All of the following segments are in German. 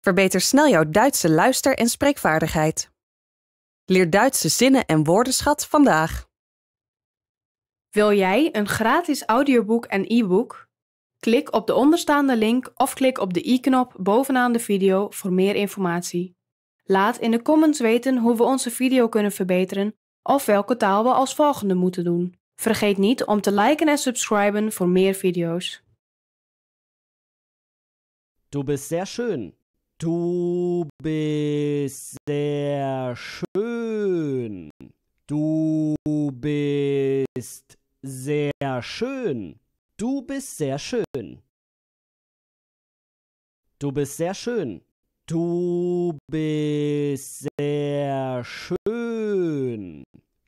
Verbeter snel jouw Duitse luister- en spreekvaardigheid. Leer Duitse zinnen en woordenschat vandaag. Wil jij een gratis audioboek en e-book? Klik op de onderstaande link of klik op de i-knop bovenaan de video voor meer informatie. Laat in de comments weten hoe we onze video kunnen verbeteren of welke taal we als volgende moeten doen. Vergeet niet om te liken en subscriben voor meer video's. Du bist sehr schön. Du bist sehr schön. Du bist sehr schön. Du bist sehr schön. Du bist sehr schön. Du bist sehr schön.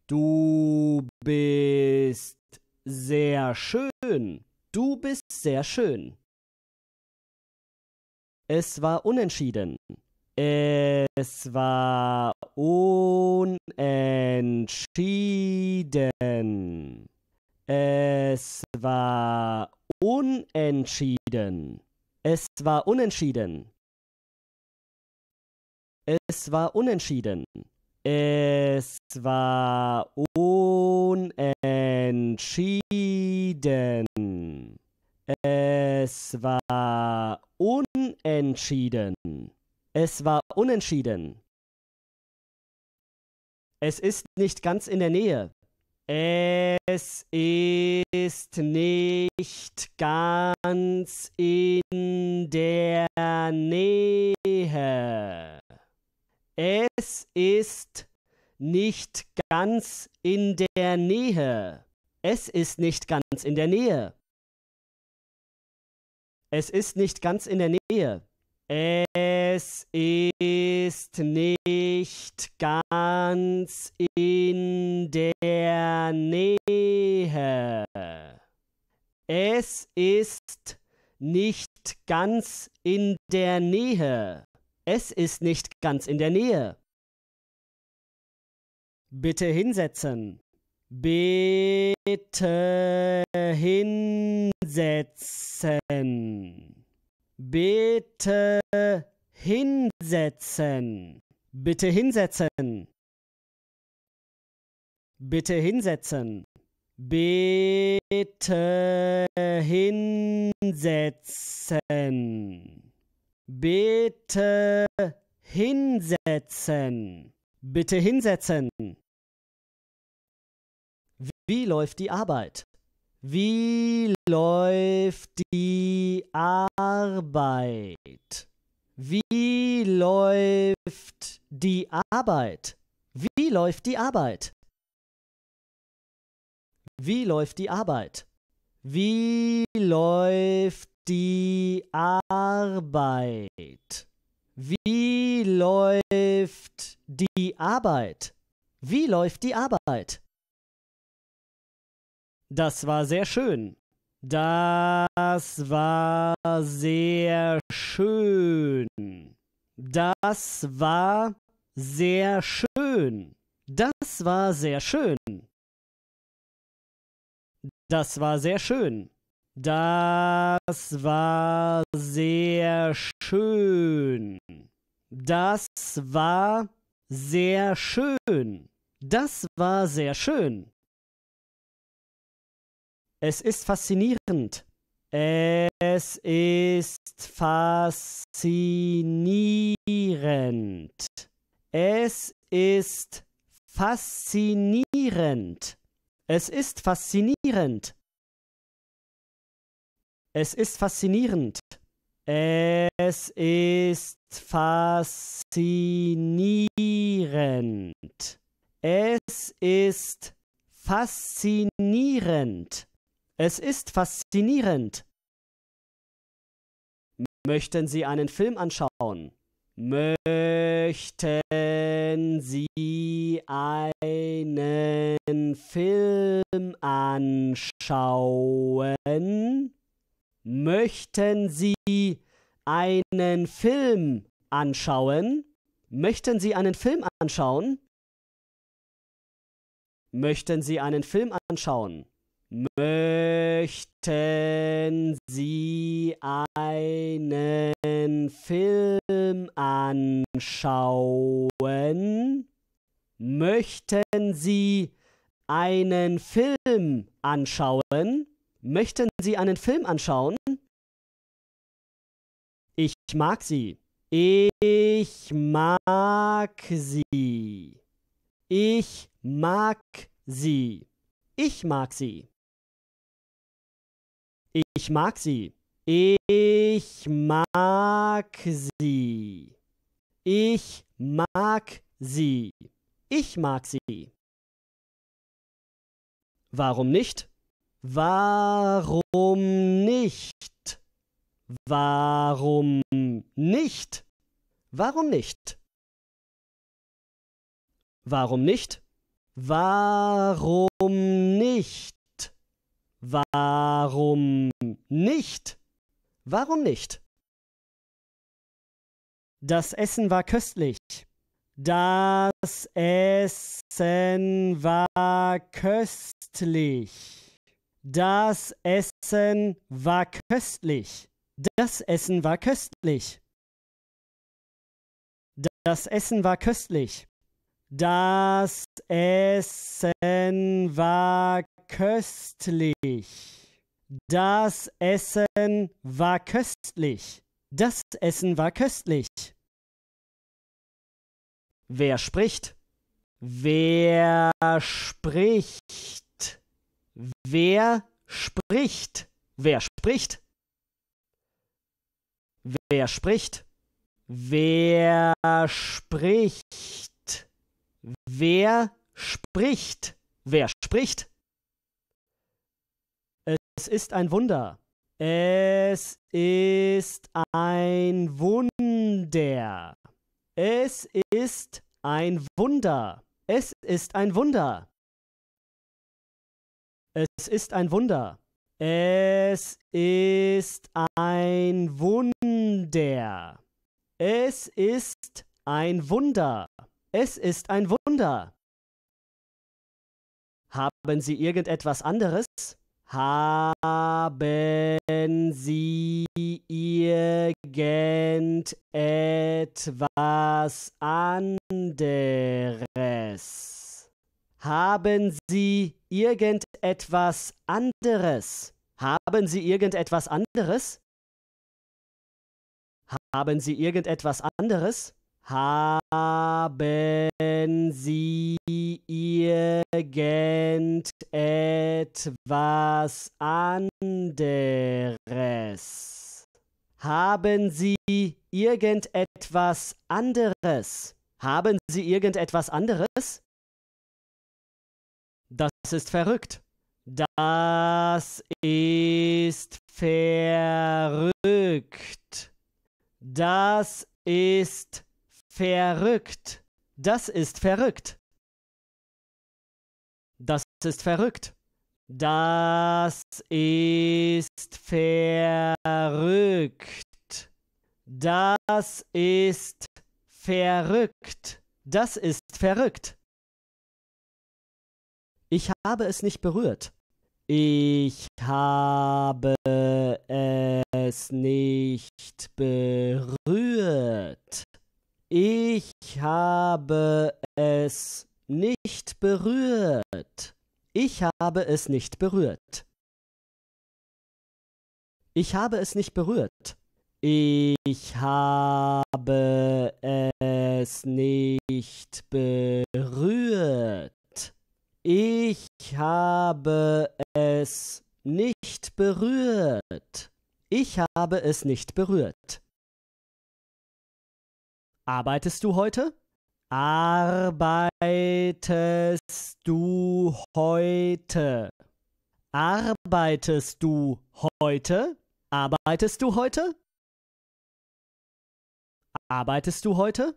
Du bist sehr schön. Du bist sehr schön. Es war unentschieden. Es war unentschieden. Es war unentschieden. Es war unentschieden. Es war unentschieden. Es war unentschieden. Es es war unentschieden. Es war unentschieden. Es ist nicht ganz in der Nähe. Es ist nicht ganz in der Nähe. Es ist nicht ganz in der Nähe. Es ist nicht ganz in der Nähe. Es ist nicht ganz in der Nähe. Es ist nicht ganz in der Nähe. Es ist nicht ganz in der Nähe. Es ist nicht ganz in der Nähe. Bitte hinsetzen. Bitte hinsetzen. Bitte hinsetzen. Bitte hinsetzen. Bitte hinsetzen. Bitte hinsetzen. Bitte hinsetzen. Bitte hinsetzen. Wie läuft die Arbeit? Wie läuft die Arbeit? Wie läuft die Arbeit? Wie läuft die Arbeit? Wie läuft die Arbeit? Wie läuft die Arbeit? Wie läuft die Arbeit? Wie läuft die Arbeit? Das war sehr schön. Das war sehr schön. Das war sehr schön. Das war sehr schön. Das war sehr schön. Das war sehr schön. Das war sehr schön. Das war sehr schön. Es ist faszinierend. Es ist faszinierend. Es ist faszinierend. Es ist faszinierend. Es ist faszinierend. Es ist faszinierend. Es ist faszinierend. Es ist faszinierend. Möchten Sie einen Film anschauen? Möchten Sie einen Film anschauen? Möchten Sie einen Film anschauen? Möchten Sie einen Film anschauen? Möchten Sie einen Film anschauen? Möchten Sie einen Film anschauen? Möchten Sie einen Film anschauen? Möchten Sie einen Film anschauen? Ich mag Sie. Ich mag Sie. Ich mag Sie. Ich mag Sie. Ich mag sie. Ich mag sie. Ich mag sie. Ich mag sie. Warum nicht? Warum nicht? Warum nicht? Warum nicht? Warum nicht? Warum nicht? Warum nicht? Warum nicht? Das Essen war köstlich. Das Essen war köstlich. Das Essen war köstlich. Das Essen war köstlich. Das Essen war köstlich. Das Essen war köstlich. Das Essen war köstlich. Das Essen war köstlich. Wer spricht? Wer spricht? Wer spricht? Wer spricht? Wer spricht? Wer spricht? Wer spricht? Wer spricht? Es ist ein Wunder. Es ist ein Wunder. Es ist ein Wunder. Es ist ein Wunder. Es ist ein Wunder. Es ist ein Wunder. Es ist ein Wunder. Es ist ein Wunder. Haben Sie irgendetwas anderes? Haben Sie irgendetwas anderes? Haben Sie irgendetwas anderes? Haben Sie irgendetwas anderes? Haben Sie irgendetwas anderes? Haben Sie irgendetwas anderes? Haben Sie irgendetwas anderes? Haben Sie irgendetwas anderes? Das ist verrückt. Das ist verrückt. Das ist verrückt. Verrückt. Das ist verrückt. Das ist verrückt. Das ist verrückt. Das ist verrückt. Das ist verrückt. Ich habe es nicht berührt. Ich habe es nicht berührt. Ich habe es nicht berührt. Ich habe es nicht berührt. Ich habe es nicht berührt. Ich habe es nicht berührt. Ich habe es nicht berührt. Ich habe es nicht berührt. Arbeitest du heute? Arbeitest du heute? Arbeitest du heute? Arbeitest du heute? Arbeitest du heute?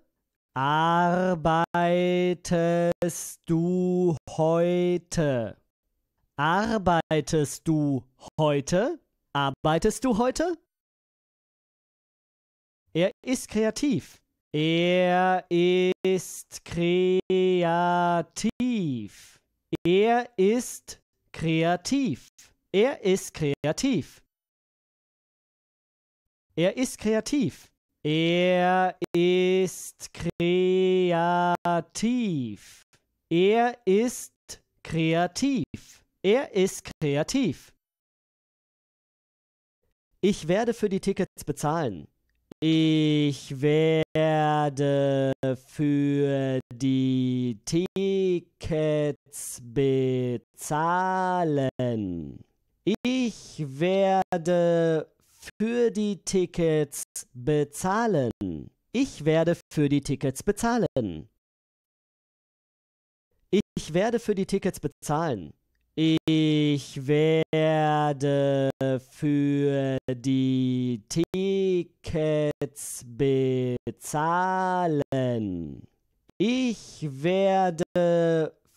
Arbeitest du heute? Arbeitest du heute? Arbeitest du heute? Er ist kreativ. Er ist kreativ. Er ist kreativ. Er ist kreativ. Er ist kreativ. Er ist kreativ. Er ist kreativ. Er ist kreativ. Ich werde für die Tickets bezahlen. Ich werde für die Tickets bezahlen. Ich werde für die Tickets bezahlen. Ich werde für die Tickets bezahlen. Ich werde für die Tickets bezahlen. Ich werde für die Tickets Tickets bezahlen. Ich werde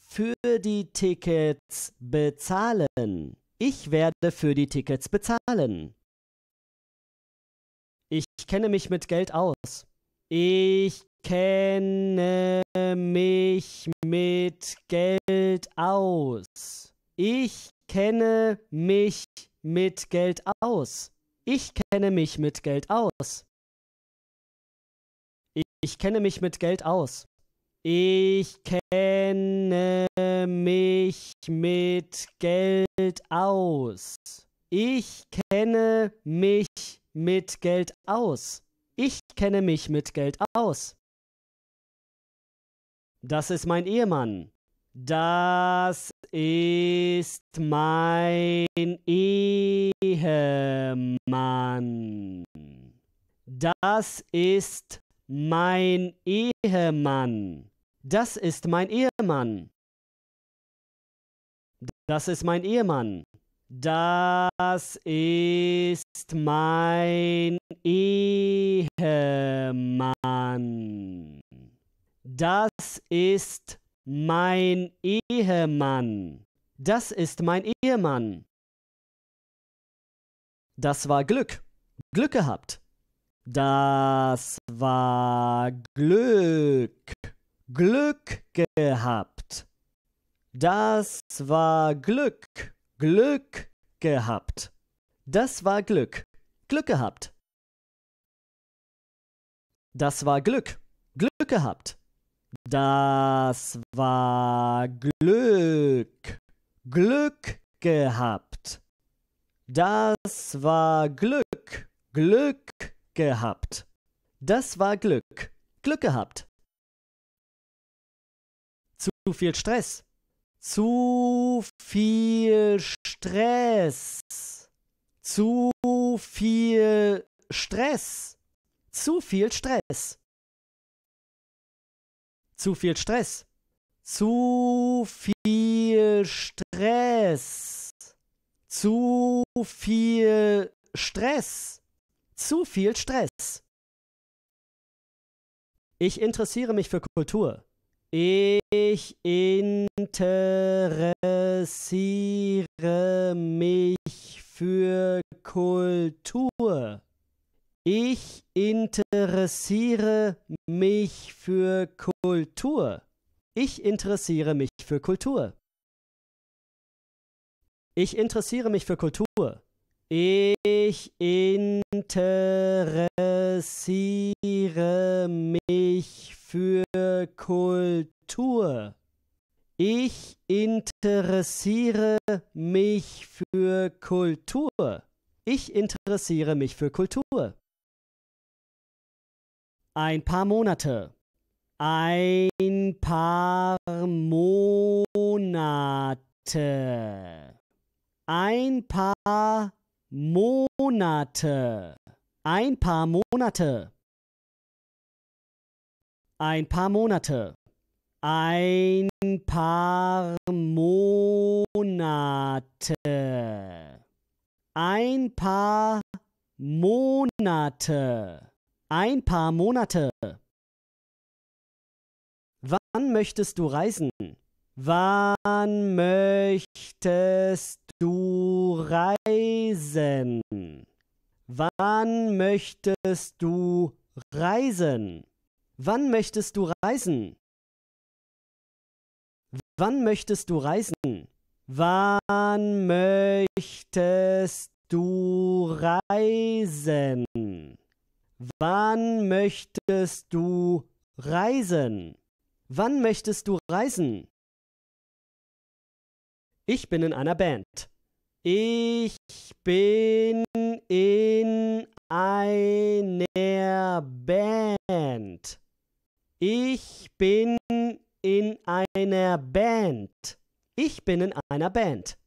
für die Tickets bezahlen. Ich werde für die Tickets bezahlen. Ich kenne mich mit Geld aus. Ich kenne mich mit Geld aus. Ich kenne mich mit Geld aus. Ich kenne mich mit Geld aus. Ich, ich kenne mich mit Geld aus. Ich kenne mich mit Geld aus. Ich kenne mich mit Geld aus. Ich kenne mich mit Geld aus. Das ist mein Ehemann. Das ist mein Ehemann. Das ist mein Ehemann. Das ist mein Ehemann. Das ist mein Ehemann. Das ist mein Ehemann. Das ist mein Ehemann. Das ist mein Ehemann. Das war Glück. Glück gehabt. Das war Glück. Glück gehabt. Das war Glück. Glück gehabt. Das war Glück. Glück gehabt. Das war Glück. Glück gehabt. Das war Glück. Glück gehabt. Das war Glück. Glück gehabt. Das war Glück. Glück gehabt. Zu viel Stress. Zu viel Stress. Zu viel Stress. Zu viel Stress. Zu viel Stress. Zu viel Stress. Zu viel Stress zu viel Stress. Ich interessiere mich für Kultur. Ich interessiere mich für Kultur. Ich interessiere mich für Kultur. Ich interessiere mich für Kultur. Ich interessiere mich für Kultur. Ich interessiere mich für Kultur. Ich interessiere mich für Kultur. Ich interessiere mich für Kultur. Ein paar Monate. Ein paar Monate. Ein paar Monate. Ein paar Monate. Ein paar Monate. Ein paar Monate. Ein paar Monate. Ein paar Monate. Wann möchtest du reisen? Wann möchtest du reisen? Wann möchtest du reisen? Wann möchtest du reisen? Wann möchtest du reisen? Wann möchtest du reisen? Wann möchtest du reisen? Wann möchtest du reisen? Ich bin in einer Band. Ich bin in einer Band. Ich bin in einer Band. Ich bin in einer Band.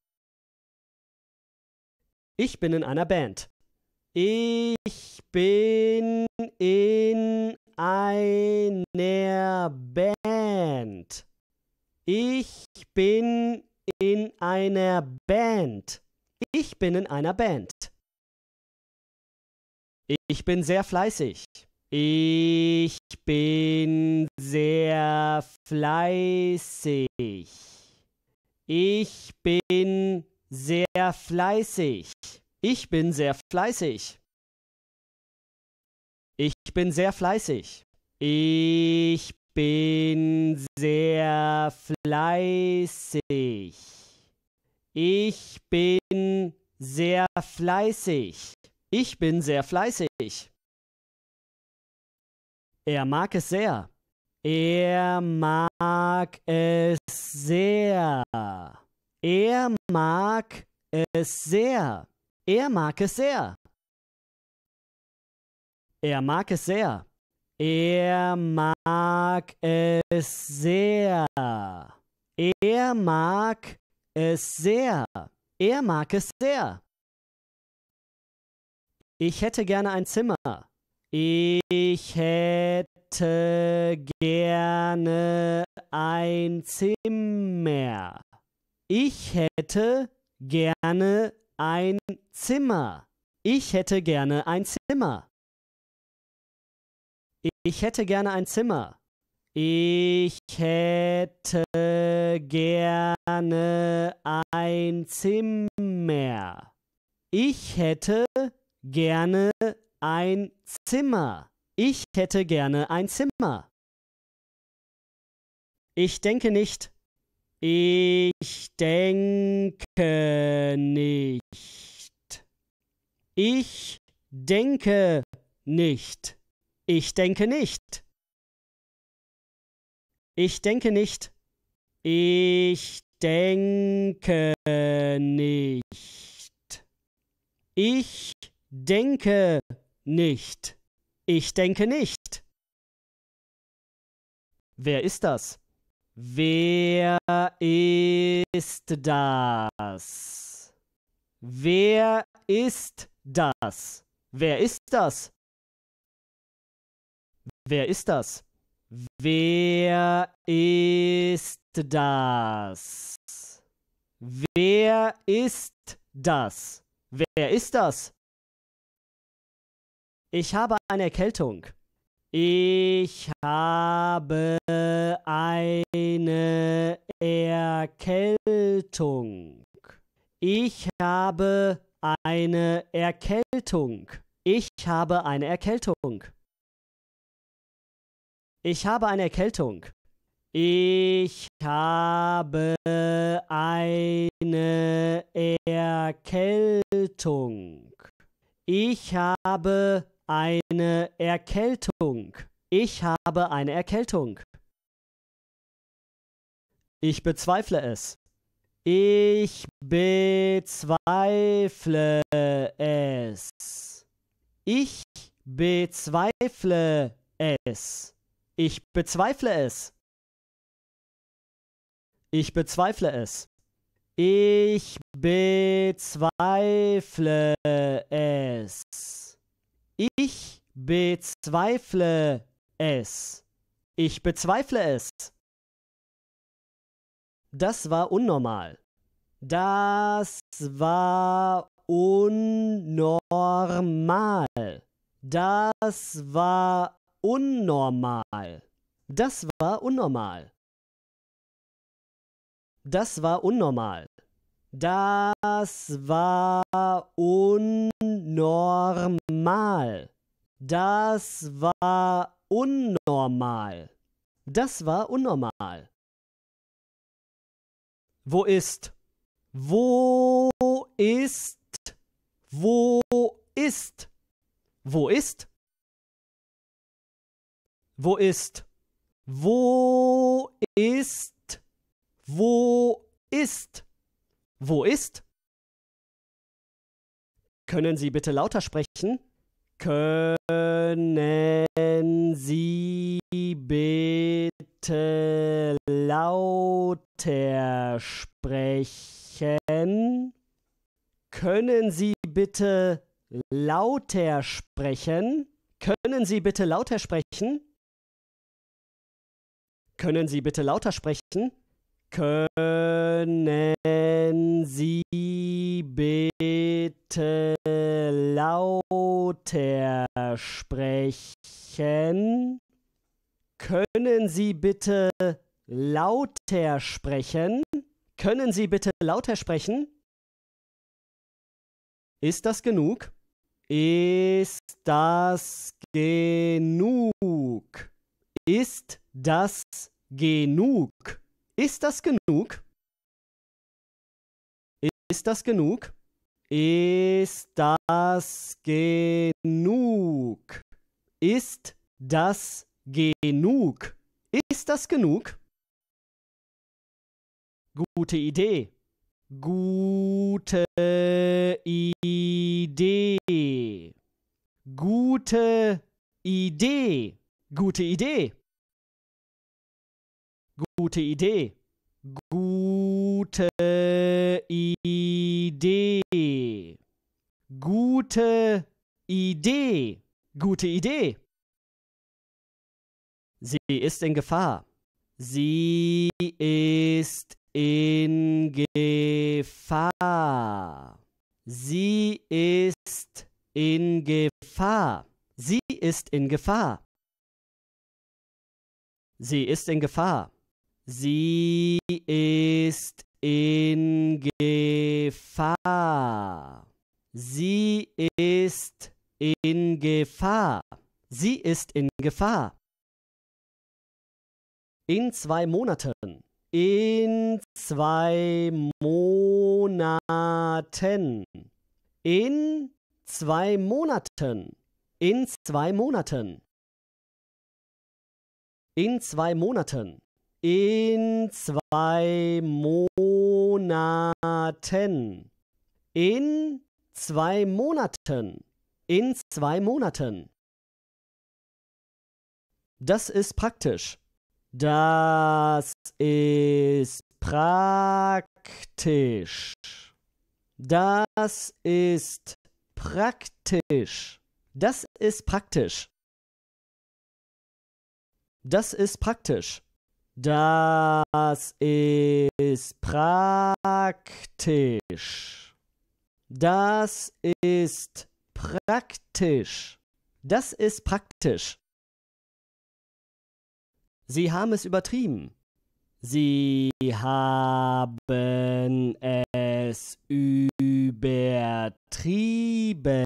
Ich bin in einer Band. Ich bin in einer Band. Ich bin in einer Band. Ich bin in einer Band. Ich bin sehr fleißig. Ich bin sehr fleißig. Ich bin sehr fleißig. Ich bin sehr fleißig. Ich bin sehr fleißig. Ich bin sehr fleißig. Ich bin sehr fleißig. Ich bin sehr fleißig. Er mag es sehr. Er mag es sehr. Er mag es sehr. Er mag es sehr. Er mag es sehr. Er mag es sehr. Er mag es sehr. Er mag es sehr. Ich hätte gerne ein Zimmer. Ich hätte gerne ein Zimmer. Ich hätte gerne ein Zimmer. Ich hätte gerne ein Zimmer. Ich hätte gerne ein Zimmer. Ich hätte gerne ein Zimmer. Ich hätte gerne ein Zimmer. Ich hätte gerne ein Zimmer. Ich denke nicht. Ich denke nicht. Ich denke nicht. Ich denke nicht. Ich denke nicht. Ich denke nicht. Ich denke nicht. Ich denke nicht. Wer ist das? Wer ist das? Wer ist das? Wer ist das? Wer ist das? Wer ist das? Wer ist das? Wer ist das? Ich habe eine Erkältung. Ich habe eine Erkältung. Ich habe eine Erkältung. Ich habe eine Erkältung. Ich habe eine Erkältung. Ich habe eine Erkältung. Ich habe eine Erkältung. Ich habe eine Erkältung. Ich bezweifle es. Ich bezweifle es. Ich bezweifle es. Ich bezweifle es. Ich bezweifle es. Ich bezweifle es. Ich bezweifle es. Ich bezweifle es. Das war unnormal. Das war unnormal. Das war unnormal. Das war unnormal. Das war unnormal. Das war unnormal. Das war unnormal. Das war unnormal. Wo ist? Wo ist? Wo ist? Wo ist? Wo ist? Wo ist? Wo ist? Wo ist? Können Sie bitte lauter sprechen? Können Sie bitte lauter sprechen? Können Sie bitte lauter sprechen? Können Sie bitte lauter sprechen? Können Sie bitte lauter sprechen? Können Sie bitte lauter sprechen? Können Sie bitte lauter sprechen? Können Sie bitte lauter sprechen? Ist das genug? Ist das genug? Ist das genug? Ist das genug? Ist das genug? Ist das genug? Ist das genug? Ist das genug? Gute Idee. Gute Idee. Gute Idee. Gute Idee. Gute Idee. Gute Idee. Gute Idee. Gute Idee. Sie ist in Gefahr. Sie ist in Gefahr. Sie ist in Gefahr. Sie ist in Gefahr. Sie ist in Gefahr. Sie ist in Gefahr. Sie ist in Gefahr. Sie ist in Gefahr. In zwei Monaten. In zwei Monaten. In zwei Monaten. In zwei Monaten. In zwei Monaten. In zwei Monaten. In zwei Monaten. In zwei Monaten. Das ist praktisch. Das ist praktisch. Das ist praktisch. Das ist praktisch. Das ist praktisch. Das ist praktisch. Das ist praktisch. Das ist praktisch. Sie haben es übertrieben. Sie haben es übertrieben.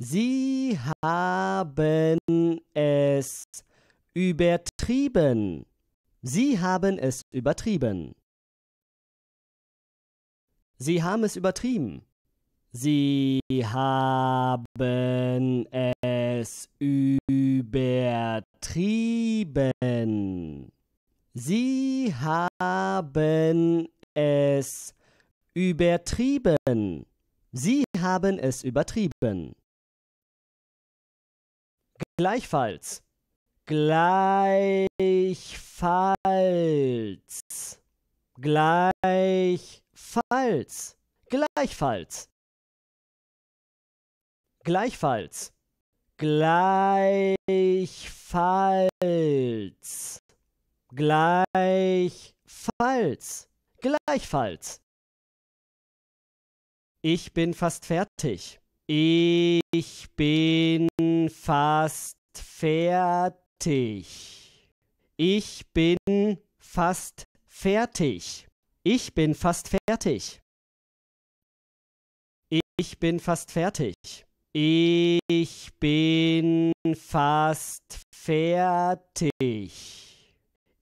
Sie haben es übertrieben übertrieben. Sie haben es übertrieben. Sie haben es übertrieben. Sie haben es übertrieben. Sie haben es übertrieben. Sie haben es übertrieben. Gleichfalls. Gleichfalls. Gleichfalls. Gleichfalls. Gleichfalls. Gleichfalls. Gleichfalls. Gleichfalls. Ich bin fast fertig. Ich bin fast fertig fertig. Ich bin fast fertig. Ich bin fast fertig. Ich bin fast fertig. Ich bin fast fertig.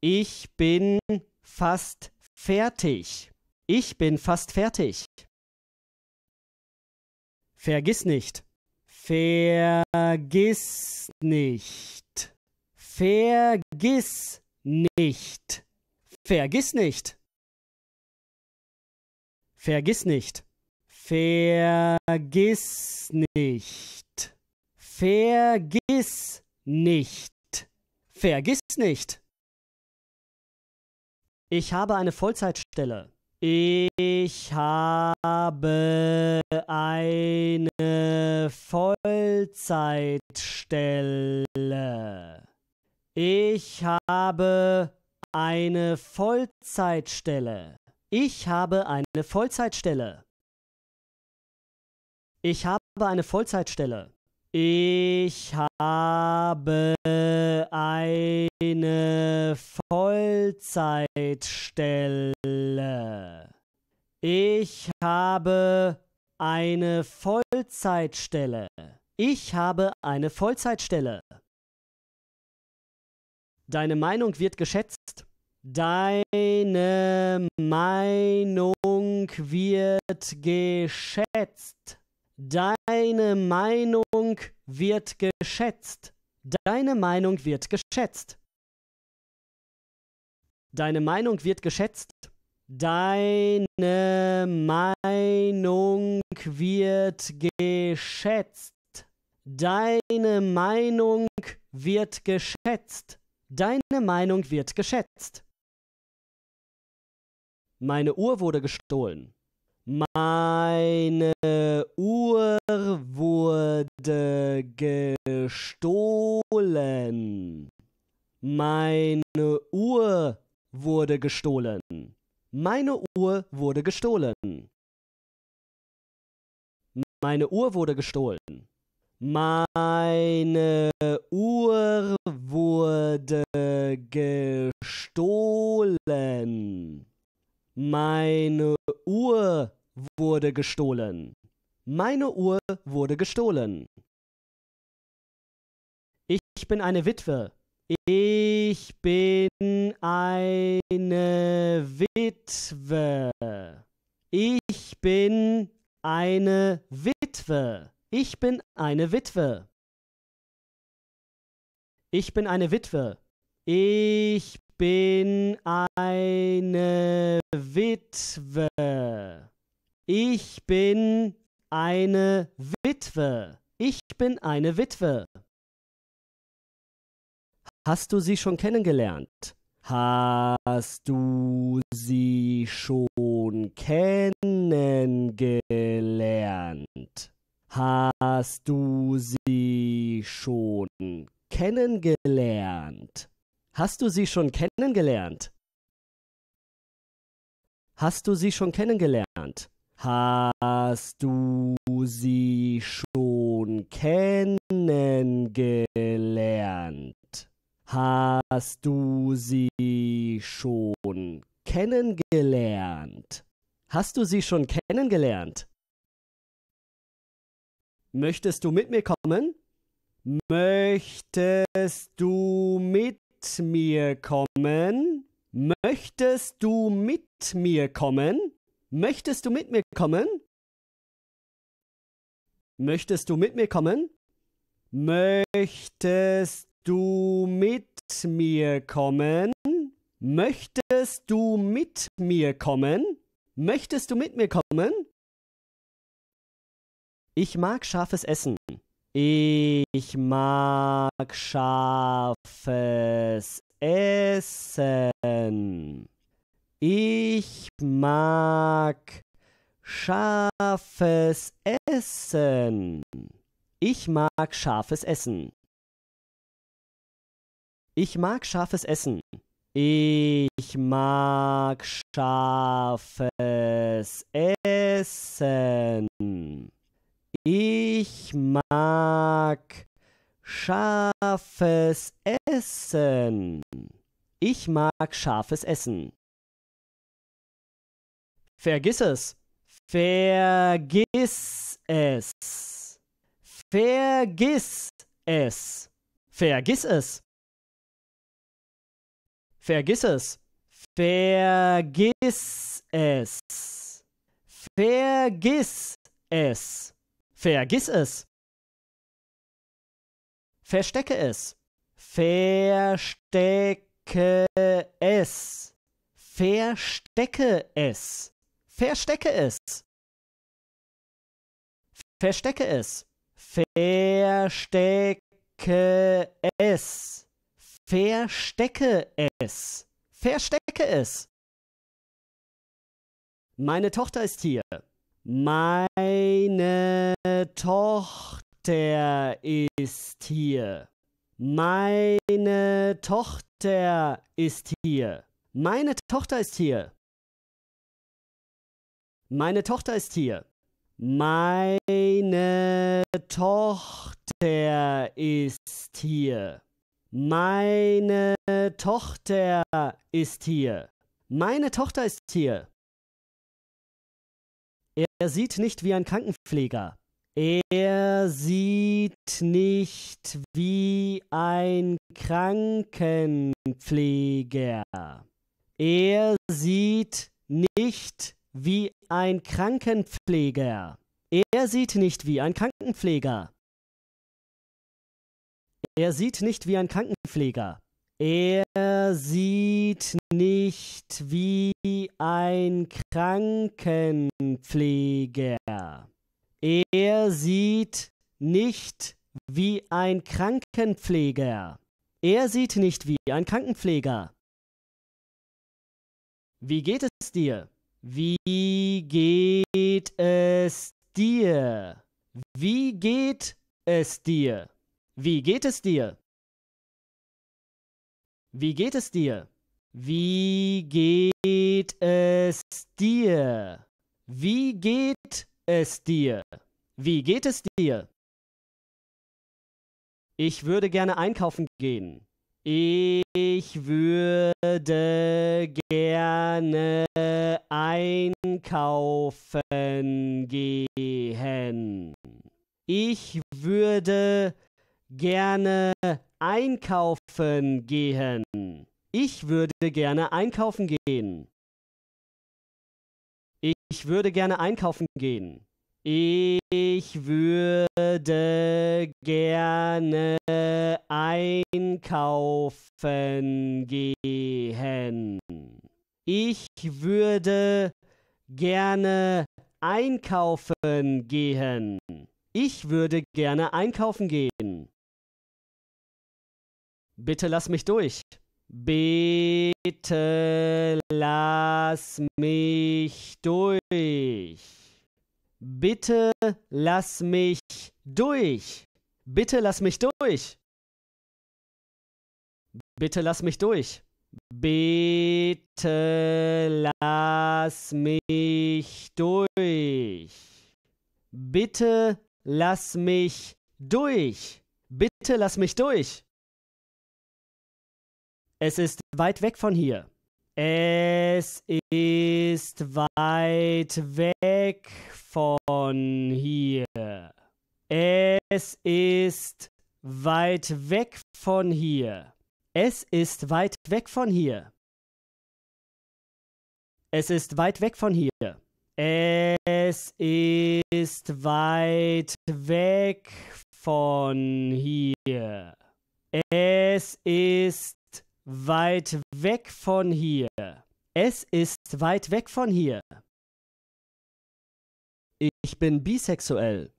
Ich bin fast fertig. Ich bin fast fertig. Vergiss nicht. Vergiss nicht. Vergiss nicht. Vergiss nicht. Vergiss nicht. Vergiss nicht. Vergiss nicht. Vergiss nicht. Ich habe eine Vollzeitstelle. Ich habe eine Vollzeitstelle. Ich habe eine Vollzeitstelle. Ich habe eine Vollzeitstelle. Ich habe eine Vollzeitstelle. Ich habe eine Vollzeitstelle. Ich habe eine Vollzeitstelle. Ich habe eine Vollzeitstelle. Deine Meinung wird geschätzt. Deine Meinung wird geschätzt. Deine Meinung wird geschätzt. Deine Meinung wird geschätzt. Deine Meinung wird geschätzt. Deine Meinung wird geschätzt. Deine Meinung wird geschätzt. Deine Meinung wird geschätzt. Meine Uhr wurde gestohlen. Meine Uhr wurde gestohlen. Meine Uhr wurde gestohlen. Meine Uhr wurde gestohlen. Meine Uhr wurde gestohlen. Meine Uhr wurde gestohlen. Meine Uhr wurde gestohlen. Meine Uhr wurde gestohlen. Ich bin eine Witwe. Ich bin eine Witwe. Ich bin eine Witwe. Ich bin eine Witwe. Ich bin eine Witwe. Ich bin eine Witwe. Ich bin eine Witwe. Ich bin eine Witwe. Hast du sie schon kennengelernt? Hast du sie schon kennengelernt? Hast du sie schon kennengelernt? Hast du sie schon kennengelernt? Hast du sie schon kennengelernt? Hast du sie schon kennengelernt? Hast du sie schon kennengelernt? Hast du sie schon kennengelernt? Möchtest du mit mir kommen? Möchtest du mit mir kommen? Möchtest du mit mir kommen? Möchtest du mit mir kommen? Möchtest du mit mir kommen? Möchtest du mit mir kommen? Möchtest du mit mir kommen? Möchtest du mit mir kommen? Ich mag scharfes Essen. Ich mag scharfes Essen. Ich mag scharfes Essen. Ich mag scharfes Essen. Ich mag scharfes Essen. Ich mag scharfes Essen. Ich mag scharfes Essen. Ich mag scharfes Essen. Vergiss es. Vergiss es. Vergiss es. Vergiss es. Vergiss es. Vergiss es. Vergiss es. Vergiss es. Verstecke es. Verstecke es. Verstecke es. Verstecke es. Verstecke es. Verstecke es. Verstecke es. Verstecke es. Meine Tochter ist hier. Meine Tochter ist hier. Meine Tochter ist hier. Meine Tochter ist hier. Meine Tochter ist hier. Meine Tochter ist hier. Meine Tochter ist hier. Meine Tochter ist hier. Er sieht nicht wie ein Krankenpfleger. Er sieht nicht wie ein Krankenpfleger. Er sieht nicht wie ein Krankenpfleger. Er sieht nicht wie ein Krankenpfleger. Er sieht nicht wie ein Krankenpfleger. Er sieht nicht wie ein Krankenpfleger. Er sieht nicht wie ein Krankenpfleger. Er sieht nicht wie ein Krankenpfleger. Wie geht es dir? Wie geht es dir? Wie geht es dir? Wie geht es dir? Wie geht es dir? Wie geht es dir? Wie geht es dir? Wie geht es dir? Ich würde gerne einkaufen gehen. Ich würde gerne einkaufen gehen. Ich würde gerne einkaufen gehen. Ich würde gerne einkaufen gehen. Ich würde gerne einkaufen gehen. Ich würde gerne einkaufen gehen. Ich würde gerne einkaufen gehen. Ich würde gerne einkaufen gehen. Bitte lass mich durch. Bitte lass mich durch. Bitte lass mich durch. Bitte lass mich durch. Bitte lass mich durch. Bitte lass mich durch. Bitte lass mich durch. Bitte lass mich durch. Es ist weit weg von hier. Es ist weit weg von hier. Es ist weit weg von hier. Es ist weit weg von hier. Es ist weit weg von hier. Es ist weit weg von hier. Es ist weit weg von hier. Es ist weit weg von hier. Ich bin bisexuell.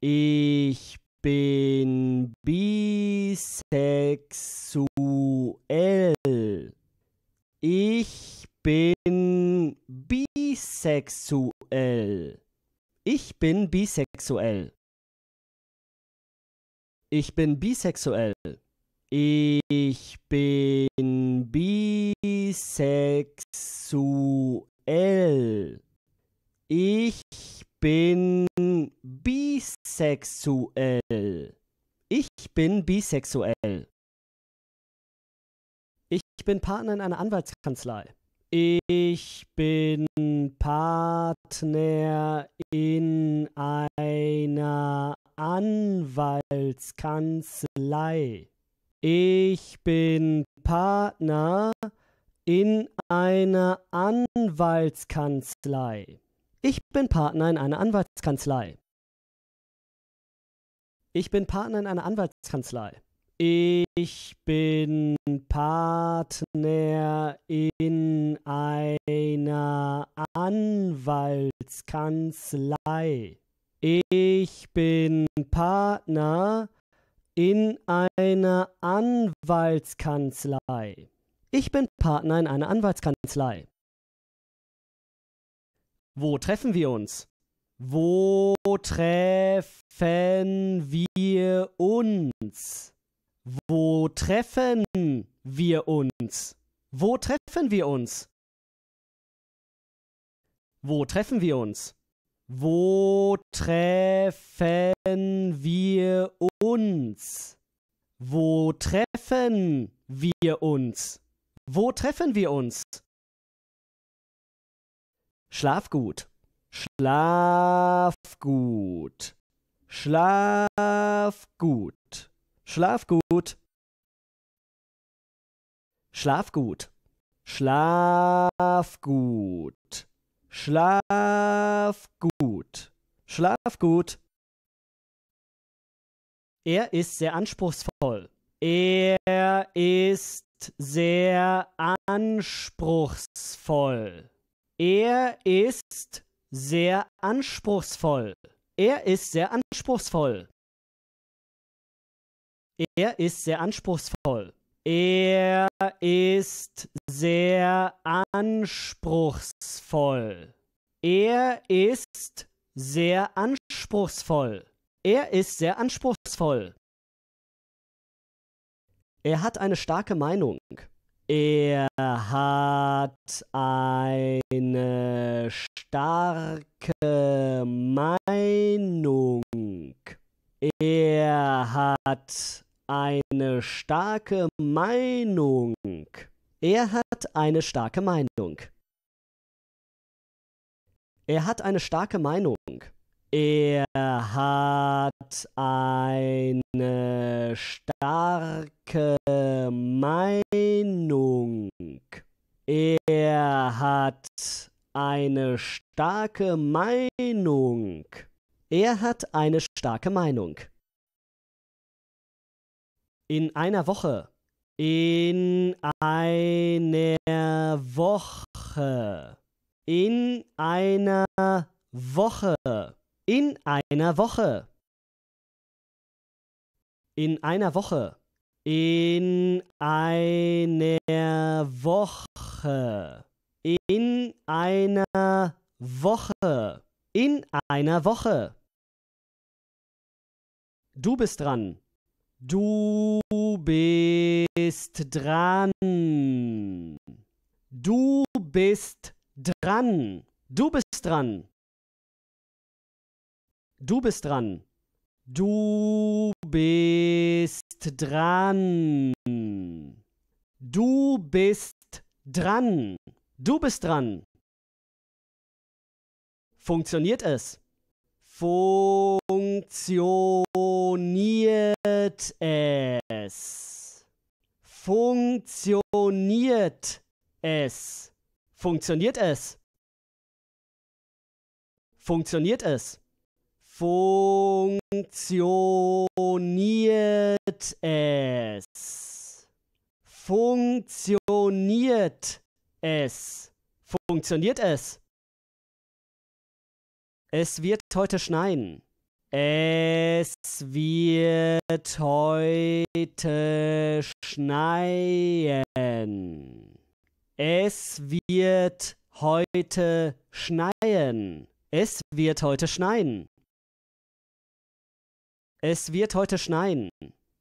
Ich bin bisexuell. Ich bin bisexuell. Ich bin bisexuell. Ich bin bisexuell. Ich bin bisexuell. Ich bin bisexuell. Ich bin bisexuell. Ich bin Partner in einer Anwaltskanzlei. Ich bin Partner in einer Anwaltskanzlei. Ich bin Partner in einer Anwaltskanzlei. Ich bin Partner in einer Anwaltskanzlei. Ich bin Partner in einer Anwaltskanzlei. Ich bin Partner in einer Anwaltskanzlei. Ich bin Partner in einer Anwaltskanzlei. Ich bin Partner in einer Anwaltskanzlei. Wo treffen wir uns? Wo treffen wir uns? Wo treffen wir uns? Wo treffen wir uns? Wo treffen wir uns? Wo treffen wir uns? Wo treffen wir uns? Wo treffen wir uns? Schlaf gut. Schlaf gut. Schlaf gut. Schlaf gut. Schlaf gut. Schlaf gut. Schlaf gut. Schlaf gut. Schlaf gut. Er ist sehr anspruchsvoll. Er ist sehr anspruchsvoll. Er ist sehr anspruchsvoll. Er ist sehr anspruchsvoll. Er ist sehr anspruchsvoll. Er ist sehr anspruchsvoll. Er ist sehr anspruchsvoll. Er ist sehr anspruchsvoll. Er hat eine starke Meinung. Er hat eine starke Meinung. Er hat eine starke Meinung. Er hat eine starke Meinung. Er hat eine starke Meinung. Er hat eine starke Meinung. Er hat eine starke Meinung. Er hat eine starke Meinung. In einer Woche. In einer Woche. In einer Woche. In einer Woche. In einer Woche. In einer Woche. In einer Woche. In einer Woche. Du bist dran. Du bist dran. Du bist dran. Du bist dran. Du bist dran. Du bist dran. Du bist dran. Du bist dran. Funktioniert es? Funktioniert es? Funktioniert es? Funktioniert es? Funktioniert es? Funktioniert es? Funktioniert es? Funktioniert es? Es wird heute schneien. Es wird heute schneien. Es wird heute schneien. Es wird heute schneien. Es wird heute schneien.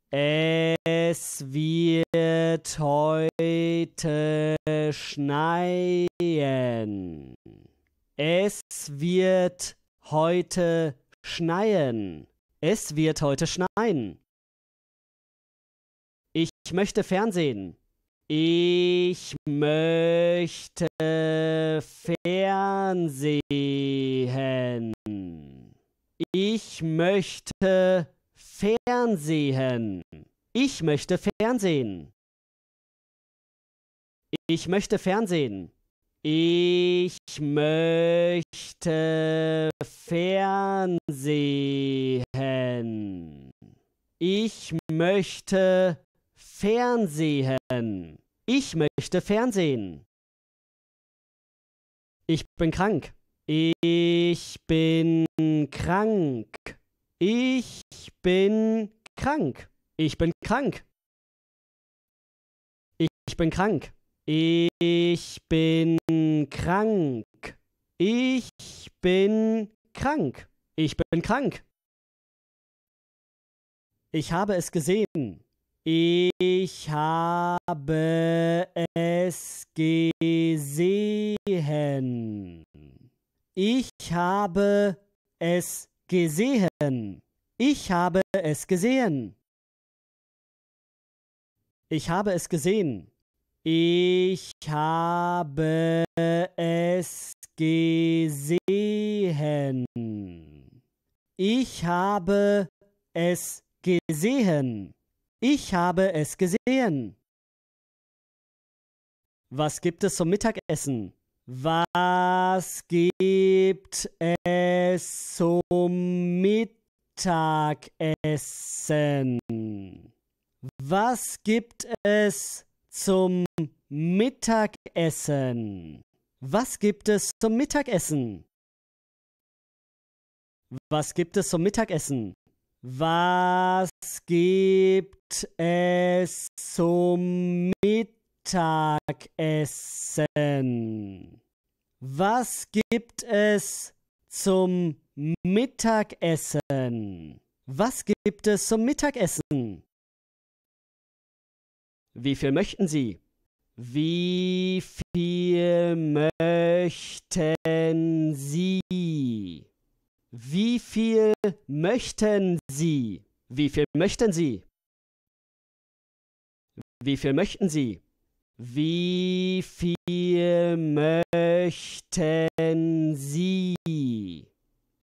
Es wird heute schneien. Es wird heute schneien. Es wird heute schneien. Ich möchte Fernsehen. Ich möchte Fernsehen. Ich möchte Fernsehen. Ich möchte Fernsehen. Ich möchte Fernsehen. Ich möchte Fernsehen. Ich möchte Fernsehen. Ich möchte Fernsehen. Ich bin krank. Ich bin krank. Ich bin krank. Ich bin krank. Ich bin krank. Ich bin krank. Ich bin krank. Ich bin krank. Ich bin krank. Ich habe es gesehen. Ich habe es gesehen. Ich habe es gesehen. Ich habe es gesehen. Ich habe es gesehen. Ich habe es gesehen. Ich habe es gesehen. Ich habe es gesehen. Was gibt es zum Mittagessen? Was gibt es zum Mittagessen? Was gibt es zum Mittagessen. Was gibt es zum Mittagessen? Was gibt es zum Mittagessen? Was gibt es zum Mittagessen? Was gibt es zum Mittagessen? Was gibt es zum Mittagessen? Wie viel möchten Sie? Wie viel möchten Sie? Wie viel möchten Sie? Wie viel möchten Sie? Wie viel möchten Sie? Wie viel möchten Sie?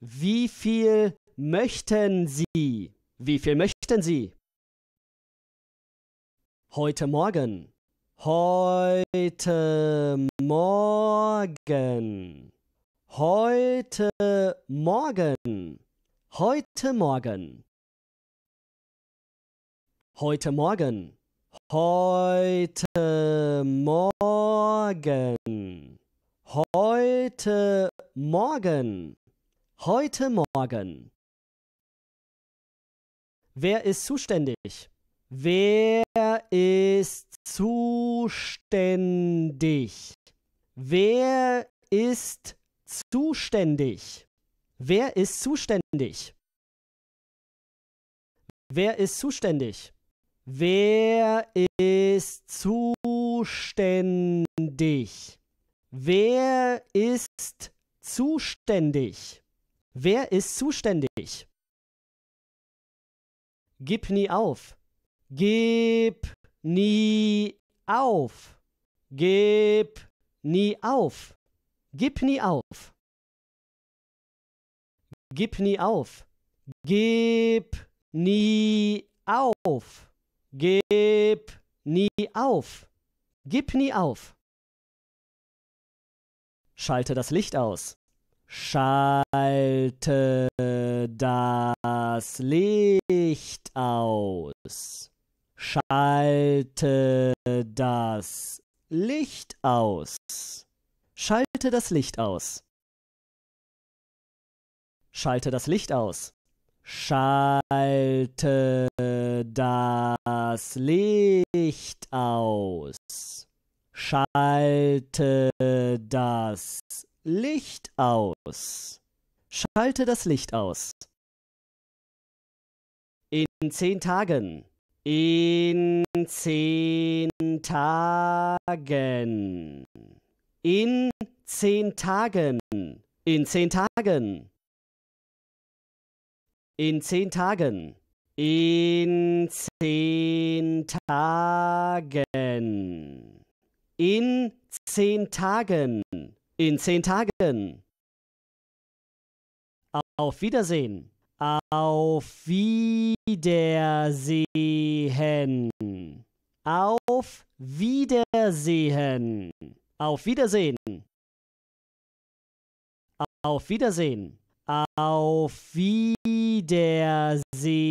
Wie viel möchten Sie? Wie viel möchten Sie? Heute Morgen. Heute Morgen. Heute Morgen. Heute Morgen. Heute Morgen. Heute Morgen. Heute Morgen. Heute Morgen. Wer ist zuständig? Wer ist zuständig? Wer ist zuständig? Wer ist zuständig? Wer ist zuständig? Wer ist zuständig? Wer ist zuständig? Wer ist zuständig? Gib nie auf. Gib nie auf. Gib nie auf. Gib nie auf. Gib nie auf. Gib nie auf. Gib nie auf. Gib nie auf. Schalte das Licht aus. Schalte das Licht aus. Schalte das Licht aus. Schalte das Licht aus. Schalte das Licht aus. Schalte das Licht aus. Schalte das Licht aus. Schalte das Licht aus. In zehn Tagen. In zehn Tagen. In zehn Tagen. In zehn Tagen. In zehn Tagen. In zehn Tagen. In zehn Tagen. In zehn Tagen. Auf Wiedersehen. Auf Wiedersehen. Auf Wiedersehen. Auf Wiedersehen. Auf Wiedersehen. Auf Wiedersehen.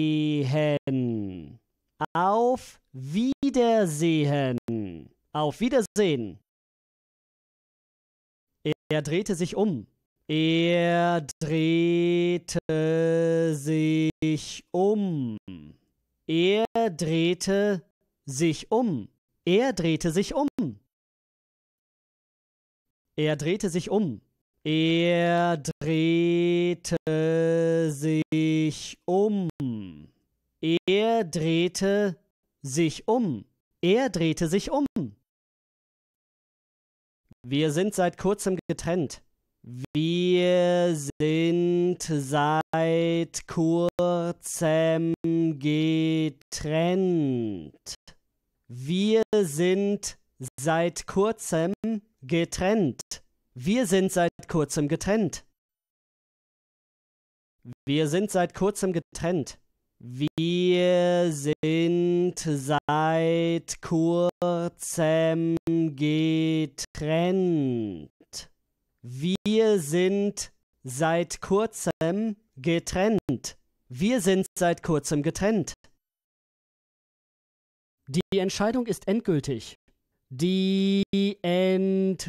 Auf Wiedersehen. Auf Wiedersehen. Er drehte sich um. Er drehte sich um. Er drehte sich um. Er drehte sich um. Er drehte sich um. Er drehte sich um. Er drehte sich um. Er drehte sich um. Wir sind seit kurzem getrennt. Wir sind seit kurzem getrennt. Wir sind seit kurzem getrennt. Wir sind seit kurzem getrennt. Wir sind seit kurzem getrennt. Wir sind seit kurzem getrennt. Wir sind seit kurzem getrennt. Wir sind seit kurzem getrennt. Die Entscheidung ist endgültig. Die Entscheidung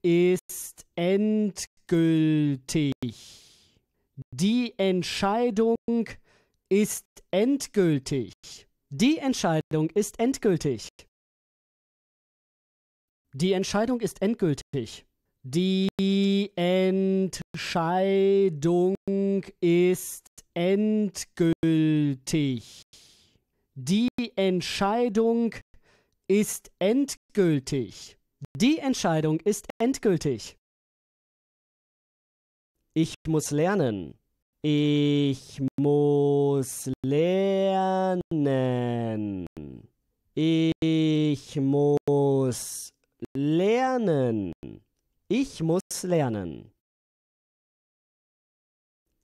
ist endgültig. Die Entscheidung ist endgültig. Die Entscheidung ist endgültig. Die Entscheidung ist endgültig. Die Entscheidung ist endgültig. Die Entscheidung ist endgültig. Die Entscheidung ist endgültig. Ich muss lernen. Ich muss lernen. Ich muss Lernen. Ich muss lernen.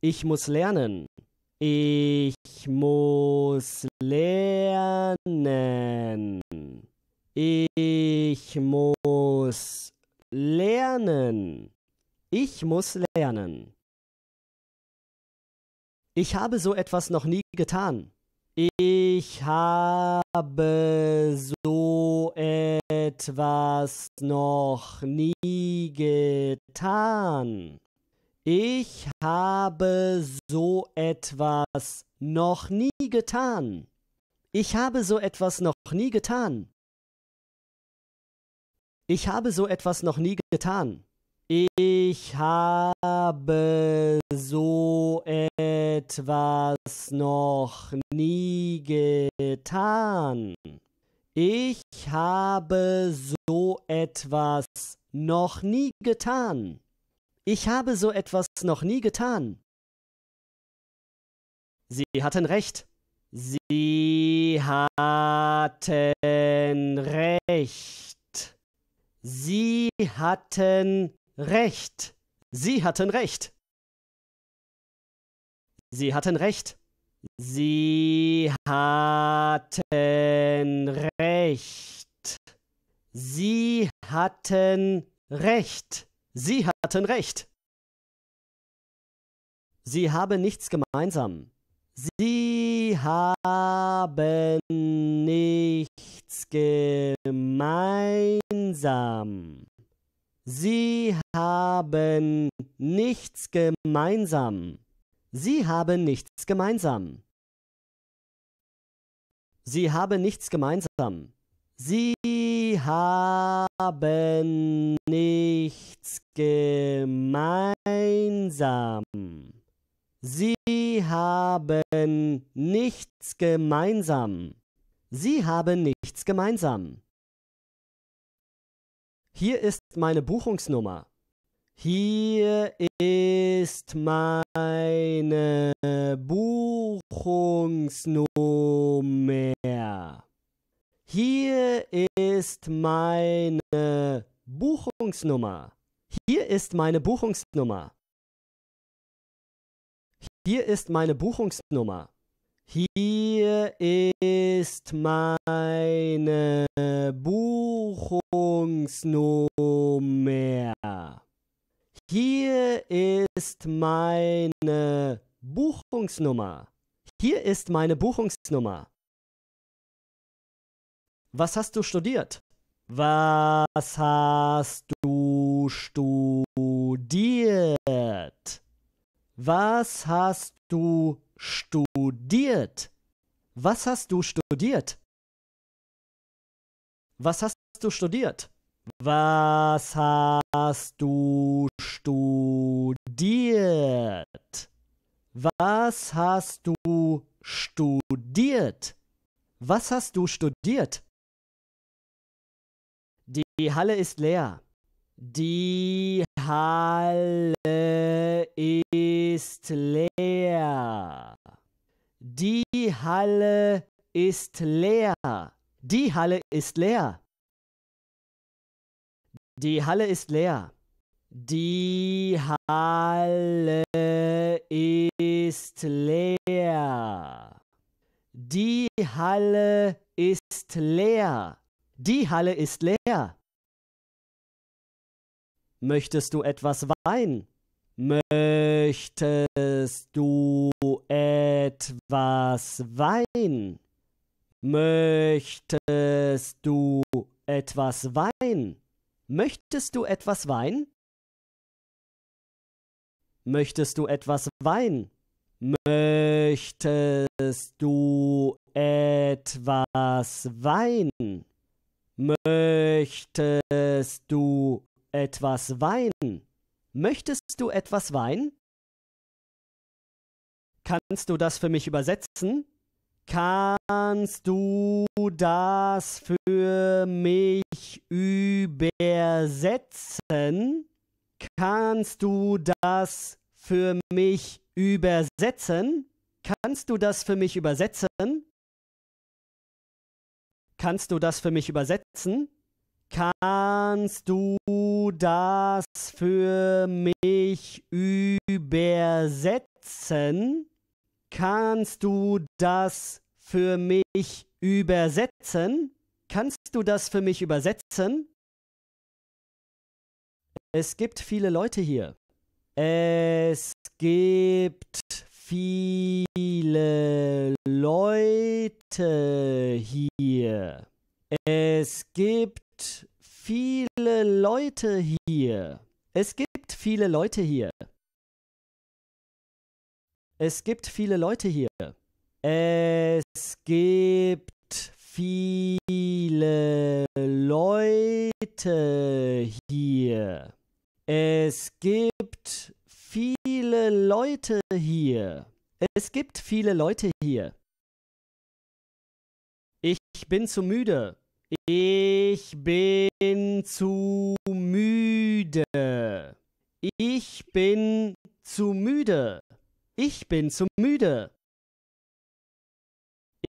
Ich muss lernen. Ich muss lernen. Ich muss lernen. Ich muss lernen. Ich habe so etwas noch nie getan. Ich habe so etwas noch nie getan. Ich habe so etwas noch nie getan. Ich habe so etwas noch nie getan. Ich habe so etwas noch nie getan. Ich habe so etwas noch nie getan. Ich habe so etwas noch nie getan. Ich habe so etwas noch nie getan. Sie hatten recht. Sie hatten recht. Sie hatten Recht. Sie hatten Recht. Sie hatten Recht. Sie hatten Recht. Sie hatten Recht. Sie hatten Recht. Sie haben nichts gemeinsam. Sie haben nichts gemeinsam. Sie haben nichts gemeinsam. Sie haben nichts gemeinsam. Sie haben nichts gemeinsam. Sie haben nichts gemeinsam. Sie haben nichts gemeinsam. Sie haben nichts gemeinsam. Hier ist meine Buchungsnummer. Hier ist meine Buchungsnummer. Hier ist meine Buchungsnummer. Hier ist meine Buchungsnummer. Hier ist meine Buchungsnummer. Hier ist meine Buchungsnummer. Hier ist meine Buchungsnummer. Hier ist meine Buchungsnummer. Was hast du studiert? Was hast du studiert? Was hast du studiert? Was hast du studiert? Was hast du studiert? Was hast du studiert? Was hast du studiert? Was hast du studiert? Die Halle ist leer. Die Halle ist leer. Die Halle ist leer. Die Halle ist leer. Die Halle ist leer. Die Halle ist leer. Die Halle ist leer. Die Halle ist leer. Möchtest du etwas Wein? Möchtest du etwas Wein? Möchtest du etwas Wein? Möchtest du etwas Wein? Möchtest du etwas Wein? Möchtest du etwas Wein? Möchtest du etwas Wein? Möchtest du etwas Wein? Kannst du das für mich übersetzen? Kannst du das für mich übersetzen? Kannst du das für mich übersetzen? Kannst du das für mich übersetzen? Kannst du das für mich übersetzen? Kannst du das für mich übersetzen? Kannst du das für mich übersetzen? Kannst du das für mich übersetzen? Es gibt viele Leute hier. Es gibt viele Leute hier. Es gibt viele Leute hier. Es gibt viele Leute hier. Es gibt viele Leute hier. Es gibt viele Leute hier. Es gibt viele Leute hier. Es gibt viele Leute hier. Ich bin zu müde. Ich bin zu müde. Ich bin zu müde. Ich bin zu müde.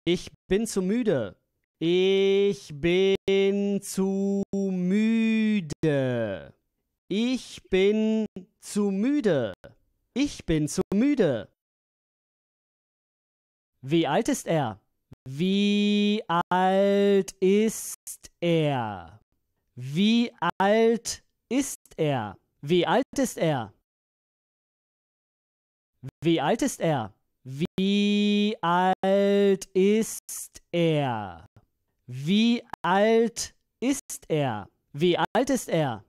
Ich bin zu müde. Ich bin zu müde. Ich bin zu müde. Ich bin zu müde. Wie alt ist er? Wie alt ist er? Wie alt ist er? Wie alt ist er? Wie alt ist er? Wie alt ist er? Wie alt ist er? Wie alt ist er?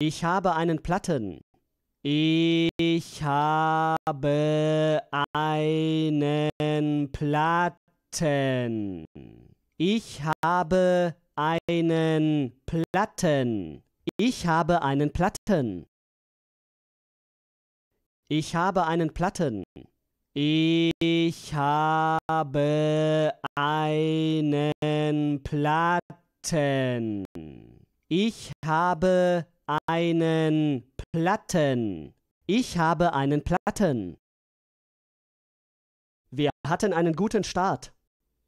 Ich habe einen Platten. Ich habe einen Platten. Ich habe einen Platten. Ich habe einen Platten. Ich habe einen Platten. Ich habe einen Platten. Ich habe einen Platten. Ich habe einen Platten. Wir hatten einen guten Start.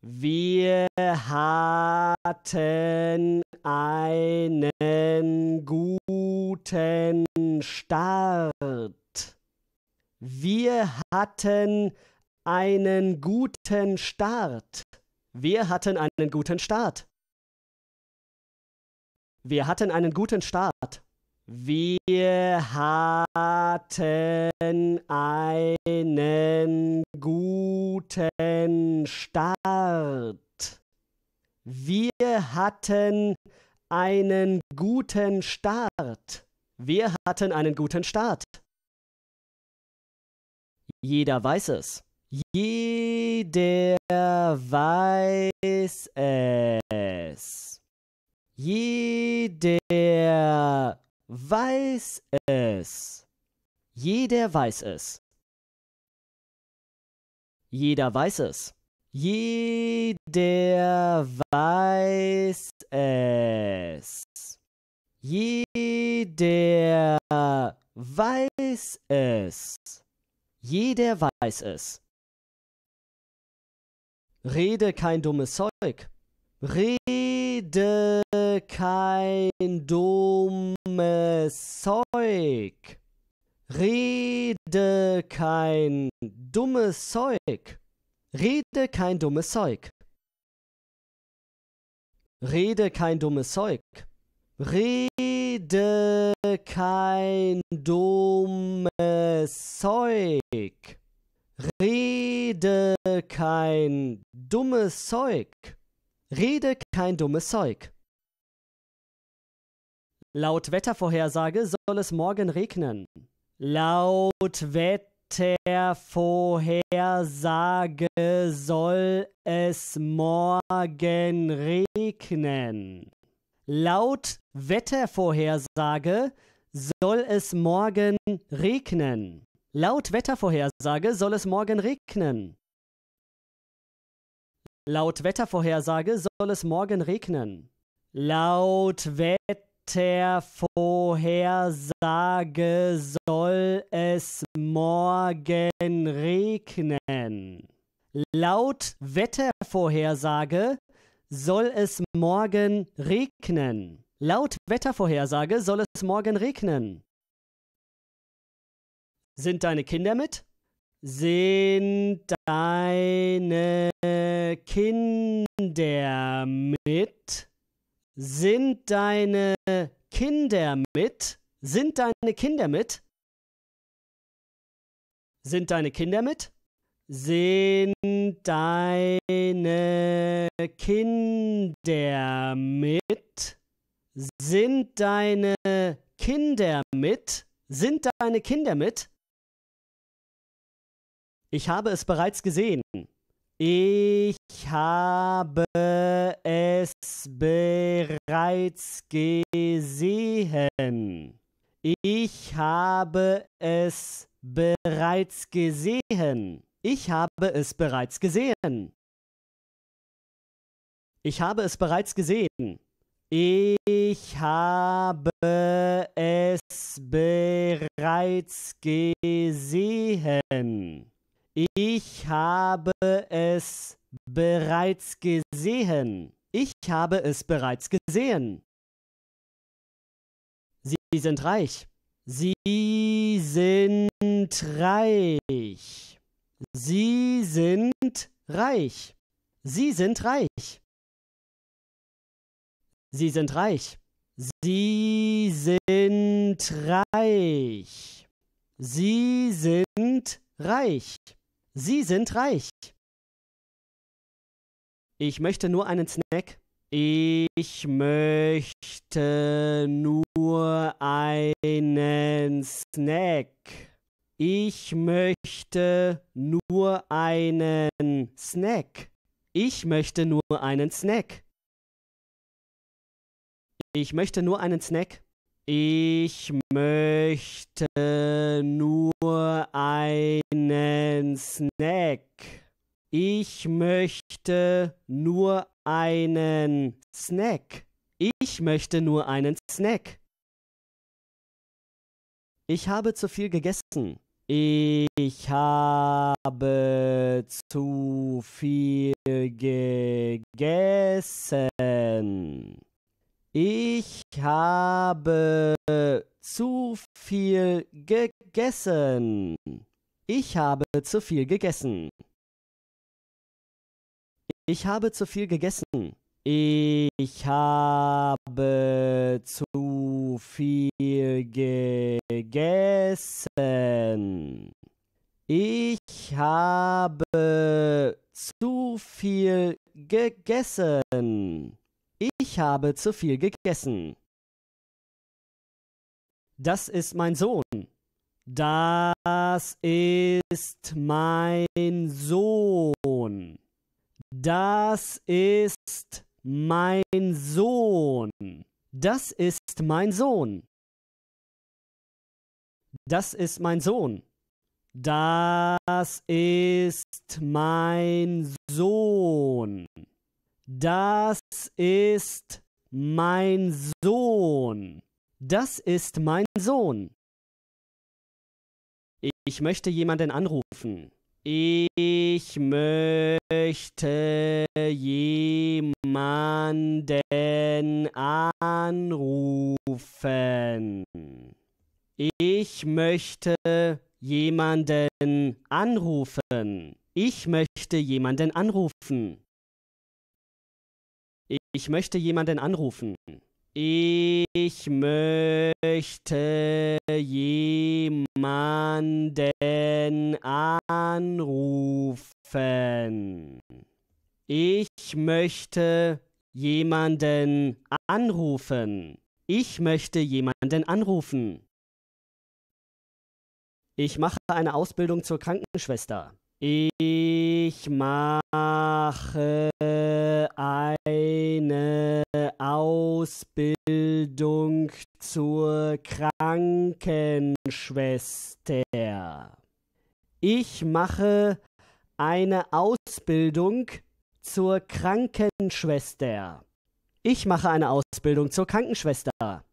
Wir hatten einen guten Start. Wir hatten einen guten Start. Wir hatten einen guten Start. Wir hatten einen guten Start. Wir hatten einen guten Start. Wir hatten einen guten Start. Wir hatten einen guten Start. Jeder weiß es. Jeder weiß es. Jeder weiß es. Jeder weiß es. Jeder weiß es. Jeder weiß es. Jeder weiß es. Jeder weiß es. Rede kein dummes Zeug. Rede rede kein dummes Zeug. Rede kein dummes Zeug. Rede kein dummes Zeug. Rede kein dummes Zeug. Rede kein dummes Zeug. Rede kein dummes Zeug. Rede kein dummes Zeug. Laut Wettervorhersage soll es morgen regnen. Laut Wettervorhersage soll es morgen regnen. Laut Wettervorhersage soll es morgen regnen. Laut Wettervorhersage soll es morgen regnen. Laut Wettervorhersage soll es morgen regnen. Laut Wettervorhersage Wettervorhersage soll es morgen regnen. Laut Wettervorhersage soll es morgen regnen. Laut Wettervorhersage soll es morgen regnen. Sind deine Kinder mit? Sind deine Kinder mit? Sind deine Kinder mit? Sind deine Kinder mit? Sind deine Kinder mit? Sind deine Kinder mit? Sind deine Kinder mit? Sind deine Kinder mit? Ich habe es bereits gesehen. Ich habe es bereits gesehen. Ich habe es bereits gesehen. Ich habe es bereits gesehen. Ich habe es bereits gesehen. Ich habe es bereits gesehen. Ich habe es bereits gesehen. Ich habe es bereits gesehen. Sie sind reich. Sie sind reich. Sie sind reich. Sie sind reich. Sie sind reich. Sie sind reich. Sie sind reich. Sie sind reich. Sie sind reich. Ich möchte nur einen Snack. Ich möchte nur einen Snack. Ich möchte nur einen Snack. Ich möchte nur einen Snack. Ich möchte nur einen Snack. Ich möchte nur einen Snack. Ich möchte nur einen Snack. Ich möchte nur einen Snack. Ich habe zu viel gegessen. Ich habe zu viel gegessen. Ich habe zu viel gegessen. Ich habe zu viel gegessen. Ich habe zu viel gegessen. Ich habe zu viel gegessen. Ich habe zu viel gegessen. Ich habe zu viel gegessen. Das ist mein Sohn. Das ist mein Sohn. Das ist mein Sohn. Das ist mein Sohn. Das ist mein Sohn. Das ist mein Sohn. Das ist mein Sohn. Das ist mein Sohn. Ich möchte jemanden anrufen. Ich möchte jemanden anrufen. Ich möchte jemanden anrufen. Ich möchte jemanden anrufen. Ich möchte jemanden anrufen. Ich möchte jemanden anrufen. Ich möchte jemanden anrufen. Ich möchte jemanden anrufen. Ich mache eine Ausbildung zur Krankenschwester. Ich mache ein Ausbildung zur Krankenschwester. Ich mache eine Ausbildung zur Krankenschwester. Ich mache eine Ausbildung zur Krankenschwester.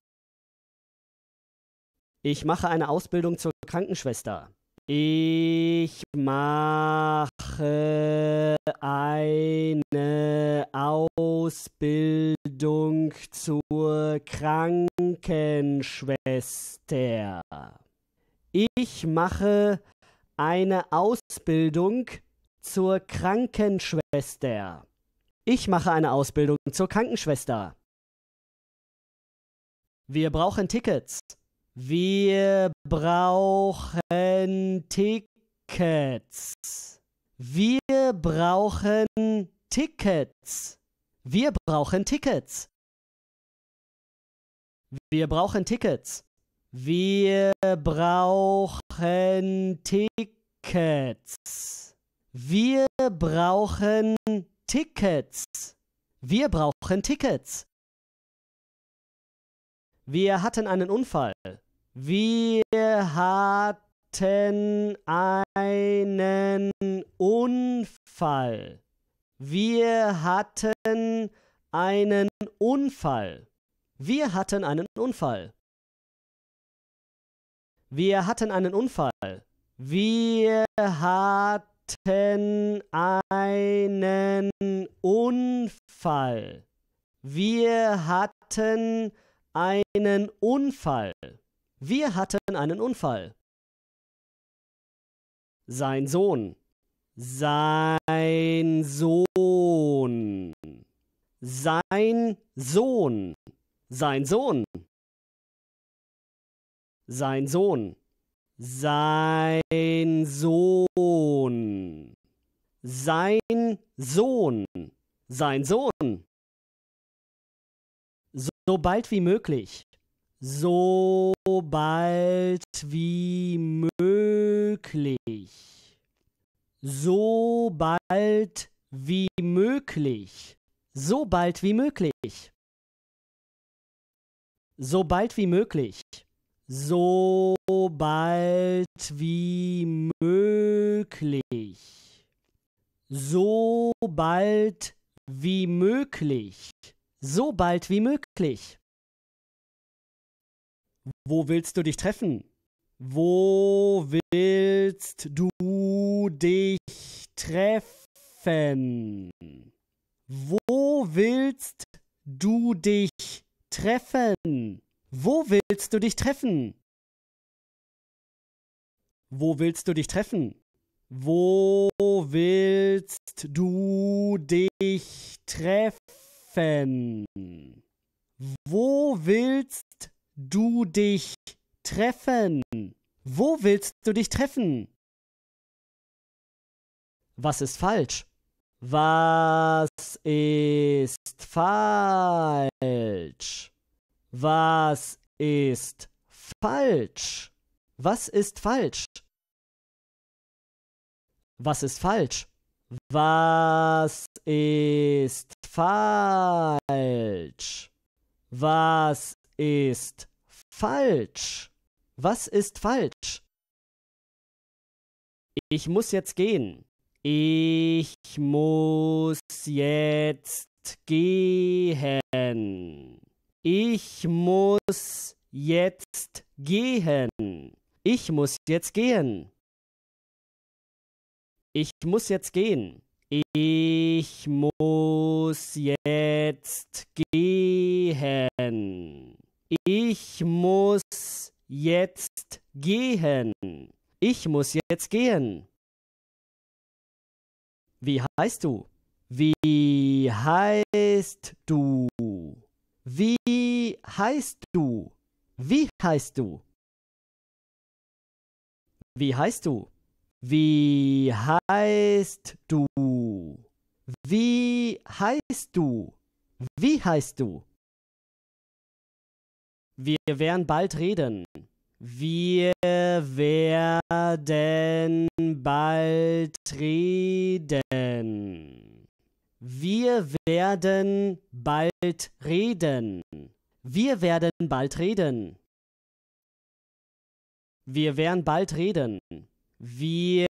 Ich mache eine Ausbildung zur Krankenschwester. Ich mache eine Ausbildung zur Krankenschwester. Ich mache eine Ausbildung zur Krankenschwester. Ich mache eine Ausbildung zur Krankenschwester. Wir brauchen Tickets. Wir brauchen Tickets. Wir brauchen Tickets. Wir brauchen Tickets. Wir brauchen Tickets. Wir brauchen Tickets. Wir brauchen Tickets. Wir brauchen Tickets. Wir hatten einen Unfall. Wir hatten einen Unfall. Wir hatten einen Unfall. Wir hatten einen Unfall. Wir hatten einen Unfall. Wir hatten einen Unfall. Wir hatten einen Unfall. Wir hatten einen Unfall. Sein Sohn. Sein Sohn. Sein Sohn. Sein Sohn. Sein Sohn. Sein Sohn. Sein Sohn. Sein Sohn. So bald wie möglich so bald wie möglich. So bald wie möglich. So bald wie möglich. So bald wie möglich. So bald wie möglich. So bald wie möglich. So bald wie möglich. Wo willst du dich treffen? Wo willst du dich treffen? Wo willst du dich treffen? Wo willst du dich treffen? Wo willst du dich treffen? Wo willst du dich treffen? Wo willst du du dich treffen? Wo willst du dich treffen? Was ist falsch? Was ist falsch? Was ist falsch? Was ist falsch? Was ist falsch? Was ist falsch? Was ist falsch? Was ist falsch? Ich muss jetzt gehen. Ich muss jetzt gehen. Ich muss jetzt gehen. Ich muss jetzt gehen. Ich muss jetzt gehen. Ich muss jetzt gehen. Ich muss jetzt gehen. Ich muss jetzt gehen. Wie heißt du? Wie heißt du? Wie heißt du? Wie heißt du? Wie heißt du? Wie heißt du? Wie heißt du? Wie heißt du? Wir werden bald reden. Wir werden bald reden. Wir werden bald reden. Wir werden bald reden. Wir werden bald reden. Wir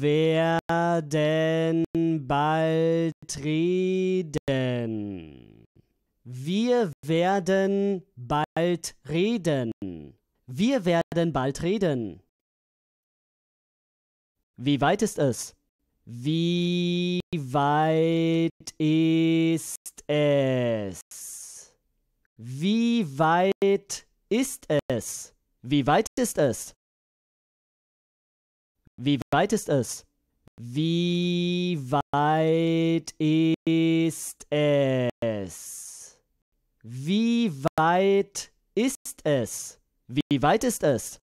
werden bald reden. Wir werden bald reden. Wir werden bald reden. Wie weit ist es? Wie weit ist es? Wie weit ist es? Wie weit ist es? Wie weit ist es? Wie weit ist es? Wie weit ist es? Wie weit ist es? Wie weit ist es?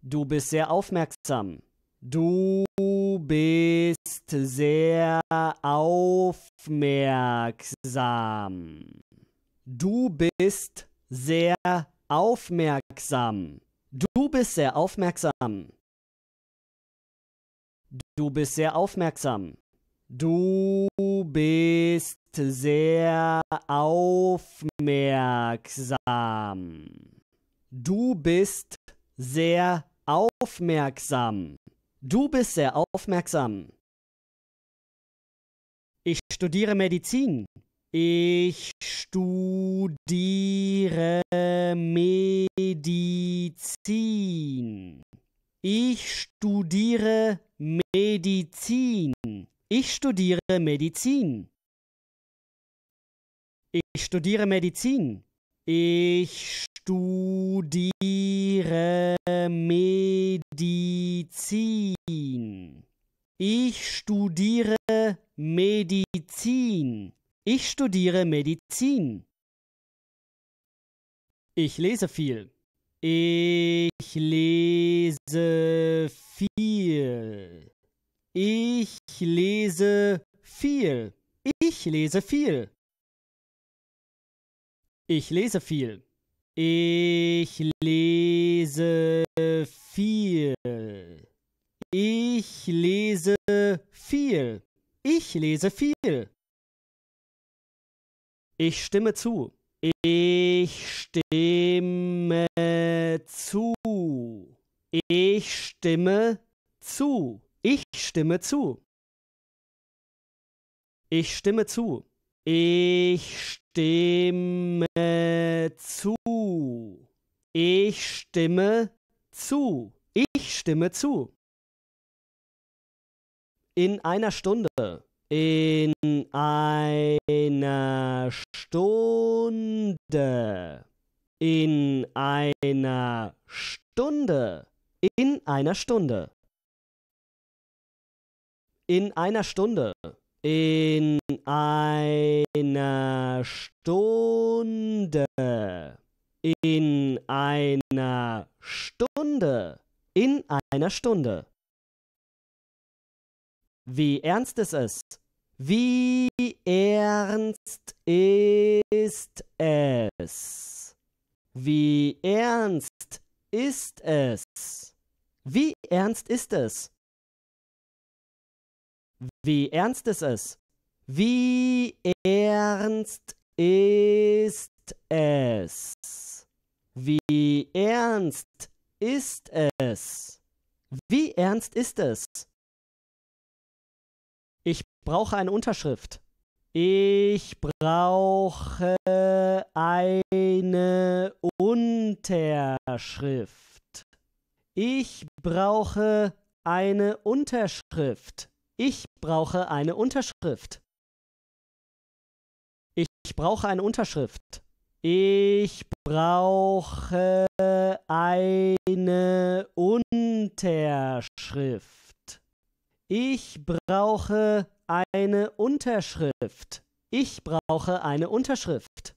Du bist sehr aufmerksam. Du bist sehr aufmerksam. Du bist sehr aufmerksam. Du bist sehr aufmerksam. Du bist sehr aufmerksam. Du bist sehr aufmerksam. Du bist sehr aufmerksam. Du bist sehr aufmerksam. Ich studiere Medizin. Ich studiere Medizin. Ich studiere Medizin. Ich studiere Medizin. Ich studiere Medizin. Ich studiere Medizin. Ich studiere Medizin. Ich studiere Medizin. Ich lese viel. Ich lese viel. Ich lese viel. Ich lese viel. Ich lese viel. Ich lese viel. Ich lese viel. Ich lese viel. Ich stimme zu. Ich stimme zu. Ich stimme zu. Ich stimme zu. Ich stimme zu. Ich stimme zu. Ich stimme zu. Ich stimme zu. In einer Stunde. In einer Stunde. In einer Stunde. In einer Stunde. In einer Stunde in einer Stunde, in einer Stunde, in einer Stunde. Wie ernst ist es? Wie ernst ist es? Wie ernst ist es? Wie ernst ist es? Wie ernst ist es? Wie ernst ist es? Wie ernst ist es? Wie ernst ist es? Ich brauche eine Unterschrift. Ich brauche eine Unterschrift. Ich brauche eine Unterschrift. Ich brauche eine Unterschrift. Ich brauche eine Unterschrift. Ich brauche eine Unterschrift. Ich brauche eine Unterschrift. Ich brauche eine Unterschrift.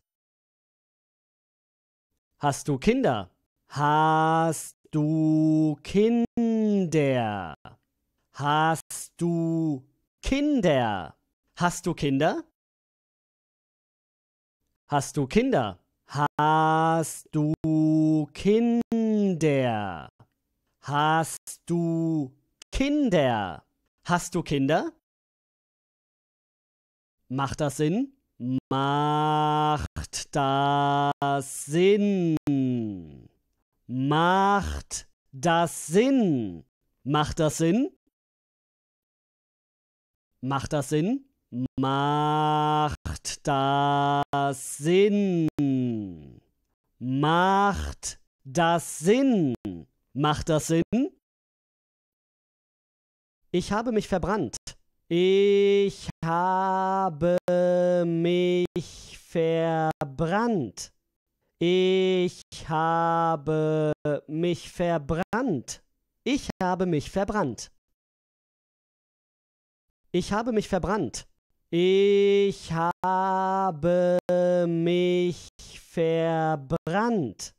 Hast du Kinder? Hast du Kinder? Hast du Kinder? Hast du Kinder? Hast du Kinder? Hast du Kinder? Hast du Kinder? Hast du Kinder? Macht das Sinn? Macht das Sinn? Macht das Sinn? Macht das Sinn? Macht das Sinn? Macht das Sinn? Macht das Sinn? Macht das Sinn? Ich habe mich verbrannt. Ich habe mich verbrannt. Ich habe mich verbrannt. Ich habe mich verbrannt. Ich habe mich verbrannt. Ich habe mich verbrannt.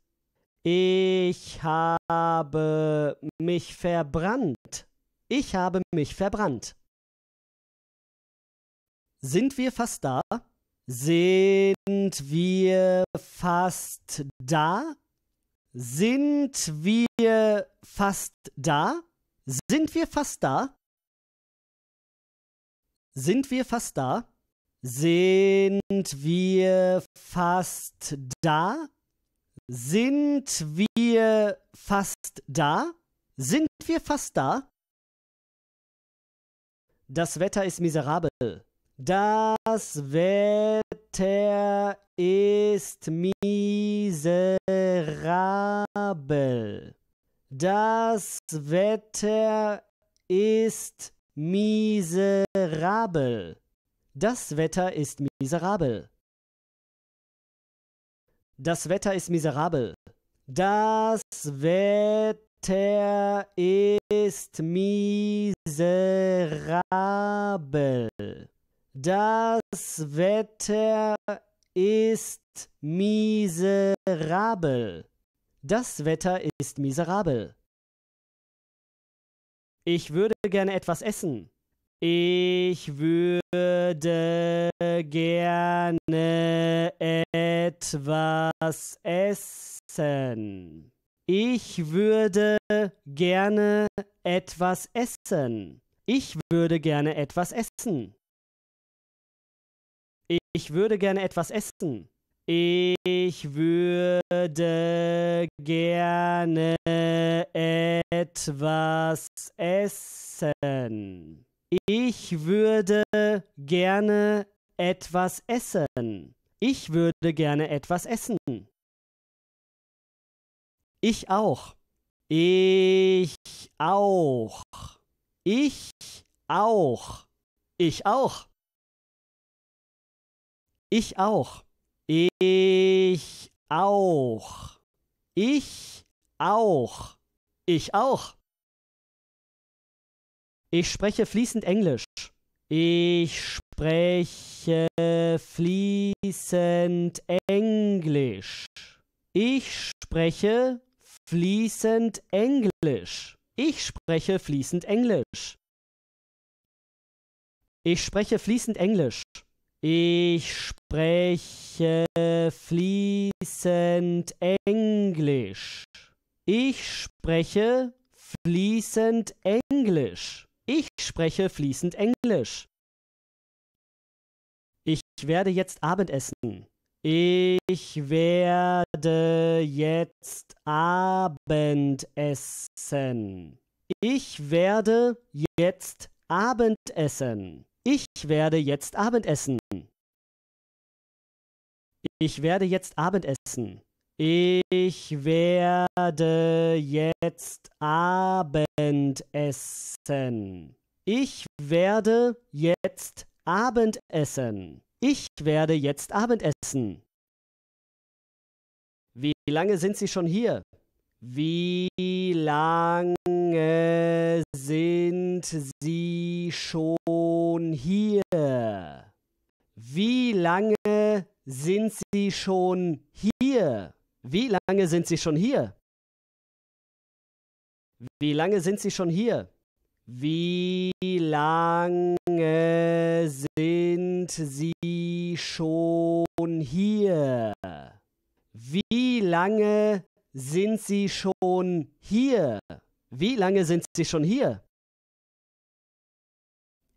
Ich habe mich verbrannt. Ich habe mich verbrannt. Sind wir fast da? Sind wir fast da? Sind wir fast da? Sind wir fast da? Sind wir fast da? Sind wir fast da? Sind wir fast da? Sind wir fast da? Das Wetter ist miserabel. Das Wetter ist miserabel. Das Wetter ist Miserabel. Das Wetter ist miserabel. Das Wetter ist miserabel. Das Wetter ist miserabel. Das Wetter ist miserabel. Das Wetter ist miserabel. Ich würde gerne etwas essen. Ich würde gerne etwas essen. Ich würde gerne etwas essen. Ich würde gerne etwas essen. Ich würde gerne etwas essen. Ich würde gerne etwas essen. Ich würde gerne etwas essen. Ich würde gerne etwas essen. Ich auch. Ich auch. Ich auch. Ich auch. Ich auch. Ich auch. Ich auch. Ich auch. Ich spreche fließend Englisch. Ich spreche fließend Englisch. Ich spreche fließend Englisch. Ich spreche fließend Englisch. Ich spreche fließend Englisch. Ich spreche fließend Englisch. Ich spreche fließend Englisch. Ich spreche fließend Englisch. Ich werde jetzt Abend essen. Ich werde jetzt Abend essen. Ich werde jetzt Abend essen. Ich werde jetzt Abendessen. Ich werde jetzt Abendessen. Ich werde jetzt Abendessen. Ich werde jetzt Abendessen. Ich werde jetzt Abendessen. Wie lange sind Sie schon hier? Wie lange sind Sie schon schon hier? Wie lange sind Sie schon hier? Wie lange sind Sie schon hier? Wie lange sind Sie schon hier? Wie lange sind Sie schon hier? Wie lange sind Sie schon hier? Wie lange sind Sie schon hier?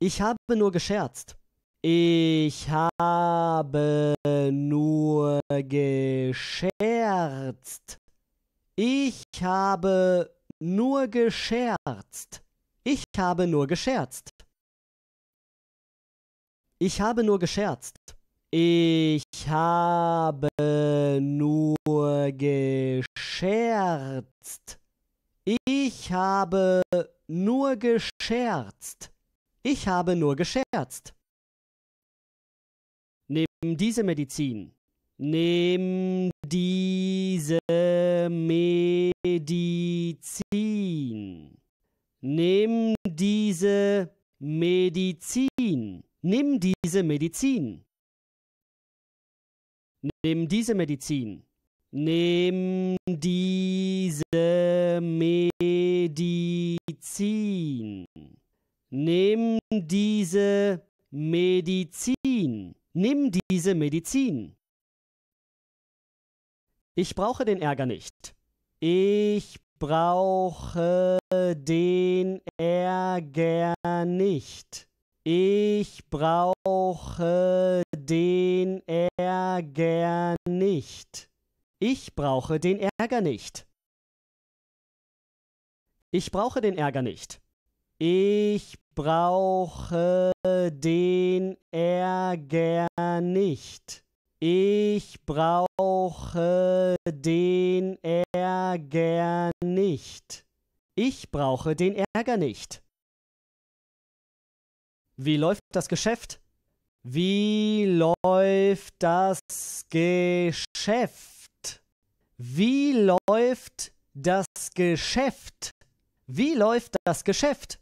Ich habe nur gescherzt. Ich habe nur gescherzt. Ich habe nur gescherzt. Ich habe nur gescherzt. Ich habe nur gescherzt. Ich habe nur gescherzt. Ich habe nur gescherzt. Ich habe nur gescherzt. Nimm diese Medizin. Nimm diese Medizin. Nimm diese Medizin. Nimm diese Medizin. Nimm diese Medizin. Nimm diese Medizin nimm diese Medizin. Nimm diese Medizin. Ich brauche den Ärger nicht. Ich brauche den Ärger nicht. Ich brauche den Ärger nicht. Ich brauche den Ärger nicht. Ich brauche den Ärger nicht. Ich brauche den Ärger nicht. Ich brauche den Ärger nicht. Ich brauche den Ärger nicht. Wie läuft das Geschäft? Wie läuft das Geschäft? Wie läuft das Geschäft? Wie läuft das Geschäft?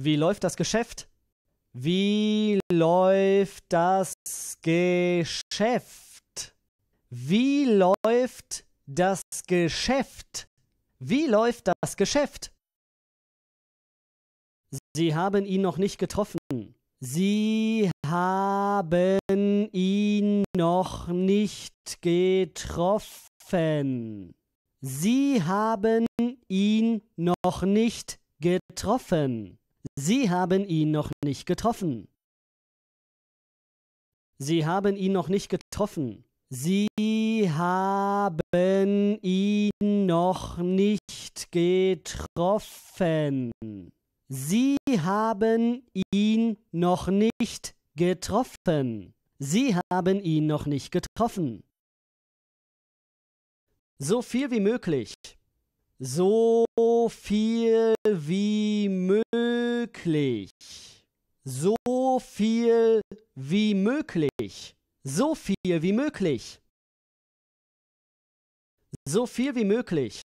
Wie läuft das Geschäft? Wie läuft das Geschäft? Wie läuft das Geschäft? Wie läuft das Geschäft? Sie haben ihn noch nicht getroffen. Sie haben ihn noch nicht getroffen. Sie haben ihn noch nicht getroffen. Sie haben ihn noch nicht getroffen. Sie haben ihn noch nicht getroffen. Sie haben ihn noch nicht getroffen. Sie haben ihn noch nicht getroffen. Sie haben ihn noch nicht getroffen. So viel wie möglich. So viel wie möglich. So viel wie möglich. So viel wie möglich. So viel wie möglich.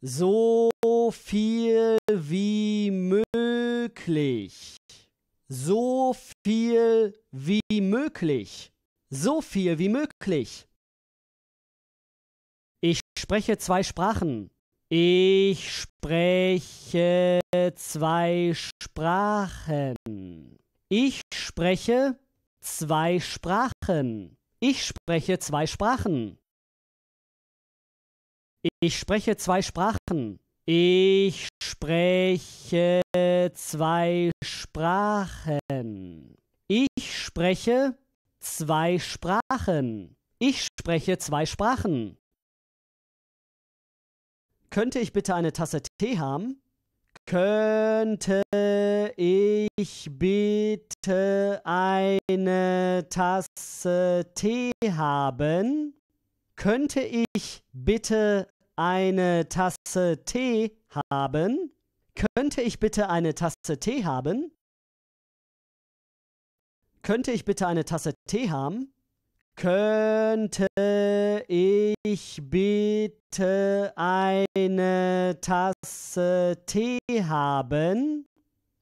So viel wie möglich. So viel wie möglich. So viel wie möglich. Ich spreche zwei Sprachen. Ich spreche zwei Sprachen. Ich spreche zwei Sprachen. Ich spreche zwei Sprachen. Ich spreche zwei Sprachen. Ich spreche zwei Sprachen. Ich spreche zwei Sprachen. Ich spreche zwei Sprachen. Könnte ich bitte eine Tasse Tee haben? Könnte ich bitte eine Tasse Tee haben? Könnte ich bitte eine Tasse Tee haben? Könnte ich bitte eine Tasse Tee haben? Könnte ich bitte eine Tasse Tee haben? Könnte ich bitte eine Tasse Tee haben?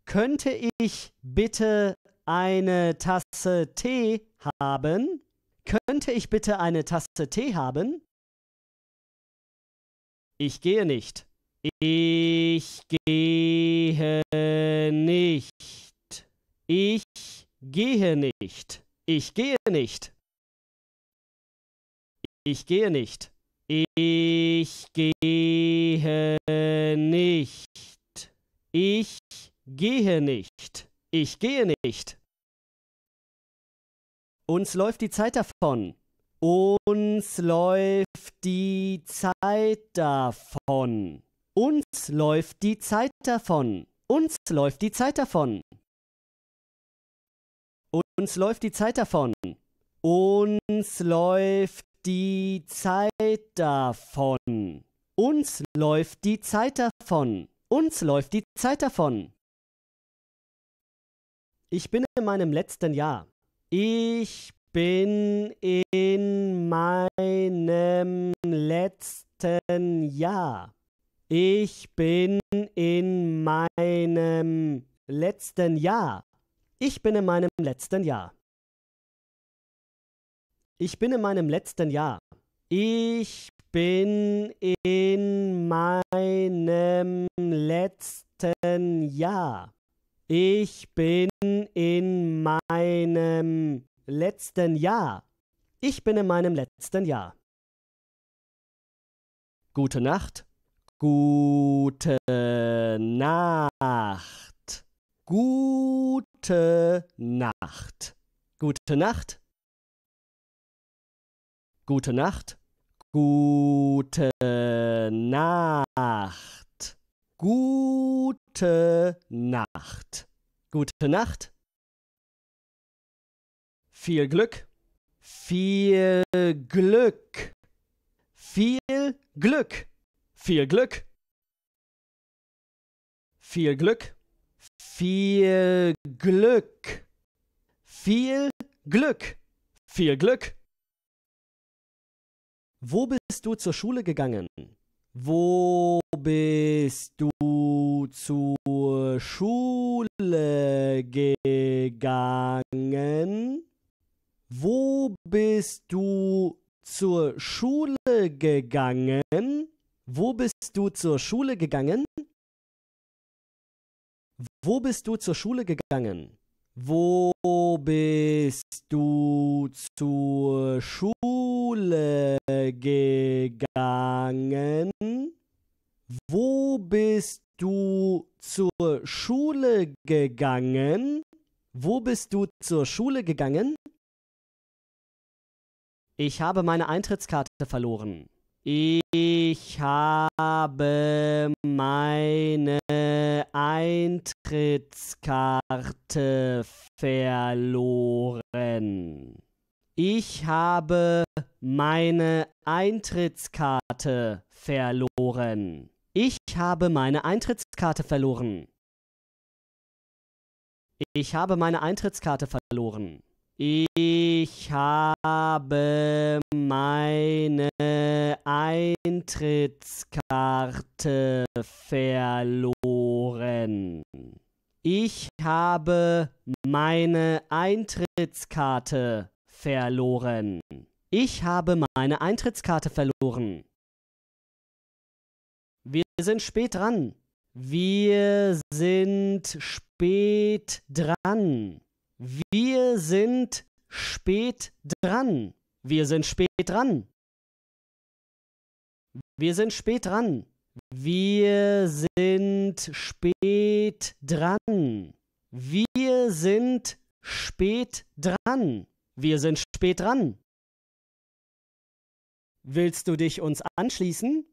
Könnte ich bitte eine Tasse Tee haben? Könnte ich bitte eine Tasse Tee haben? Ich gehe nicht. Ich gehe nicht. Ich gehe nicht. Ich gehe nicht. Ich gehe nicht. Ich gehe nicht. Ich gehe nicht. Ich gehe nicht. Uns läuft die Zeit davon. Uns läuft die Zeit davon. Uns läuft die Zeit davon. Uns läuft die Zeit davon. Uns läuft die Zeit davon. Uns läuft die Zeit davon. Uns läuft die Zeit davon. Uns läuft die Zeit davon. Ich bin in meinem letzten Jahr. Ich bin in meinem letzten Jahr. Ich bin in meinem letzten Jahr. Ich bin in meinem letzten Jahr. Ich bin in meinem letzten Jahr. Ich bin in meinem letzten Jahr. Ich bin in meinem letzten Jahr. Ich bin in meinem letzten Jahr. Gute Nacht. Gute Nacht. Gute Nacht. Gute Nacht. Gute Nacht. Gute Nacht. Gute Nacht. Gute Nacht. Viel Glück. Viel Glück. Viel Glück. Viel Glück. Viel Glück. Viel Glück. Viel Glück. Viel Glück. Wo bist du zur Schule gegangen? Wo bist du zur Schule gegangen? Wo bist du zur Schule gegangen? Wo bist du zur Schule gegangen? Wo bist du zur Schule gegangen? Wo bist du zur Schule? Schule gegangen? Wo bist du zur Schule gegangen? Wo bist du zur Schule gegangen? Ich habe meine Eintrittskarte verloren. Ich habe meine Eintrittskarte verloren. Ich habe meine Eintrittskarte verloren. Ich habe meine Eintrittskarte verloren. Ich habe meine Eintrittskarte verloren. Ich habe meine Eintrittskarte verloren. Ich habe meine Eintrittskarte verloren. Ich habe meine Eintrittskarte verloren. Wir sind spät dran. Wir sind spät dran. Wir sind spät dran. Wir sind spät dran. Wir sind spät dran. Wir sind spät dran. Wir sind spät dran. Wir sind spät dran. Willst du dich uns anschließen?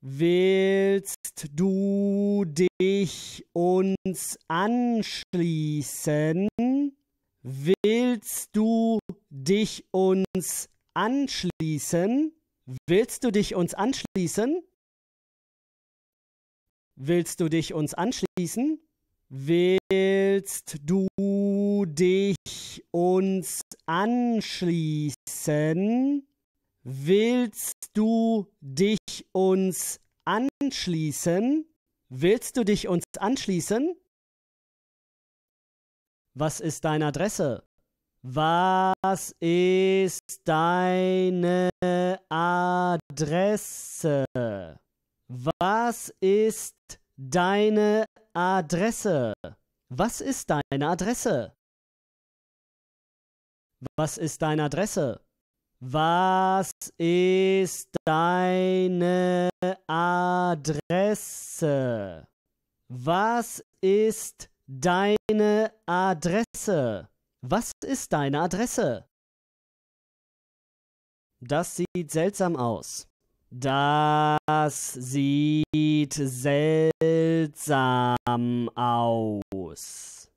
Willst du dich uns anschließen? Willst du dich uns anschließen? Willst du dich uns anschließen? Willst du dich uns anschließen? Willst du dich uns anschließen? Willst du dich uns anschließen? Willst du dich uns anschließen? Was ist deine Adresse? Was ist deine Adresse? Was ist Deine Adresse. Was ist deine Adresse? Was ist deine Adresse? Was ist deine Adresse? Was ist deine Adresse? Was ist deine Adresse? Das sieht seltsam aus. Das sieht seltsam aus.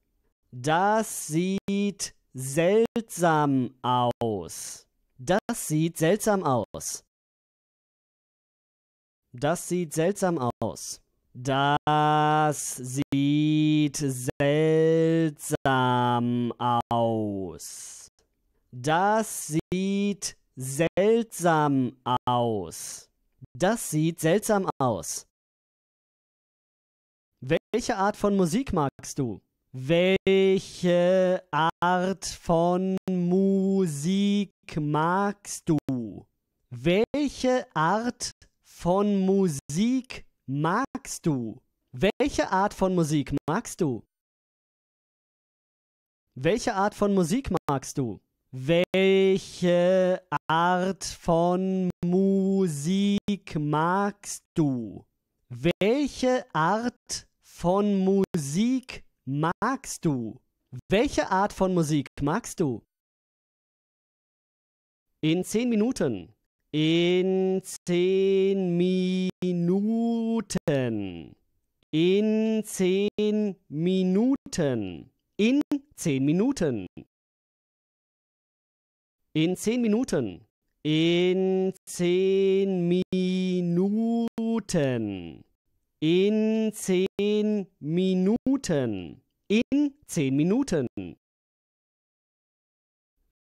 Das sieht seltsam aus. Das sieht seltsam aus. Das sieht seltsam aus. Das sieht seltsam aus. Das sieht seltsam aus. Das sieht seltsam aus. Welche Art von Musik magst du? Welche Art von Musik magst du? Welche Art von Musik magst du? Welche Art von Musik magst du? Welche Art von Musik magst du? Welche Art von Musik magst du? Welche Art von Musik magst du? Welche Art von Musik magst du? In zehn Minuten. In zehn Minuten. In zehn Minuten. In zehn Minuten. In zehn Minuten. In zehn Minuten. In zehn Minuten. In zehn Minuten.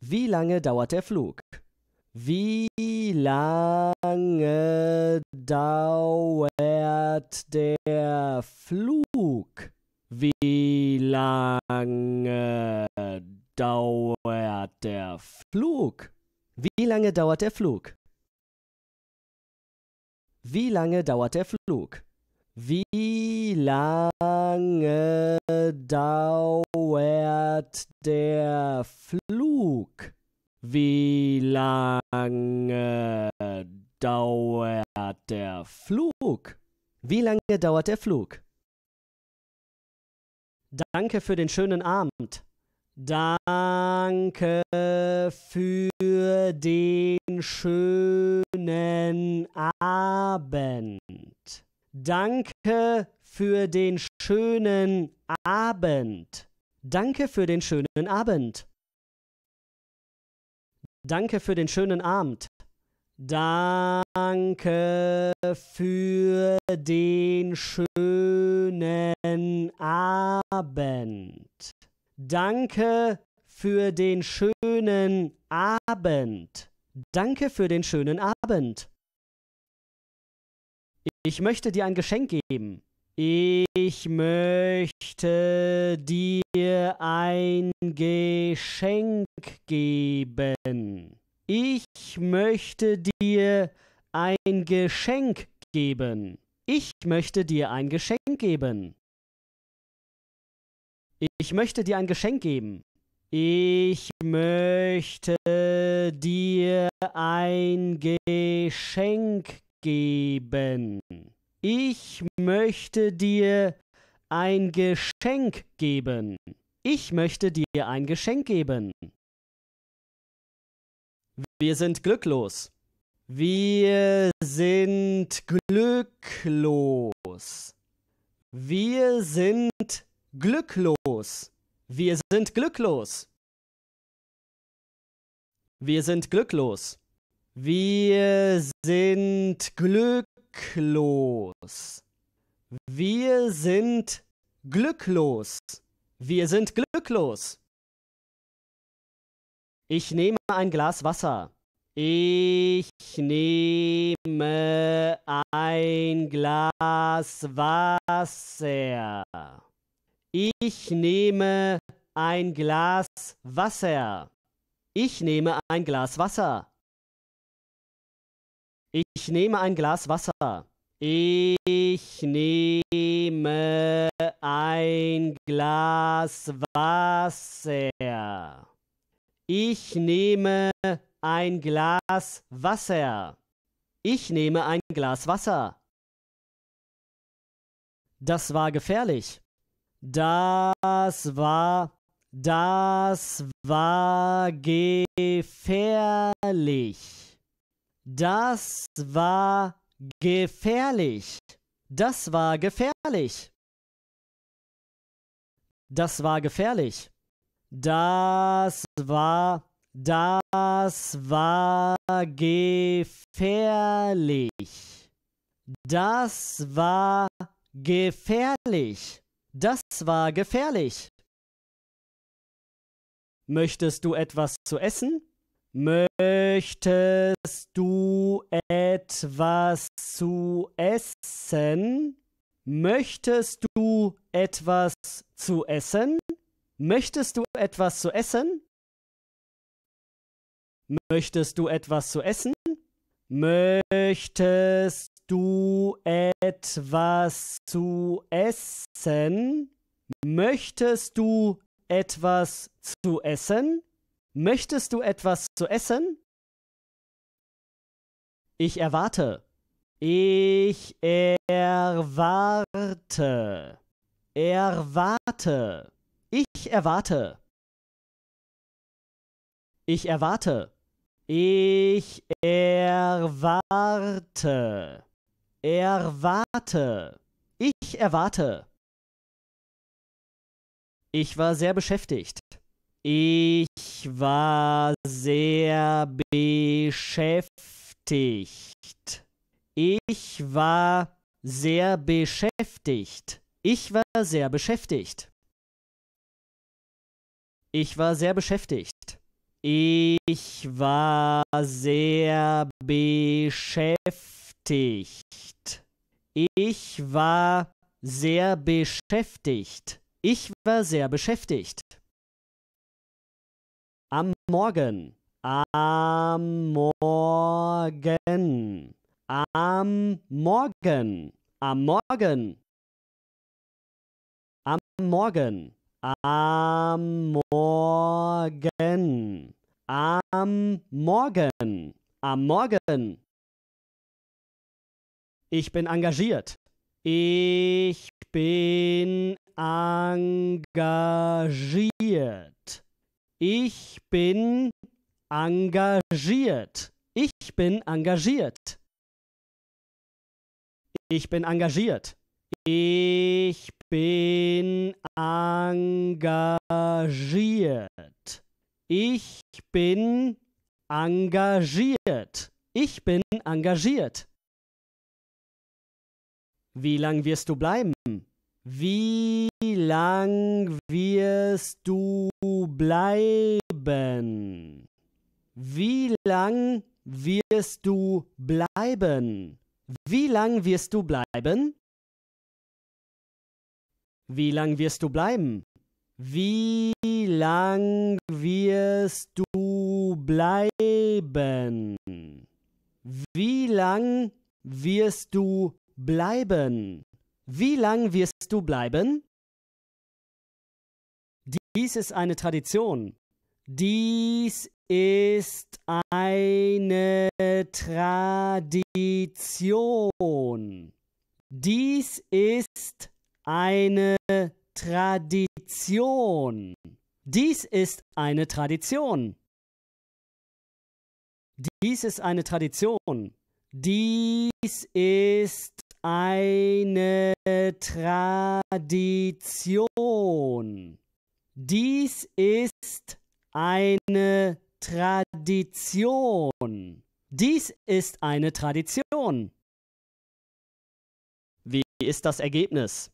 Wie lange dauert der Flug? Wie lange dauert der Flug? Wie lange dauert der Flug? Wie lange dauert der Flug? Wie lange dauert der Flug? Wie lange dauert der Flug? Wie lange dauert der Flug? Wie lange dauert der Flug? Danke für den schönen Abend. Danke für den schönen Abend. Danke für den schönen Abend. Danke für den schönen Abend. Danke für den schönen Abend. Danke für den schönen Abend. Danke für den schönen Abend. Danke für den schönen Abend. Ich möchte dir ein Geschenk geben. Ich möchte dir ein Geschenk geben. Ich möchte dir ein Geschenk geben. Ich möchte dir ein Geschenk geben. Ich möchte dir ein Geschenk geben. Ich möchte dir ein Geschenk geben. Ich möchte dir ein Geschenk geben. Ich möchte dir ein Geschenk geben. Wir sind glücklos. Wir sind glücklos. Wir sind glücklos. Wir sind glücklos. Wir sind glücklos. Wir sind glücklos. Wir sind glücklos. Wir sind glücklos. Ich nehme ein Glas Wasser. Ich nehme ein Glas Wasser. Ich nehme ein Glas Wasser. Ich nehme ein Glas Wasser. Ich nehme ein Glas Wasser. Ich nehme ein Glas Wasser. Ich nehme ein Glas Wasser. Ich nehme ein Glas Wasser. Das war gefährlich. Das war, das war gefährlich. Das war gefährlich. Das war gefährlich. Das war gefährlich. Das war, das war gefährlich. Das war gefährlich. Das war gefährlich. Möchtest du etwas zu essen? Möchtest du etwas zu essen? Möchtest du etwas zu essen? Möchtest du etwas zu essen? Möchtest du etwas zu essen? Möchtest du etwas zu essen? Möchtest du etwas zu essen? Möchtest du etwas zu essen? Ich erwarte. Ich erwarte. Erwarte. Ich erwarte. Ich erwarte. Ich erwarte. Erwarte. Ich erwarte. Ich war sehr beschäftigt. Ich war sehr beschäftigt. Ich war sehr beschäftigt. Ich war sehr beschäftigt. Ich war sehr beschäftigt. Ich war sehr beschäftigt beschäftigt. Ich war sehr beschäftigt. Ich war sehr beschäftigt. Am Morgen. Am Morgen. Am Morgen. Am Morgen. Am Morgen. Am Morgen. Am Morgen. Am Morgen. Ich bin engagiert. Ich bin engagiert. Ich bin engagiert. Ich bin engagiert. Ich bin engagiert. Ich bin engagiert. Ich bin engagiert. Ich bin engagiert. Ich bin engagiert. Wie lang wirst du bleiben? Wie lang wirst du bleiben? Wie lang wirst du bleiben? Wie lang wirst du bleiben? Wie lang wirst du bleiben? Wie lang wirst du bleiben? Wie lang wirst du bleiben. Wie lang wirst du bleiben? Dies ist eine Tradition. Dies ist eine Tradition. Dies ist eine Tradition. Dies ist eine Tradition. Dies ist eine Tradition. Dies ist eine Tradition. Dies ist eine Tradition. Dies ist eine Tradition. Wie ist das Ergebnis?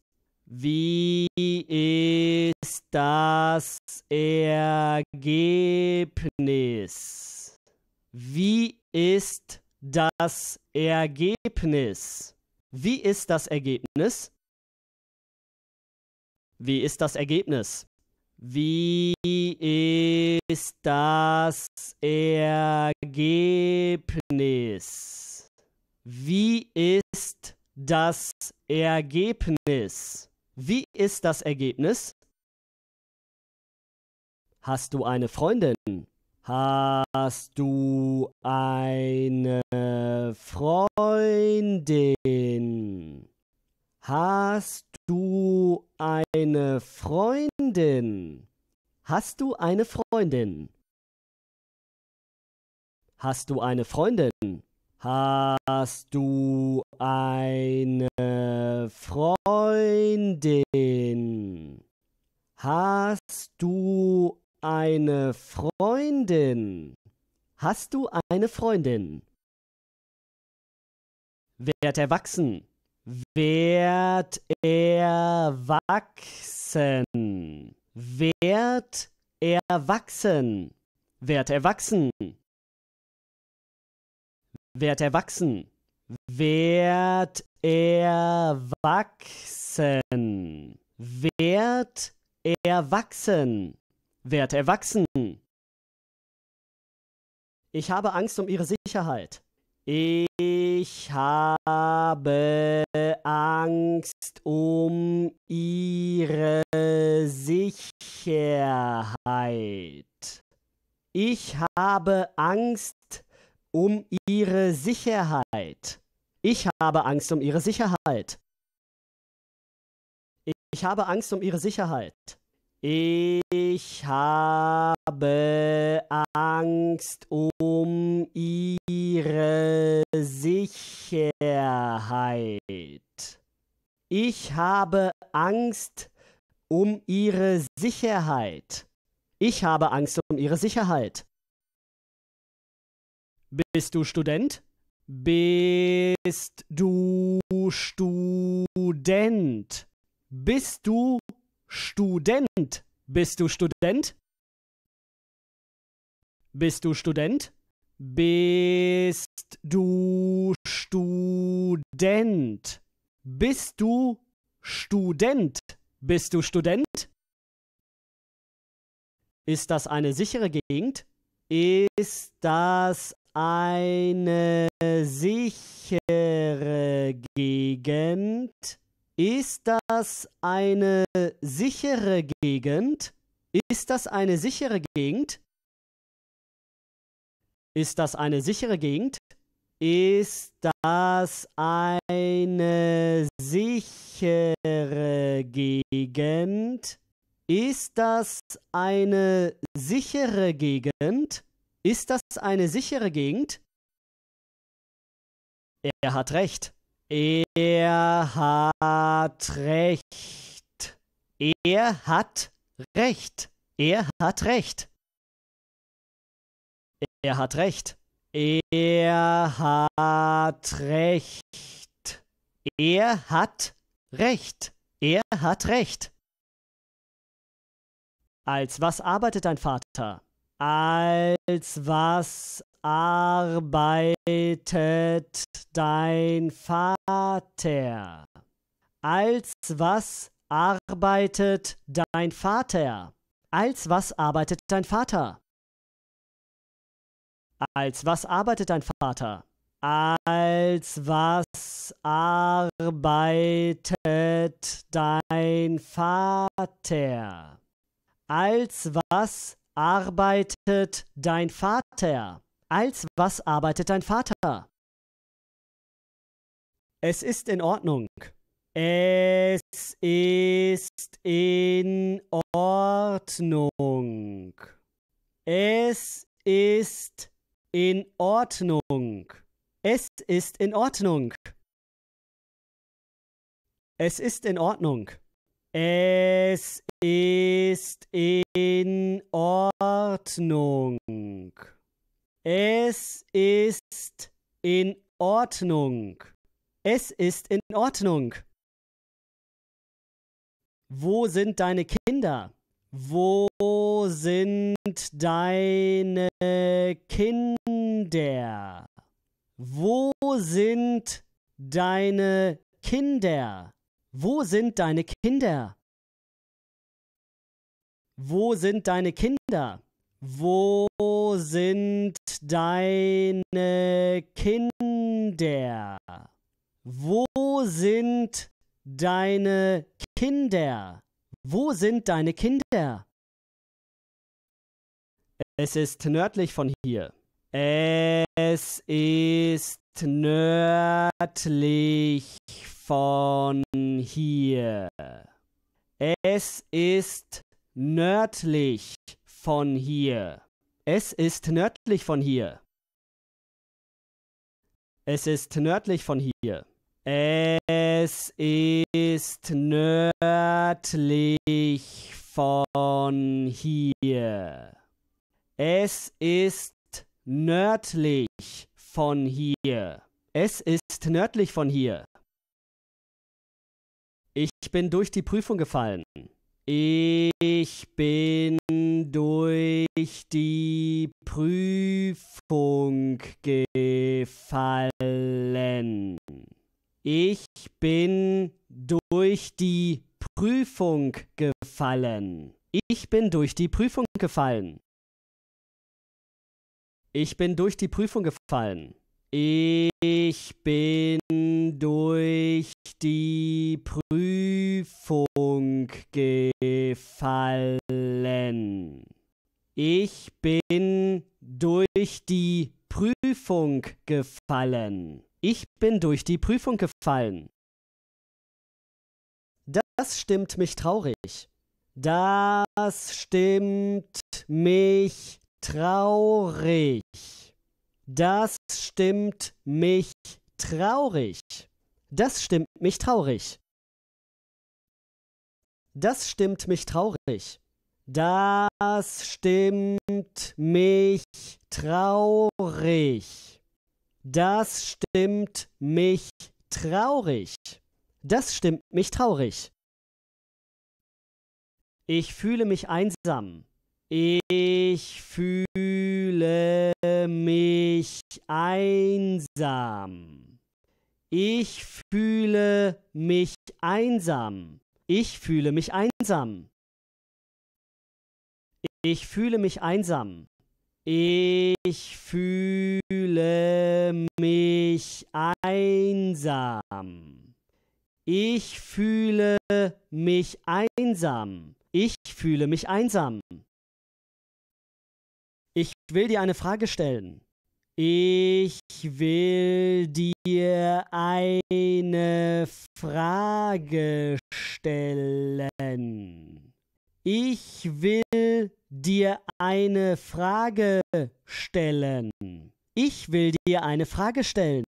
Wie ist das Ergebnis? Wie ist das Ergebnis? Wie ist das Ergebnis? Wie ist das Ergebnis? Wie ist das Ergebnis? Wie ist das Ergebnis? Wie ist das Ergebnis? Hast du eine Freundin? Hast du eine Freundin? Hast du eine Freundin? Hast du eine Freundin? Hast du eine Freundin? Hast du eine Freundin? Hast du eine Freundin? Hast du eine Freundin? Werd erwachsen. Werd erwachsen. Werd erwachsen. Werd erwachsen. Werd erwachsen. Werd erwachsen. Werd erwachsen. Werd erwachsen! Ich habe Angst um ihre Sicherheit. Ich habe Angst um ihre Sicherheit. Ich habe Angst um ihre Sicherheit. Ich habe Angst um ihre Sicherheit. Ich habe Angst um ihre Sicherheit. Ich habe Angst um ihre Sicherheit. Ich habe Angst um ihre Sicherheit. Ich habe Angst um ihre Sicherheit. Bist du Student? Bist du Student? Bist du Student. Bist du Student? Bist du Student? Bist du Student? Bist du Student? Bist du Student? Ist das eine sichere Gegend? Ist das eine sichere Gegend? Ist das eine sichere Gegend? Ist das eine sichere Gegend? Ist das eine sichere Gegend? Ist das eine sichere Gegend? Ist das eine sichere Gegend? Ist das eine sichere Gegend? Er hat recht. Er hat recht. Er hat recht. Er hat recht. Er hat recht. Er hat recht. Er hat recht. Er hat recht. Als was arbeitet dein Vater? Als was arbeitet dein Vater? Als was arbeitet dein Vater? Als was arbeitet dein Vater? Als was arbeitet dein Vater? Als was arbeitet dein Vater? Als was arbeitet dein Vater? Als was arbeitet dein Vater? Es ist in Ordnung. Es ist in Ordnung. Es ist in Ordnung. Es ist in Ordnung. Es ist in Ordnung. Es ist in Ordnung. Es ist in Ordnung. Es ist in Ordnung. Wo sind deine Kinder? Wo sind deine Kinder? Wo sind deine Kinder? Wo sind deine Kinder? Wo sind deine Kinder? Wo sind deine Kinder? Wo sind deine Kinder? Wo sind deine Kinder? Es ist nördlich von hier. Es ist nördlich von hier. Es ist nördlich von hier. Es ist nördlich von hier. Es ist nördlich von hier. Es ist nördlich von hier. Es ist nördlich von hier. Es ist nördlich von hier. Ich bin durch die Prüfung gefallen. Ich bin durch die Prüfung gefallen. Ich bin durch die Prüfung gefallen. Ich bin durch die Prüfung gefallen. Ich bin durch die Prüfung gefallen. Ich bin durch die Prüfung gefallen. Ich bin durch die Prüfung gefallen. Ich bin durch die Prüfung gefallen. Das stimmt mich traurig. Das stimmt mich traurig. Das stimmt mich traurig. Das stimmt mich traurig. Das stimmt mich traurig. Das stimmt mich traurig. Das stimmt mich traurig. Das stimmt mich traurig. Ich fühle mich einsam. Ich fühle fühle mich einsam. Ich fühle mich einsam. Ich fühle mich einsam. Ich fühle mich einsam. Ich fühle mich einsam. Ich fühle mich einsam. Ich fühle mich einsam. Ich will dir eine Frage stellen. Ich will dir eine Frage stellen. Ich will dir eine Frage stellen. Ich will dir eine Frage stellen.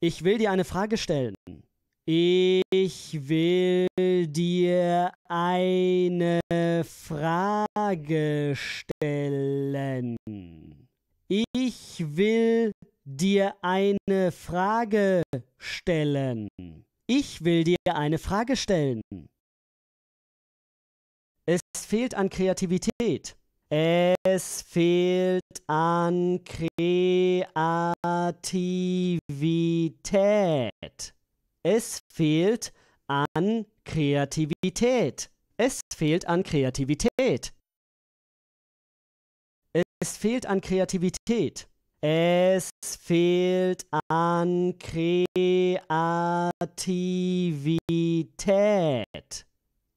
Ich will dir eine Frage stellen. Ich will dir eine Frage stellen. Ich will dir eine Frage stellen. Ich will dir eine Frage stellen. Es fehlt an Kreativität. Es fehlt an Kreativität. Es fehlt an Kreativität. Es fehlt an Kreativität. Es fehlt an Kreativität. Es fehlt an Kreativität.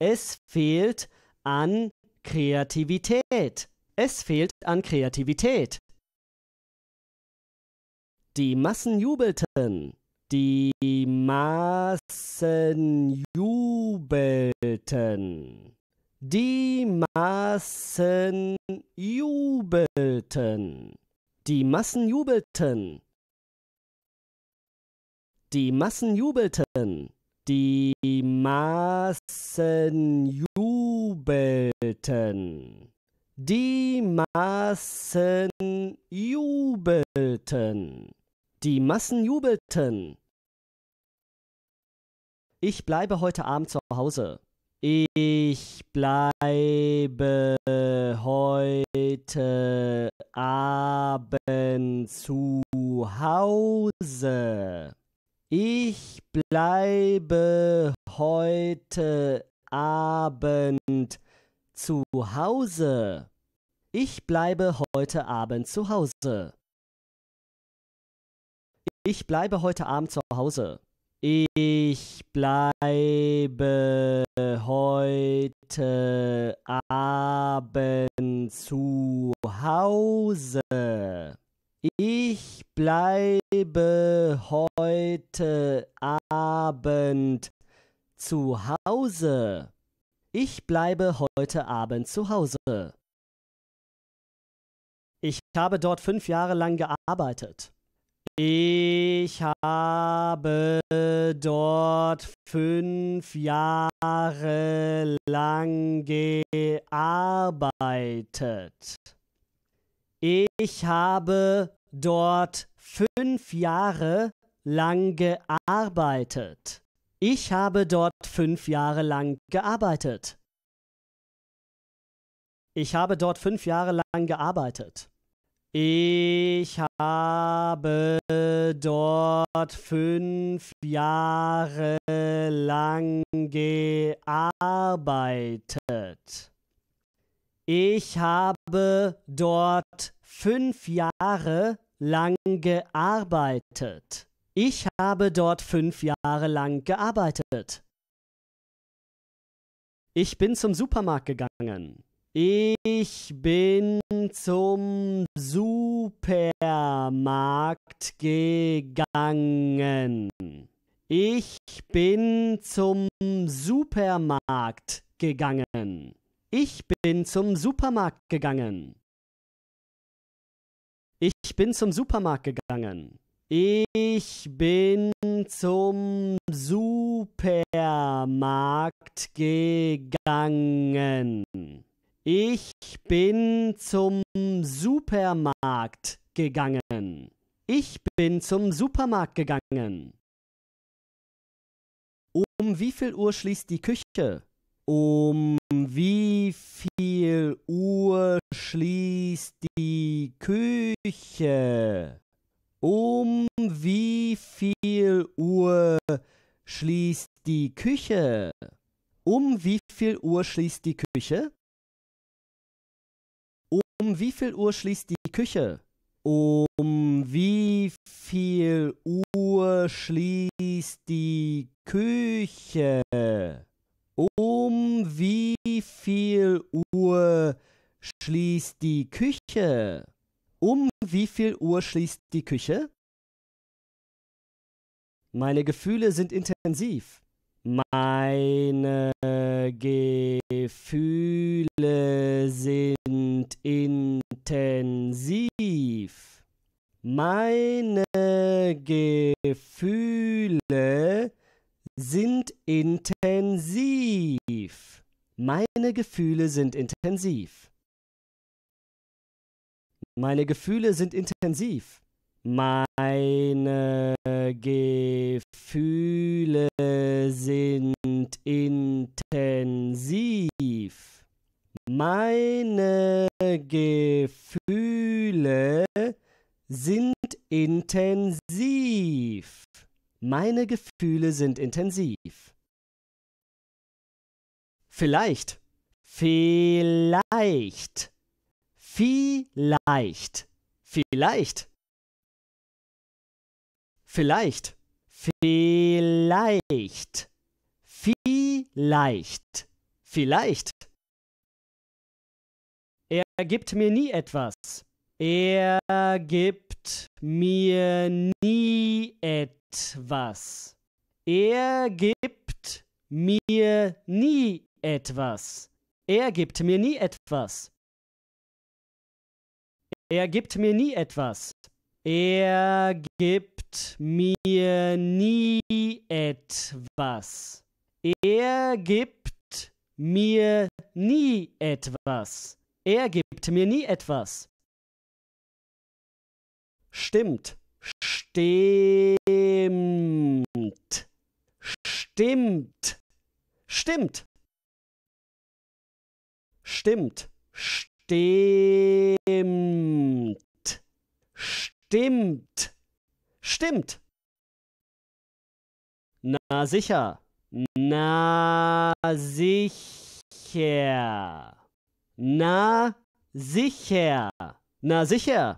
Es fehlt an Kreativität. Es fehlt an Kreativität. Die Massen jubelten. Die Massen jubelten. Die Massen jubelten. Die Massen jubelten. Die Massen jubelten. Die Massen jubelten. Die Massen jubelten. Die Massen jubelten. Ich bleibe heute Abend zu Hause. Ich bleibe heute Abend zu Hause. Ich bleibe heute Abend zu Hause. Ich bleibe heute Abend zu Hause. Ich bleibe heute Abend zu Hause. Ich bleibe heute Abend zu Hause. Ich bleibe heute Abend zu Hause. Ich bleibe heute Abend zu Hause. Ich habe dort fünf Jahre lang gearbeitet. Ich habe dort fünf Jahre lang gearbeitet. Ich habe dort fünf Jahre lang gearbeitet. Ich habe dort fünf Jahre lang gearbeitet. Ich habe dort fünf Jahre lang gearbeitet. Ich habe dort fünf Jahre lang gearbeitet. Ich habe dort fünf Jahre lang gearbeitet. Ich habe dort fünf Jahre lang gearbeitet. Ich bin zum Supermarkt gegangen. Ich bin zum Supermarkt gegangen. Ich bin zum Supermarkt gegangen. Ich bin zum Supermarkt gegangen. Ich bin zum Supermarkt gegangen. Ich bin zum Supermarkt gegangen. Ich bin zum Supermarkt gegangen. Ich bin zum Supermarkt gegangen. Um wie viel Uhr schließt die Küche? Um wie viel Uhr schließt die Küche? Um wie viel Uhr schließt die Küche? Um wie viel Uhr schließt die Küche? Um wie viel Uhr schließt die Küche? Um wie viel Uhr schließt die Küche? Um wie viel Uhr schließt die Küche? Um wie viel Uhr schließt die Küche? Meine Gefühle sind intensiv. Meine Gefühle sind intensiv. Meine Gefühle sind intensiv. Meine Gefühle sind intensiv. Meine Gefühle sind intensiv. Meine Gefühle sind intensiv. Meine Gefühle sind intensiv. Meine Gefühle sind intensiv. Vielleicht. Vielleicht. Vielleicht. Vielleicht. Vielleicht. Vielleicht. Vielleicht. Vielleicht. Er gibt mir nie etwas. Er gibt mir nie etwas. Er gibt mir nie etwas. Er gibt mir nie etwas. Er gibt mir nie etwas. Er gibt mir nie etwas. Er gibt mir nie etwas. Er gibt mir nie etwas. Stimmt. Stimmt. Stimmt. Stimmt. Stimmt. Stimmt. Stimmt stimmt. Stimmt. Na sicher. Na sicher. Na sicher. Na sicher.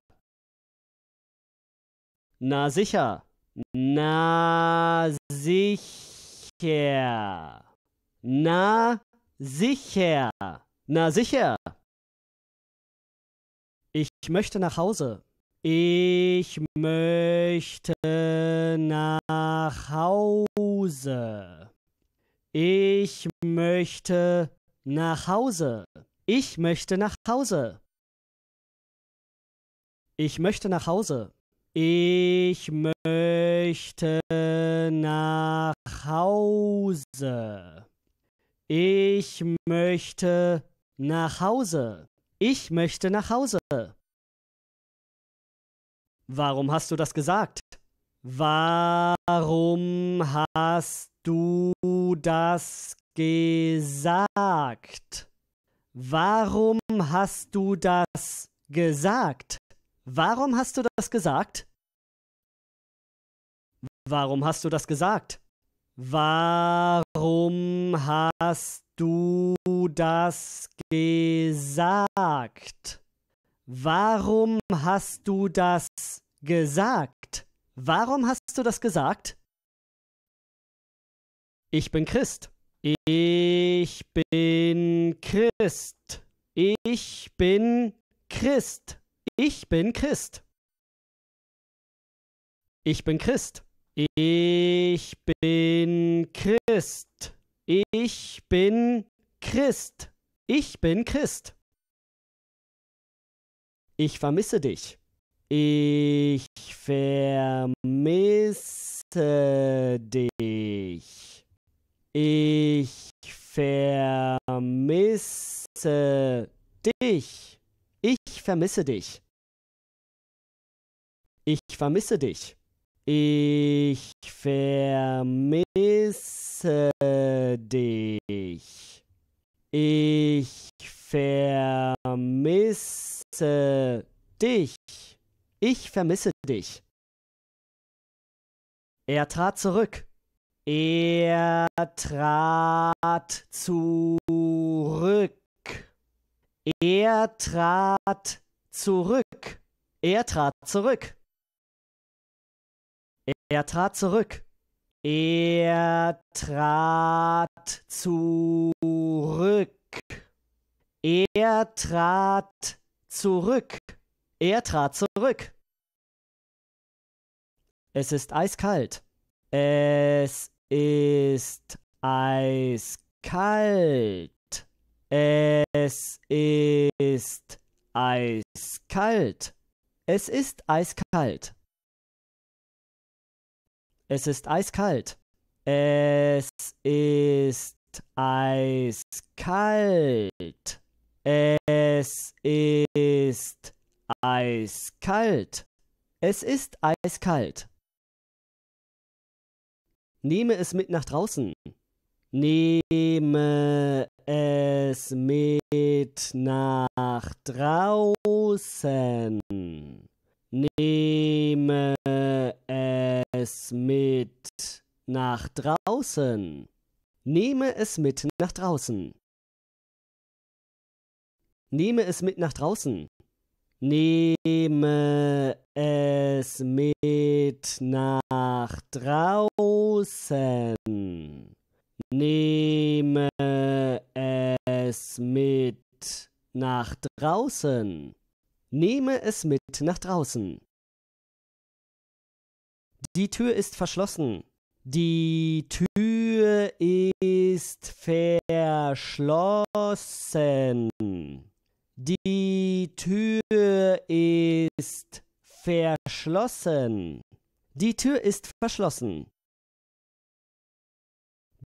Na sicher. Na sicher. Na sicher. Na sicher. Ich möchte nach Hause. Ich möchte nach Hause. Ich möchte nach Hause. Ich möchte nach Hause. Ich möchte nach Hause. Ich möchte nach Hause. Ich möchte nach Hause. Ich möchte nach Hause. Warum hast du das gesagt? Warum hast du das gesagt? Warum hast du das gesagt? Warum hast du das gesagt? Warum hast du das gesagt? Warum hast du das gesagt? Warum hast du das gesagt? Warum hast du das gesagt? Ich bin Christ. Ich bin Christ. Ich bin Christ. Ich bin Christ. Ich bin Christ. Ich bin Christ. Ich bin Christ. Ich bin Christ. Ich vermisse dich. Ich vermisse dich. Ich vermisse dich. Ich vermisse dich. Ich vermisse dich. Ich vermisse dich. Ich vermisse dich. Ich vermisse dich. Er trat zurück. Er trat zurück. Er trat zurück. Er trat zurück. Er trat zurück. Er trat zurück. Er trat zurück. Er trat Zurück. Er trat zurück. Es ist eiskalt. Es ist eiskalt. Es ist eiskalt. Es ist eiskalt. Es ist eiskalt. Es ist eiskalt. Es ist eiskalt. Es ist eiskalt. Nehme es mit nach draußen. Nehme es mit nach draußen. Nehme es mit nach draußen. Nehme es mit nach draußen. Nehme es mit nach draußen. Nehme es mit nach draußen. Nehme es mit nach draußen. Nehme es mit nach draußen. Die Tür ist verschlossen. Die Tür ist verschlossen. Die Tür ist verschlossen. Die Tür ist verschlossen.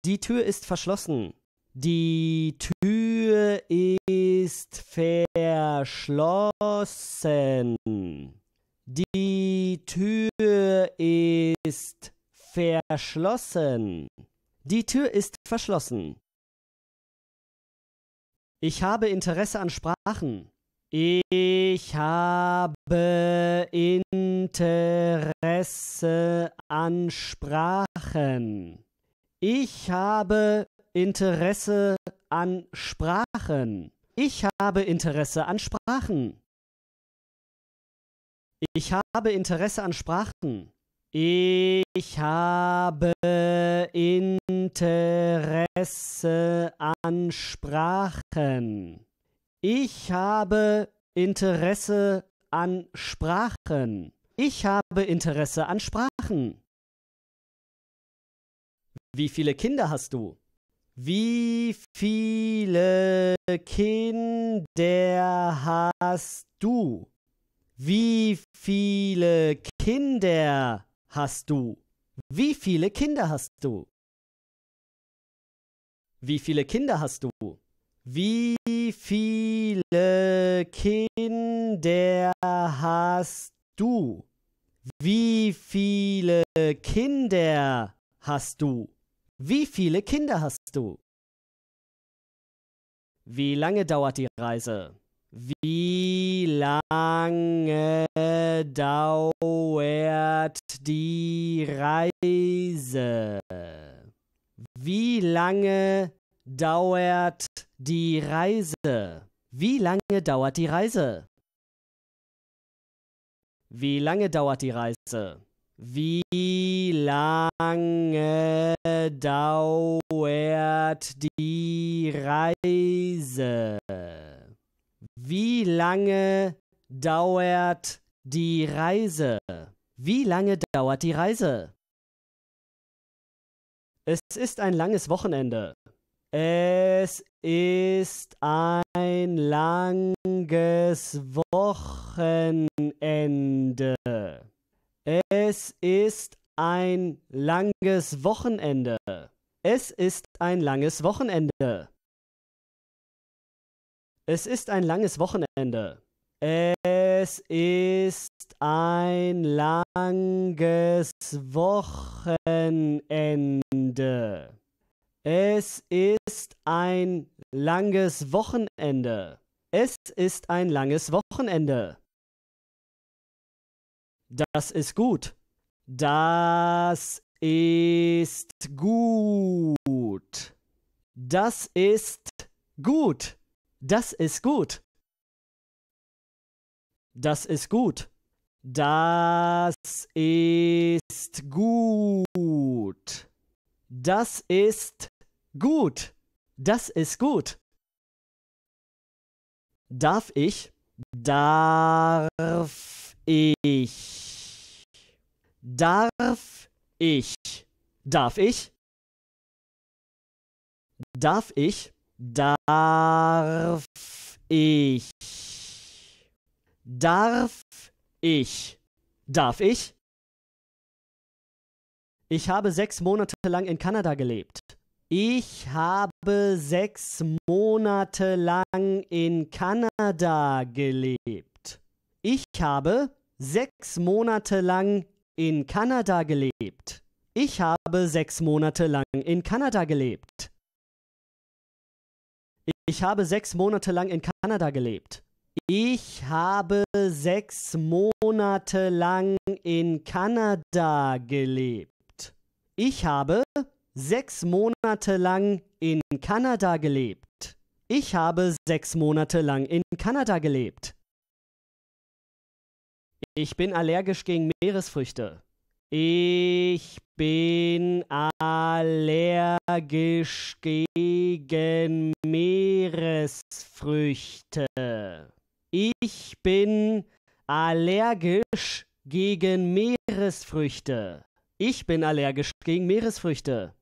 Die Tür ist verschlossen. Die Tür ist verschlossen. Die Tür ist verschlossen. Die Tür ist verschlossen. Ich habe Interesse an Sprachen. Ich habe Interesse an Sprachen. Ich habe Interesse an Sprachen. Ich habe Interesse an Sprachen. Ich habe Interesse an Sprachen. Ich habe Interesse an Sprachen. Ich habe Interesse an Sprachen. Ich habe Interesse an Sprachen. Wie viele Kinder hast du? Wie viele Kinder hast du? Wie viele Kinder hast du? Wie viele Kinder hast du? Wie viele Kinder hast du? Wie viele Kinder hast du? Wie viele Kinder hast du? Wie viele Kinder hast du? Wie lange dauert die Reise? Wie lange dauert die Reise? Wie lange dauert die Reise? Wie lange dauert die Reise? Wie lange dauert die Reise? Wie lange dauert die Reise? Wie lange dauert die Reise? Wie lange dauert die Reise? Es ist ein langes Wochenende. Es ist ein langes Wochenende. Es ist ein langes Wochenende. Es ist ein langes Wochenende. Es ist ein langes Wochenende. Es ist ein langes Wochenende. Es ist ein langes Wochenende. Es ist ein langes Wochenende. Das ist gut. Das ist gut. Das ist gut. Das ist gut. Das ist gut. Das ist gut. Das ist gut. Das ist gut. Darf ich? Darf ich? Darf ich? Darf ich? Darf ich? Darf ich? Darf ich? Darf ich? Ich habe sechs Monate lang in Kanada gelebt. Ich habe sechs Monate lang in Kanada gelebt. Ich habe sechs Monate lang in Kanada gelebt. Ich habe sechs Monate lang in Kanada gelebt. Ich habe sechs Monate lang in Kanada gelebt. Ich habe sechs Monate lang in Kanada gelebt. Ich habe sechs Monate lang in Kanada gelebt. Ich habe sechs Monate lang in Kanada gelebt. Ich bin allergisch gegen Meeresfrüchte. Ich bin allergisch gegen Meeresfrüchte. Ich bin allergisch gegen Meeresfrüchte. Ich bin allergisch gegen Meeresfrüchte.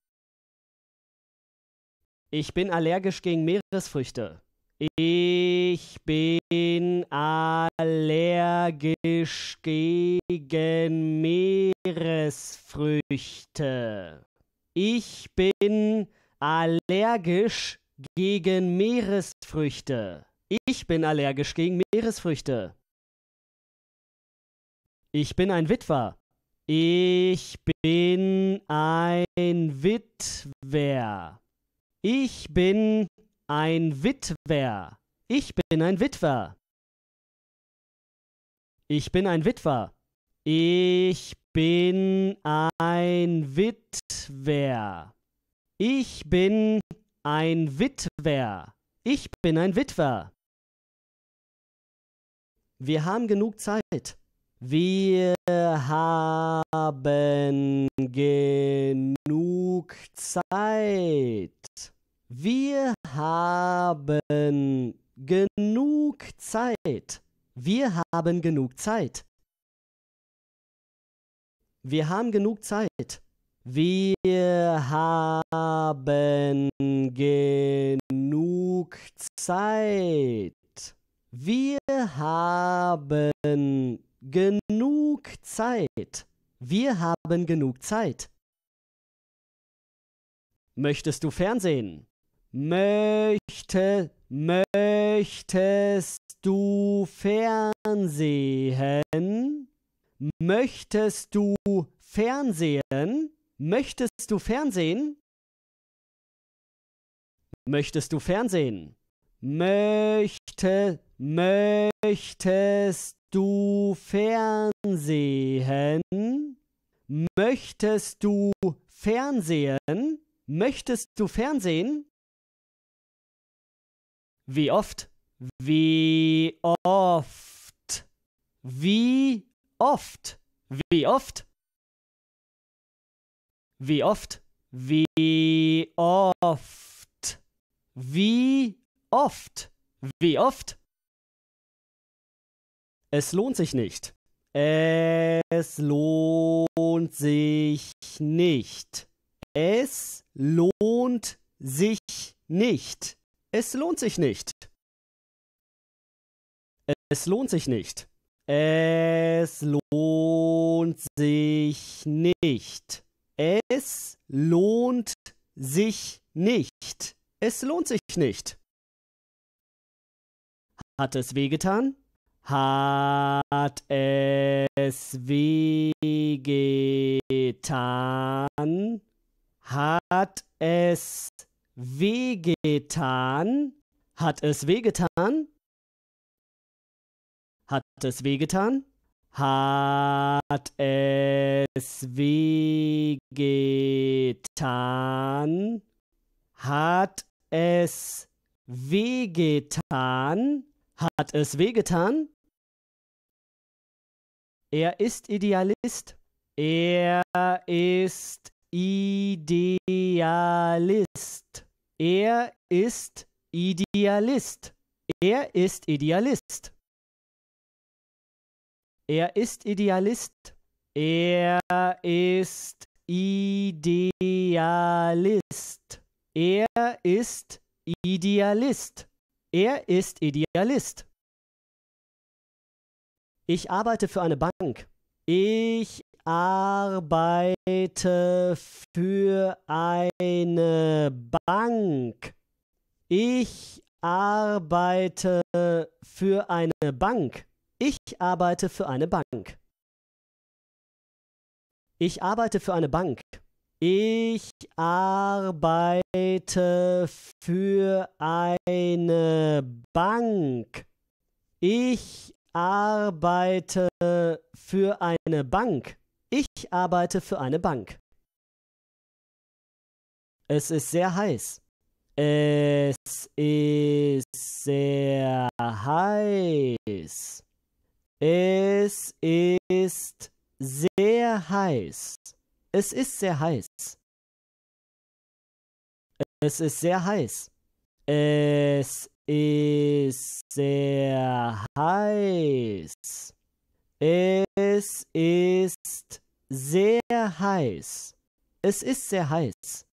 Ich bin allergisch gegen Meeresfrüchte. Ich bin allergisch gegen Meeresfrüchte. Ich bin allergisch gegen Meeresfrüchte. Ich bin allergisch gegen Meeresfrüchte. Ich bin ein Witwer. Ich bin ein Witwer. Ich bin ein Witwer. Ich bin ein Witwer. Ich bin ein Witwer. Ich bin ein Witwer. Ich bin ein Witwer. Ich bin ein Witwer. Wir haben genug Zeit. Wir haben genug Zeit. Wir haben genug Zeit. Wir haben genug Zeit. Wir haben genug Zeit. Wir haben genug Zeit. Wir haben genug Zeit. Wir haben genug Zeit. Möchtest du Fernsehen? Möchte, möchtest du Fernsehen? Möchtest du Fernsehen? Möchtest du Fernsehen? Möchtest du Fernsehen? Möchte, möchtest du Fernsehen? Möchtest du Fernsehen? Möchtest du Fernsehen? Wie oft? Wie oft? Wie oft? Wie oft? Wie oft? Wie oft? Wie oft? Wie oft? Es lohnt sich nicht. Es lohnt sich nicht. Es lohnt sich nicht. Es lohnt sich nicht. Es lohnt sich nicht. Es lohnt sich nicht. Es lohnt sich nicht. Es lohnt sich nicht. Hat es wehgetan? Hat es wehgetan? Hat es wehgetan? Hat es wehgetan? Hat es wehgetan? Hat es wehgetan? Hat es wehgetan? Hat es wehgetan? Er ist Idealist. Er ist Idealist. Er ist Idealist. Er ist Idealist. Er ist Idealist. Er ist Idealist. Er ist Idealist. Er ist Idealist. Ich arbeite für eine Bank. Ich arbeite für eine Bank. Ich arbeite für eine Bank. Ich arbeite für eine Bank. Ich arbeite für eine Bank. Ich arbeite für eine Bank. Ich arbeite für eine Bank. Ich arbeite für eine Bank. Es ist sehr heiß. Es ist sehr heiß. Es ist sehr heiß. Es ist sehr heiß. Es ist sehr heiß. Es ist sehr heiß. Es ist sehr heiß. Es ist sehr heiß.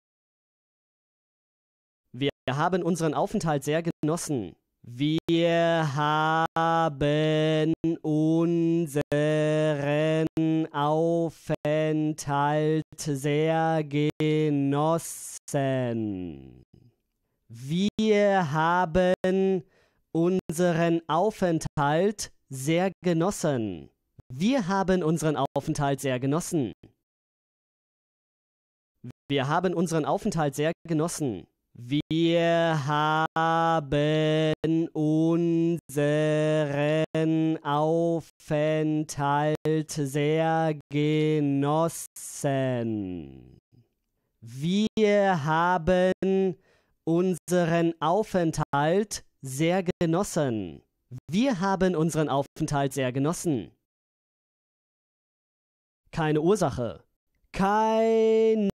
Wir haben unseren Aufenthalt sehr genossen. Wir haben unseren Aufenthalt sehr genossen. Wir haben unseren Aufenthalt sehr genossen. Wir haben unseren Aufenthalt sehr genossen. Wir haben unseren Aufenthalt sehr genossen. Wir haben unseren Aufenthalt sehr genossen. Wir haben unseren Aufenthalt sehr genossen. Wir haben unseren Aufenthalt sehr genossen keine Ursache. Keine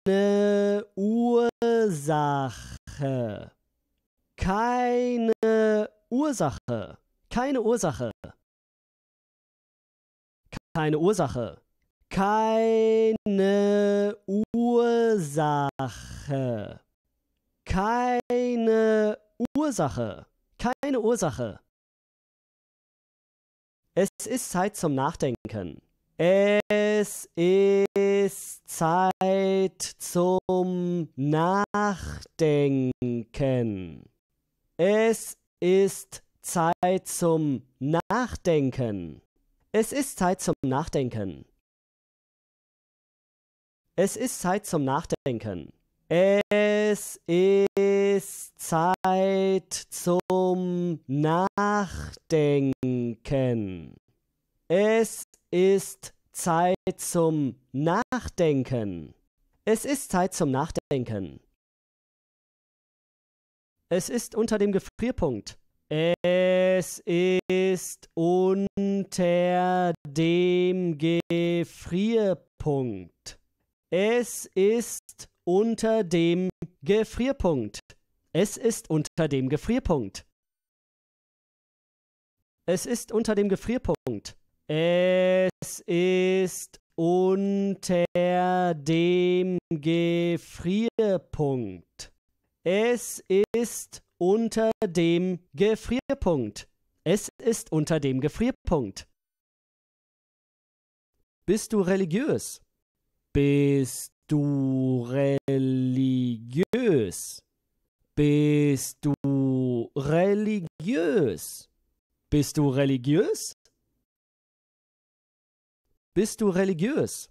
Ursache. Keine Ursache. Keine Ursache. Keine Ursache. Keine Ursache. Keine Ursache. Keine Ursache. Es ist Zeit zum Nachdenken. Es ist Zeit zum Nachdenken. Es ist Zeit zum Nachdenken. Es ist Zeit zum Nachdenken. Es ist Zeit zum Nachdenken. Es ist Zeit zum Nachdenken. Es ist Zeit zum Nachdenken. Es ist Zeit zum Nachdenken. Es ist unter dem Gefrierpunkt. Es ist unter dem Gefrierpunkt. Es ist unter dem Gefrierpunkt. Es ist unter dem Gefrierpunkt. Es ist unter dem Gefrierpunkt. Es ist unter dem Gefrierpunkt. Es ist unter dem Gefrierpunkt. Es ist unter dem Gefrierpunkt. Bist du religiös? Bist du religiös? Bist du religiös? Bist du religiös? Bist du religiös?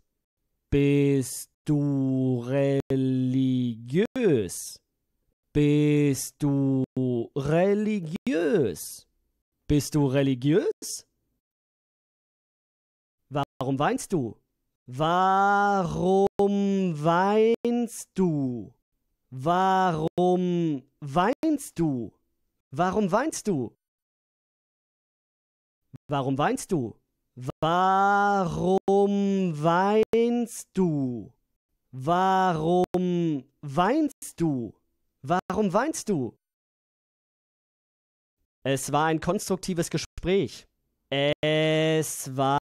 Bist du religiös? Bist du religiös? Bist du religiös? Warum weinst du? Warum weinst du? Warum weinst du? Warum weinst du? Warum weinst du? Warum weinst du? Warum weinst du? Warum weinst du? Es war ein konstruktives Gespräch. Es war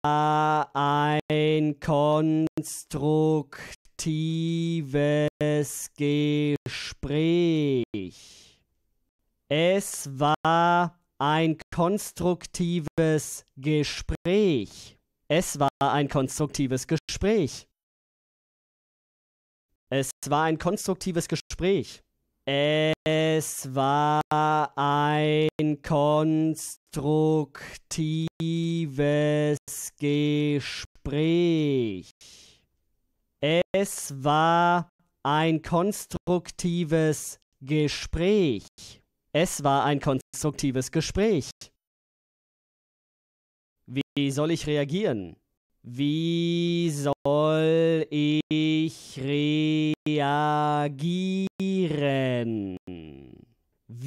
ein konstruktives Gespräch. Es war ein konstruktives Gespräch. Es war ein konstruktives Gespräch. Es war ein konstruktives Gespräch. Es war ein konstruktives Gespräch. Es war ein konstruktives Gespräch. Es war ein konstruktives Gespräch. Wie soll ich reagieren? Wie soll ich reagieren?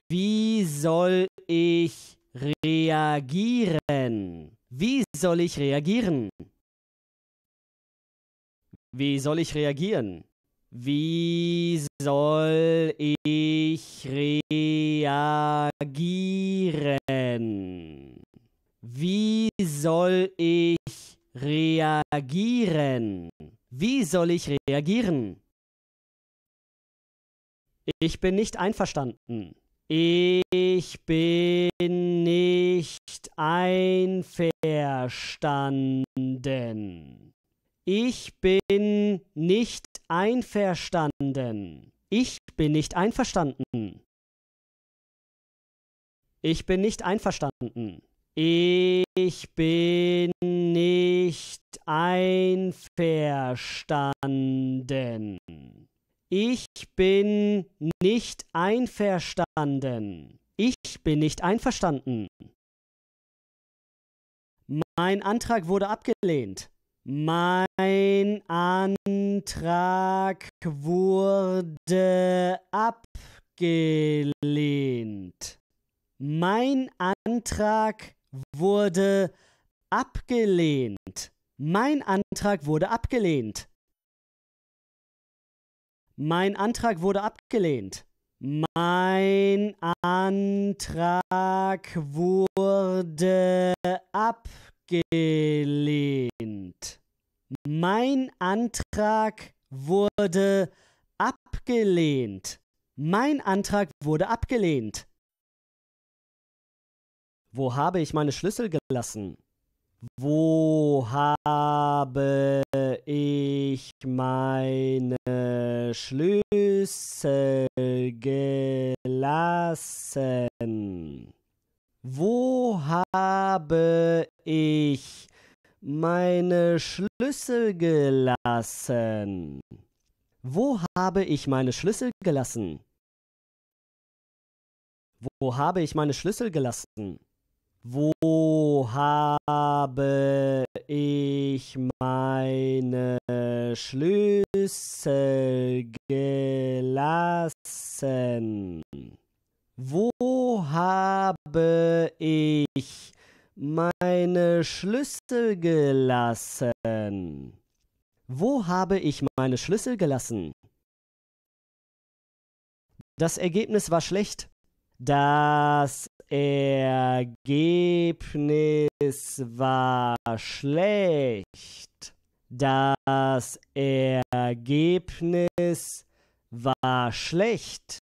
Wie soll ich reagieren? Wie soll ich reagieren? Wie soll ich reagieren? Wie soll ich reagieren? Wie soll ich reagieren? Wie soll ich reagieren? Ich bin nicht einverstanden. Ich bin nicht einverstanden. Ich bin nicht einverstanden. Ich bin nicht einverstanden. Ich bin nicht einverstanden. Ich bin nicht einverstanden. Ich bin nicht einverstanden. Ich bin nicht einverstanden. Mein Antrag wurde abgelehnt. Mein Antrag wurde abgelehnt. Mein Antrag wurde abgelehnt. Mein Antrag wurde abgelehnt. Mein Antrag wurde abgelehnt. Mein Antrag wurde abgelehnt abgelehnt. Mein Antrag wurde abgelehnt. Mein Antrag wurde abgelehnt. Wo habe ich meine Schlüssel gelassen? Wo habe ich meine Schlüssel gelassen? Wo habe ich meine Schlüssel gelassen? Wo habe ich meine Schlüssel gelassen? Wo habe ich meine Schlüssel gelassen? Wo habe ich meine Schlüssel gelassen? Wo habe ich meine Schlüssel gelassen? Wo habe ich meine Schlüssel gelassen? Das Ergebnis war schlecht. Das Ergebnis war schlecht. Das Ergebnis war schlecht.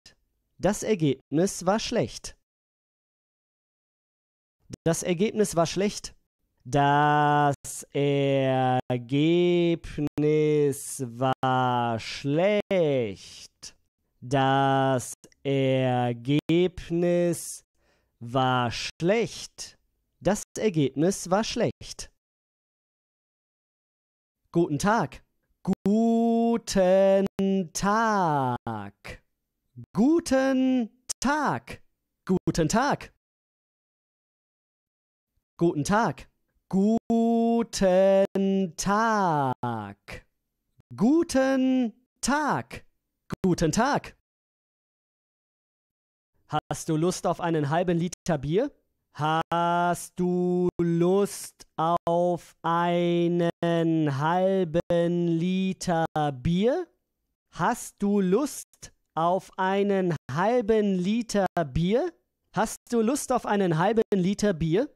Das Ergebnis war schlecht. Das Ergebnis war schlecht. Das Ergebnis war schlecht. Das Ergebnis war schlecht. Das Ergebnis war schlecht. Guten Tag. Guten Tag. Guten Tag. Guten Tag. Guten Tag. Guten Tag. Guten Tag. Guten Tag. Hast du Lust auf einen halben Liter Bier? Hast du Lust auf einen halben Liter Bier? Hast du Lust auf einen halben Liter Bier? Hast du Lust auf einen halben Liter Bier?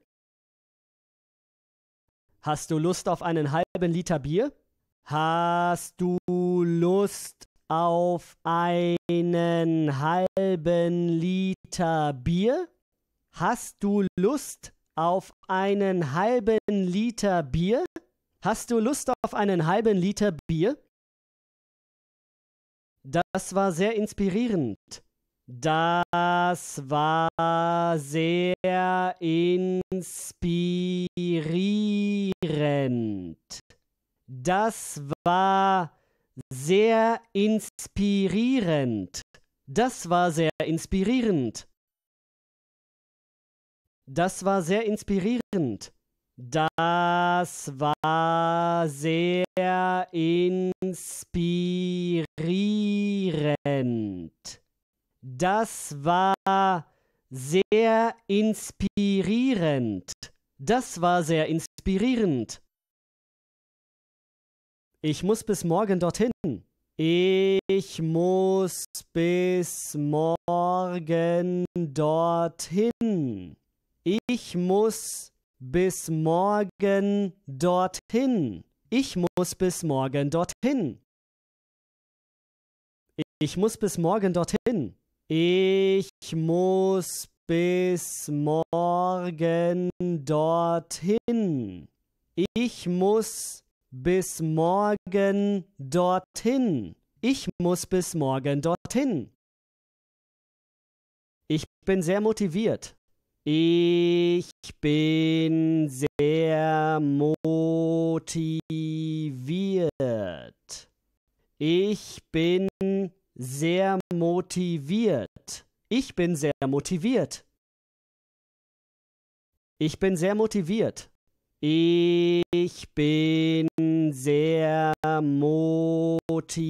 Hast du Lust auf einen halben Liter Bier? Hast du Lust auf einen halben Liter Bier? Hast du Lust auf einen halben Liter Bier? Hast du Lust auf einen halben Liter Bier? Das war sehr inspirierend. Das war sehr inspirierend. Das war sehr inspirierend. Das war sehr inspirierend. Das war sehr inspirierend. Das war sehr inspirierend. Das war sehr inspirierend. Das war sehr inspirierend. Ich muss bis morgen dorthin. Ich muss bis morgen dorthin. Ich muss bis morgen dorthin. Ich muss bis morgen dorthin. Ich muss bis morgen dorthin. Ich muss bis morgen dorthin. Ich muss bis morgen dorthin. Ich muss bis morgen dorthin. Ich bin sehr motiviert. Ich bin sehr motiviert. Ich bin sehr motiviert. Ich bin sehr motiviert. Ich bin sehr motiviert. Ich bin sehr motiviert.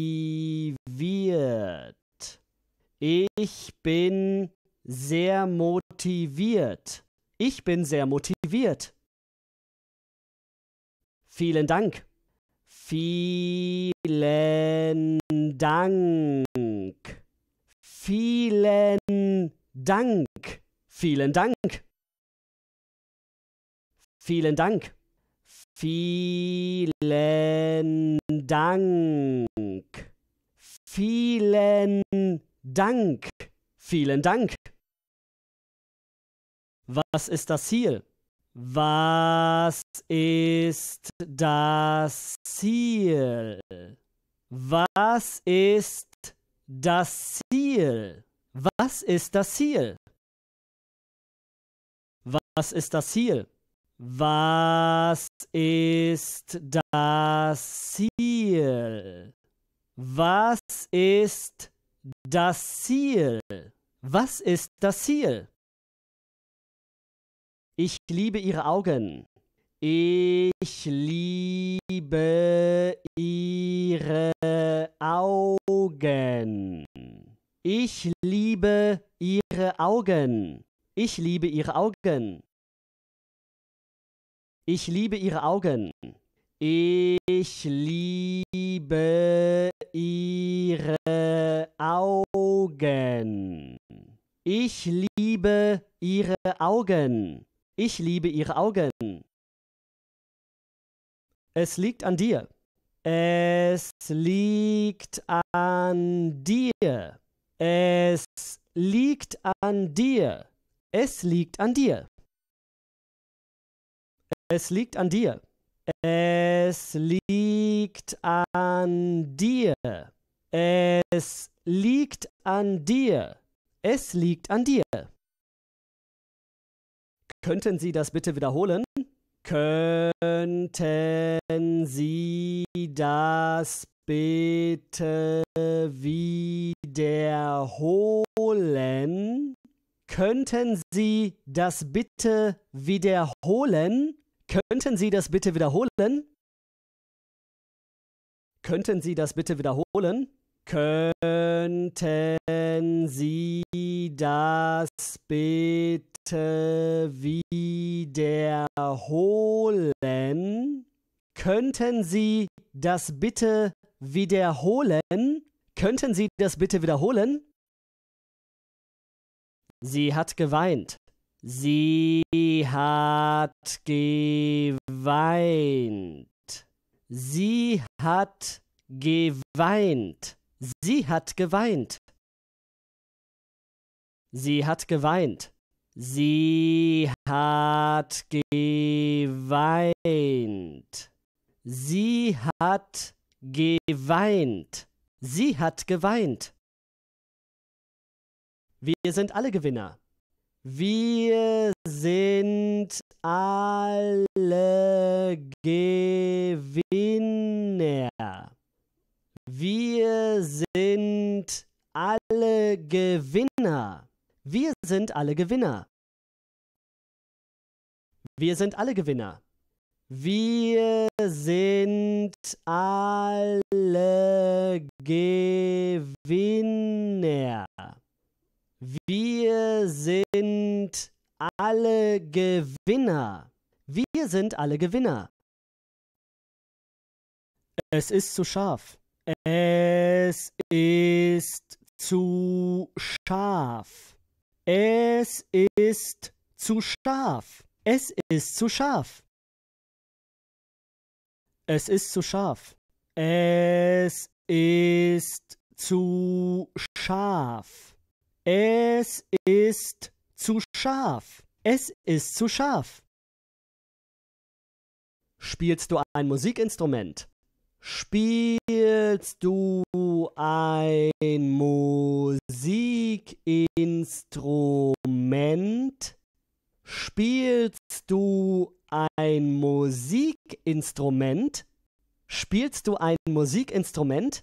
Ich bin sehr motiviert. Ich bin sehr motiviert. Vielen Dank. Vielen Dank. Vielen Dank. Vielen Dank. Vielen Dank. Vielen Dank. Vielen Dank. Vielen Dank. Was ist das Ziel? Was ist das Ziel? Was ist das Ziel? Was ist das Ziel? Was ist das Ziel? Was ist das Ziel? Was ist das Ziel? Was ist das Ziel? Ich liebe ihre Augen. Ich liebe ihre Augen. Ich liebe ihre Augen. Ich liebe ihre Augen. Ich liebe ihre Augen. Ich liebe ihre Augen. Ich liebe ihre Augen. Ich liebe ihre Augen. Es liegt an dir. Es liegt an dir. Es liegt an dir. Es liegt an dir. Es liegt an dir. Es liegt an dir. Es liegt an dir. Es liegt an dir. Könnten Sie das bitte wiederholen? Könnten Sie das bitte wiederholen? Könnten Sie das bitte wiederholen? Könnten Sie das bitte wiederholen? Könnten Sie das bitte wiederholen? Könnten Sie das bitte wiederholen? Könnten Sie das bitte wiederholen? Könnten Sie das bitte wiederholen? Sie hat geweint. Sie hat geweint. Sie hat geweint. Sie hat geweint. Sie hat geweint. Sie hat geweint. Sie hat geweint. Sie hat geweint. Wir sind alle Gewinner. Wir sind alle Gewinner. Gewinner. Wir sind alle Gewinner. Wir sind alle Gewinner. Wir sind alle Gewinner. Wir sind alle Gewinner. Wir sind alle Gewinner. Es ist zu scharf. Es ist zu scharf. Es ist zu scharf. Es ist zu scharf. Es ist zu scharf. Es ist zu scharf. Es ist zu scharf. Es ist zu scharf. Spielst du ein Musikinstrument? Spielst du ein Musikinstrument? Spielst du ein Musikinstrument? Spielst du ein Musikinstrument?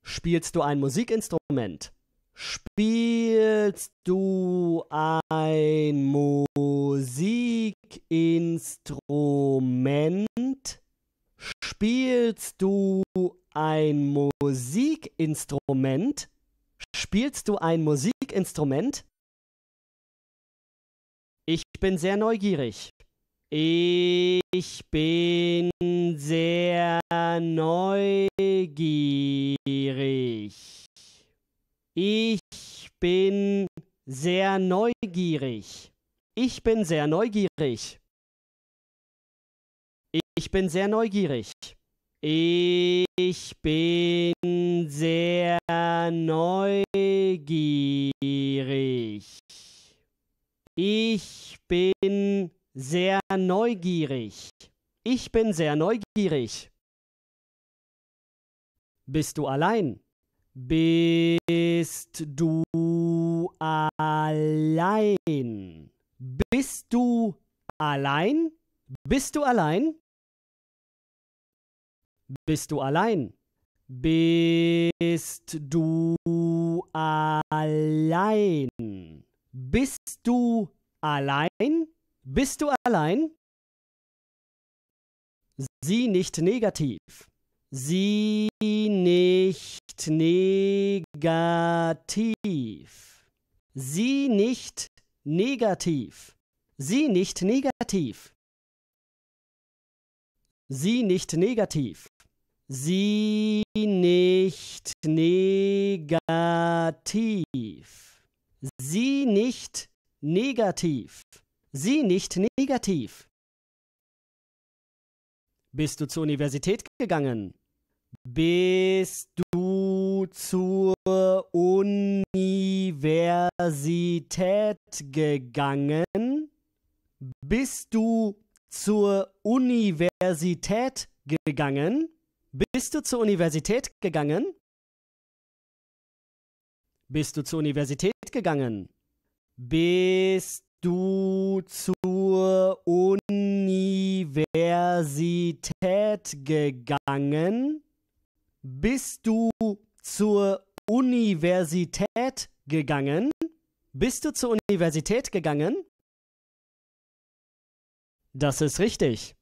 Spielst du ein Musikinstrument? Spielst du ein Musikinstrument? Musikinstrument? Spielst du ein Musikinstrument? Spielst du ein Musikinstrument? Ich bin sehr neugierig. Ich bin sehr neugierig. Ich bin sehr neugierig. Ich bin sehr neugierig. Ich bin sehr neugierig. Ich bin sehr neugierig. Ich bin sehr neugierig. Ich bin sehr neugierig. Bist du allein? Bist du allein? Bist du allein? Bist du allein? Bist du allein? Bist du allein? Bist du allein? Bist du allein? Sieh nicht negativ. Sieh nicht negativ. Sie nicht negativ. Sie nicht negativ. Sie nicht negativ. Sie nicht negativ. Sie nicht negativ. Sie nicht negativ. Bist du zur Universität gegangen? Bist du zur Universität gegangen? Bist du zur Universität gegangen? Bist du zur Universität gegangen? Bist du zur Universität gegangen? Bist du zur Universität gegangen? Bist du zur Universität gegangen? Bist du zur Universität gegangen? Das ist richtig.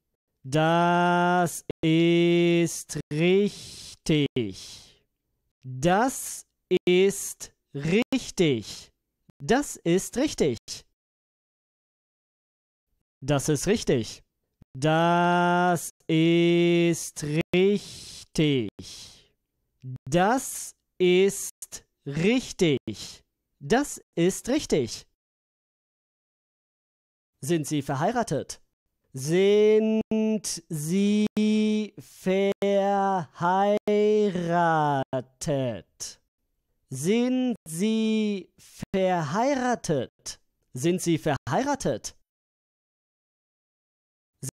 Das ist richtig. Das ist richtig. Das ist richtig. Das ist richtig. Das ist richtig. Das ist richtig. Das ist richtig. Sind Sie verheiratet? Sind Sie verheiratet? Sind Sie verheiratet? Sind Sie verheiratet?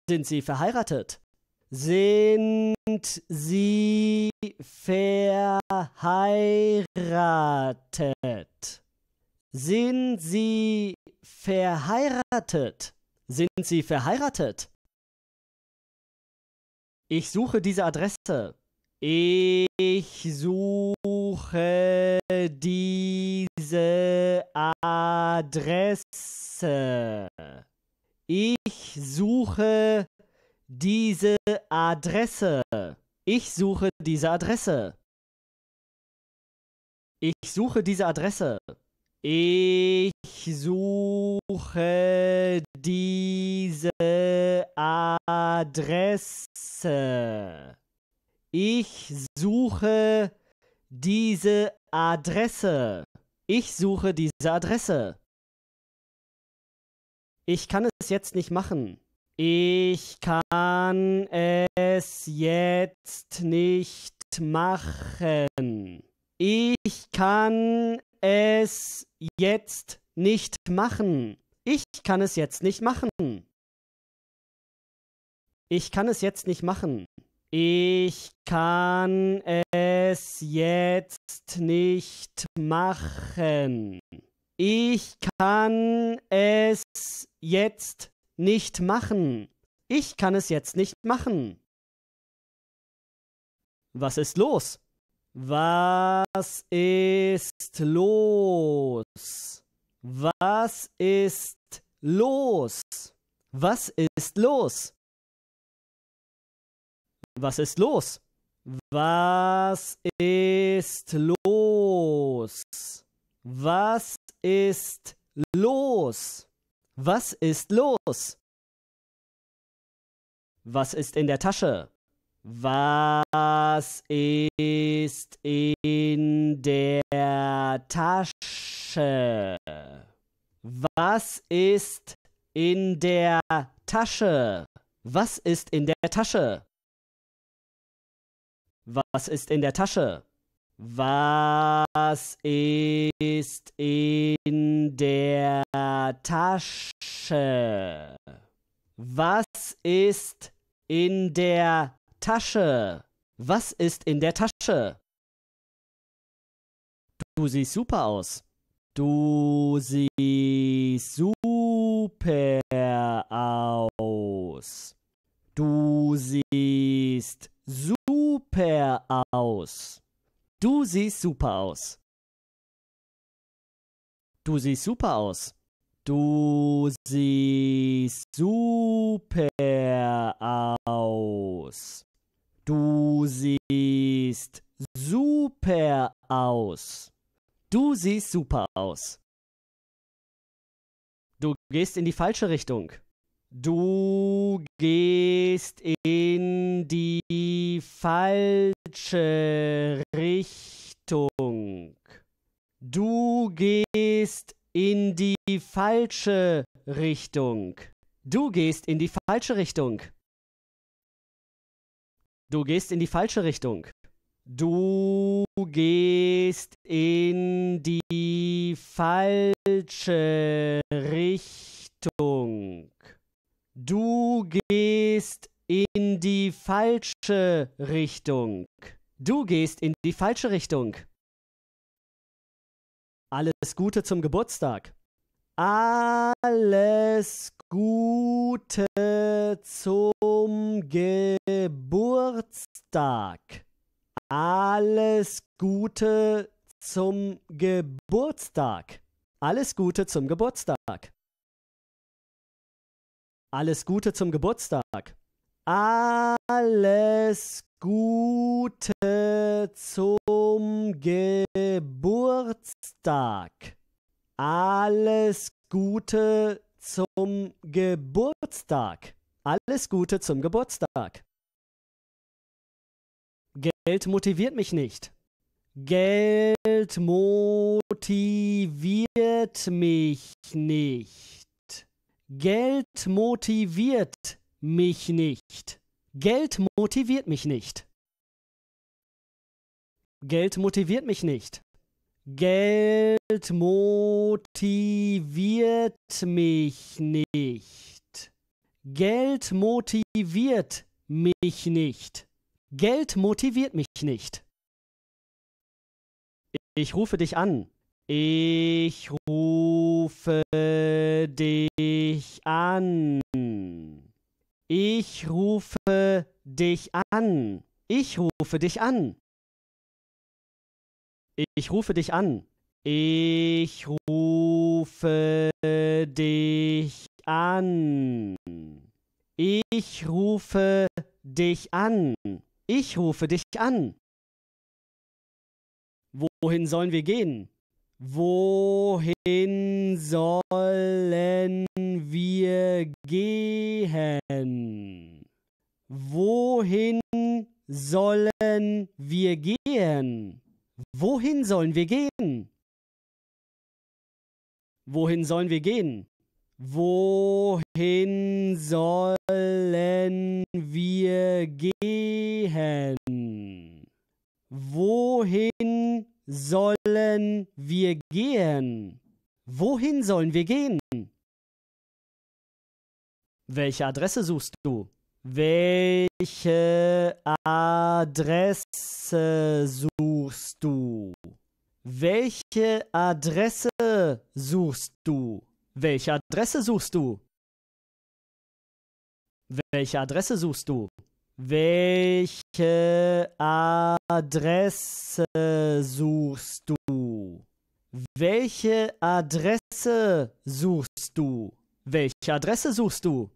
Sind Sie verheiratet? Sind Sie verheiratet? Sind Sie verheiratet? Sind Sie verheiratet? Ich suche diese Adresse. Ich suche diese Adresse. Ich suche diese Adresse. Ich suche diese Adresse. Ich suche diese Adresse. Ich suche diese Adresse. Ich suche diese Adresse. Ich suche diese Adresse. Ich kann es jetzt nicht machen. Ich kann es jetzt nicht machen. Ich kann es jetzt nicht machen. Ich kann es jetzt nicht machen. Ich kann es jetzt nicht machen. Ich kann es jetzt nicht machen. Ich kann es jetzt nicht machen. Ich kann es jetzt nicht machen. Was ist los? Was ist los? Was ist los? Was ist los? Was ist los? Was ist los? Was ist los? Was ist los? Was ist in der Tasche? Was ist in der Tasche? Was ist in der Tasche? Was ist in der Tasche? Was ist in der Tasche? Was ist in der Tasche? Was ist in der Tasche? Was ist in der Tasche? Du siehst super aus. Du siehst super aus. Du siehst super aus. Du siehst super aus. Du siehst super aus. Du siehst super aus. Du siehst super aus. Du siehst super aus. Du gehst in die falsche Richtung. Du gehst in die falsche Richtung. Du gehst in die falsche Richtung. Du gehst in die falsche Richtung. Du gehst in die falsche Richtung. Du gehst in die falsche Richtung. Du gehst in die falsche Richtung. Du gehst in die falsche Richtung. Alles Gute zum Geburtstag. Alles Gute zum Geburtstag. Alles Gute zum Geburtstag. Alles Gute zum Geburtstag. Alles Gute zum Geburtstag. Alles Gute zum Geburtstag. Alles Gute zum Geburtstag. Alles Gute zum Geburtstag. Geld motiviert mich nicht. Geld motiviert mich nicht. Geld motiviert mich nicht. Geld motiviert mich nicht. Geld motiviert mich nicht. Geld motiviert mich nicht. Geld motiviert mich nicht. Geld motiviert mich nicht. Ich rufe dich an. Ich rufe rufe dich an. Ich rufe dich an. Ich rufe dich an. Ich rufe dich an. Ich rufe dich an. Ich rufe dich an. Ich rufe dich an. Wohin sollen wir gehen? Wohin sollen wir gehen? Wohin sollen wir gehen? Wohin sollen wir gehen? Wohin sollen wir gehen? Wohin sollen wir gehen? Wohin sollen wir gehen? Wohin sollen wir gehen? Welche Adresse suchst du? Welche Adresse suchst du? Welche Adresse suchst du? Welche Adresse suchst du? Welche Adresse suchst du? Welche Adresse suchst du? Welche Adresse suchst du? Welche Adresse suchst du?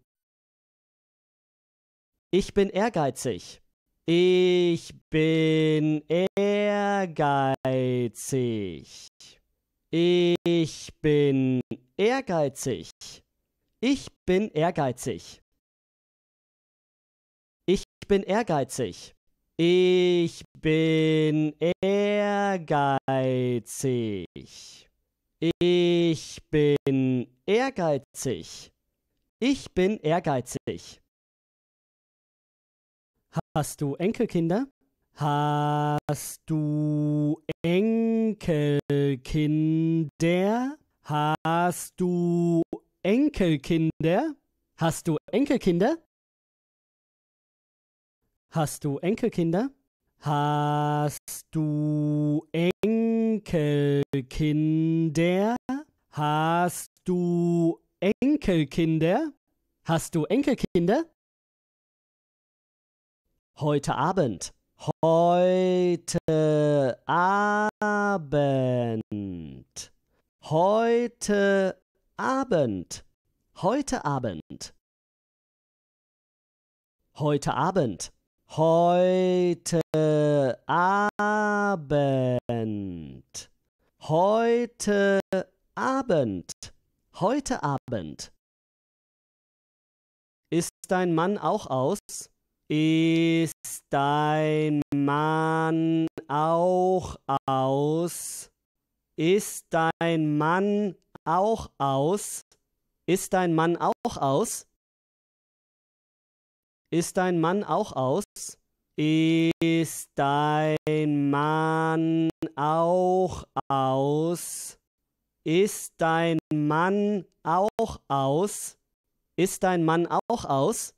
Ich bin ehrgeizig. Ich bin ehrgeizig. Ich bin ehrgeizig. Ich bin ehrgeizig bin ehrgeizig. Ich bin ehrgeizig. Ich bin ehrgeizig. Ich bin ehrgeizig. Hast du Enkelkinder? Hast du Enkelkinder? Hast du Enkelkinder? Hast du Enkelkinder? Hast du Enkelkinder? Hast du Enkelkinder? Hast du Enkelkinder? Hast du Enkelkinder? Heute Abend. Heute Abend. Heute Abend. Heute Abend. Heute Abend. Heute Abend. Heute Abend. Heute Abend. Ist dein Mann auch aus? Ist dein Mann auch aus? Ist dein Mann auch aus? Ist dein Mann auch aus? Ist dein Mann auch aus? Ist dein Mann auch aus? Ist dein Mann auch aus? Ist dein Mann auch aus?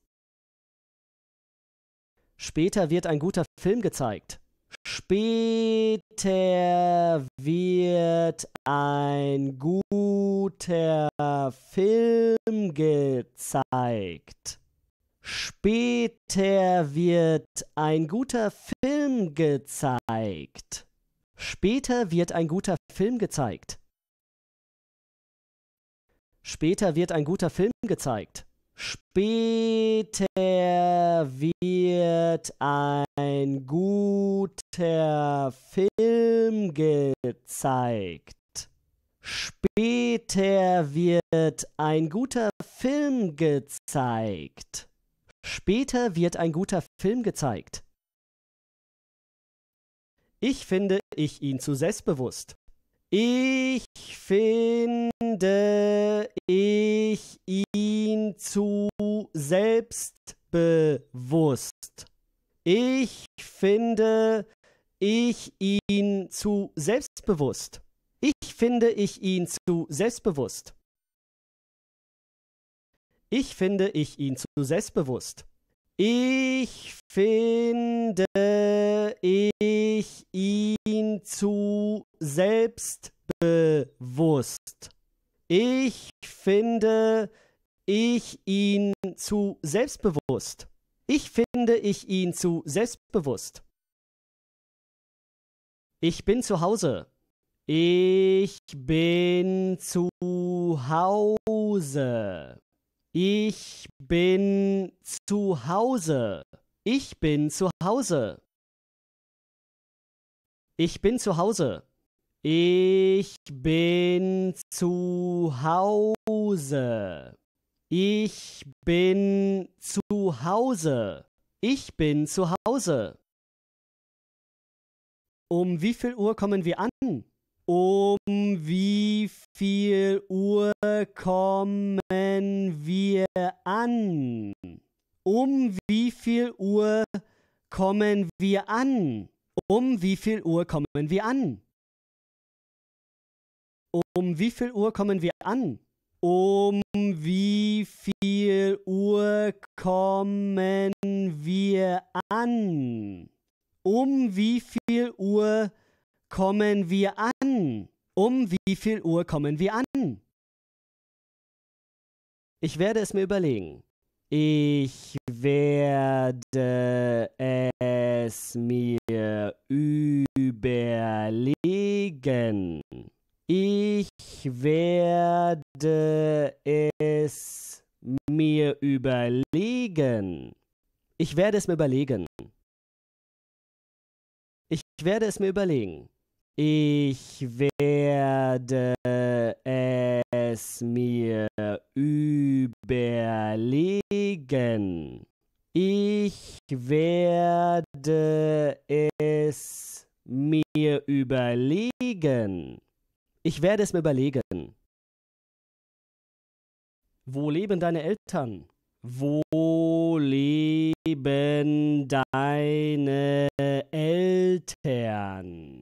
Später wird ein guter Film gezeigt. Später wird ein guter Film gezeigt. Später wird ein guter Film gezeigt. Später wird ein guter Film gezeigt. Später wird ein guter Film gezeigt. Später wird ein guter Film gezeigt. Später wird ein guter Film gezeigt. Später wird ein guter Film gezeigt. Ich finde ich ihn zu selbstbewusst. Ich finde ich ihn zu selbstbewusst. Ich finde ich ihn zu selbstbewusst. Ich finde ich ihn zu selbstbewusst. Ich finde ich ihn zu selbstbewusst. Ich finde ich ihn zu selbstbewusst. Ich finde ich ihn zu selbstbewusst. Ich finde ich ihn zu selbstbewusst. Ich bin zu Hause. Ich bin zu Hause. Ich bin zu Hause. Ich bin zu Hause. Ich bin zu Hause. Ich bin zu Hause. Ich bin zu Hause. Ich bin zu Hause. Um wie viel Uhr kommen wir an? Um wie viel Uhr kommen wir an? Um wie viel Uhr kommen wir an? Um wie viel Uhr kommen wir an? Um wie viel Uhr kommen wir an? Um wie viel Uhr kommen wir an? Um wie viel Uhr kommen wir an? Um wie viel Uhr kommen wir an? Ich werde es mir überlegen. Ich werde es mir überlegen. Ich werde es mir überlegen. Ich werde es mir überlegen. Ich werde es mir überlegen. Ich werde es mir überlegen. Ich werde es mir überlegen. Ich werde es mir überlegen. Wo leben deine Eltern? Wo leben deine Eltern?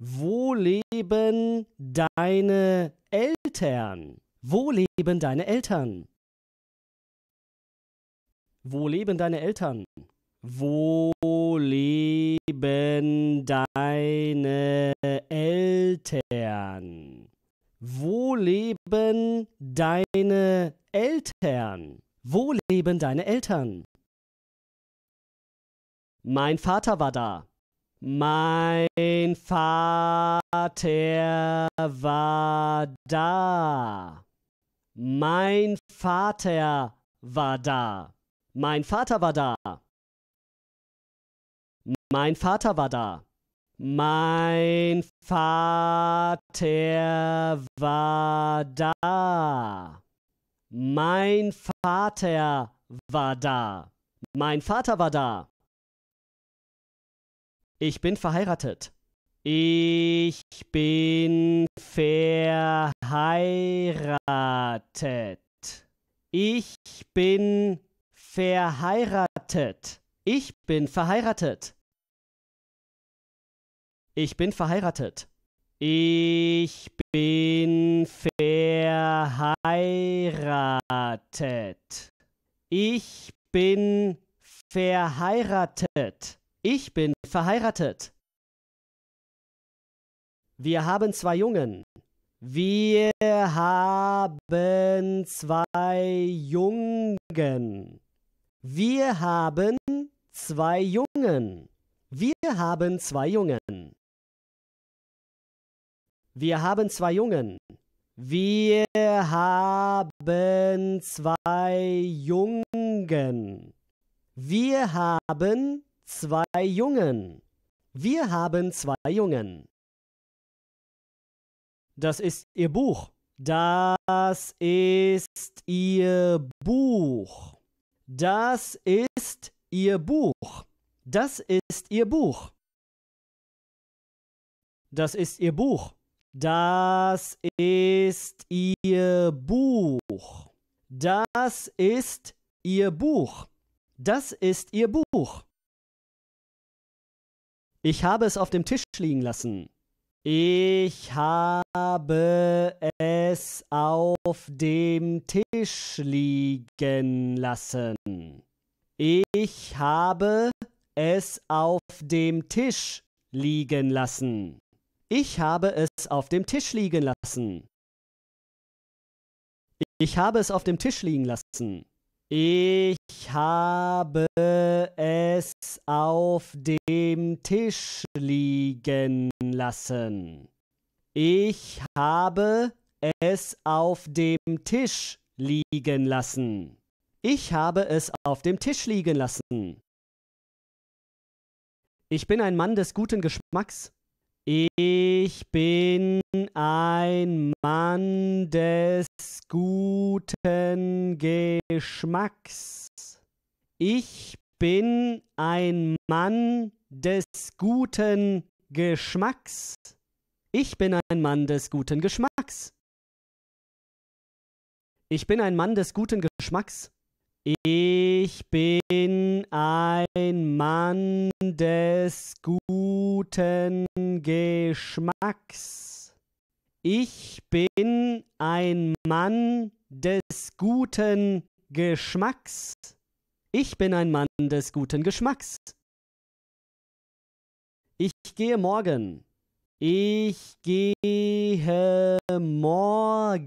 Wo leben deine Eltern? Wo leben deine Eltern? Wo leben deine Eltern? Wo leben deine Eltern? Wo leben deine Eltern? Wo leben deine Eltern? Mein Vater war da. Mein Vater war da. Mein Vater war da. Mein Vater war da. Mein Vater war da. Mein Vater war da. Mein Vater war da. Mein Vater war da. Ich bin verheiratet. Ich bin verheiratet. Ich bin verheiratet. Ich bin verheiratet. Ich bin verheiratet. Ich bin verheiratet. Ich bin verheiratet. Ich bin verheiratet. Wir haben zwei Jungen. Wir haben zwei Jungen. Wir haben zwei Jungen. Wir haben zwei Jungen. Wir haben zwei Jungen. Wir haben zwei Jungen. Wir haben zwei Jungen. Wir haben zwei Jungen. Das ist ihr Buch. Das ist ihr Buch. Das ist ihr Buch. Das ist ihr Buch. Das ist ihr Buch. Das ist ihr Buch. Das ist ihr Buch. Das ist ihr Buch. Das ist ihr Buch. Ich habe es auf dem Tisch liegen lassen. Ich habe es auf dem Tisch liegen lassen. Ich habe es auf dem Tisch liegen lassen. Ich habe es auf dem Tisch liegen lassen. Ich habe es auf dem Tisch liegen lassen. Ich habe es auf dem Tisch liegen lassen. Ich habe es auf dem Tisch liegen lassen. Ich habe es auf dem Tisch liegen lassen. Ich bin ein Mann des guten Geschmacks. Ich bin ein Mann des guten Geschmacks. Ich bin ein Mann des guten Geschmacks. Ich bin ein Mann des guten Geschmacks. Ich bin ein Mann des guten Geschmacks. Ich bin ein Mann des guten Geschmacks. Ich bin ein Mann des guten Geschmacks. Ich bin ein Mann des guten Geschmacks. Ich gehe morgen. Ich gehe morgen.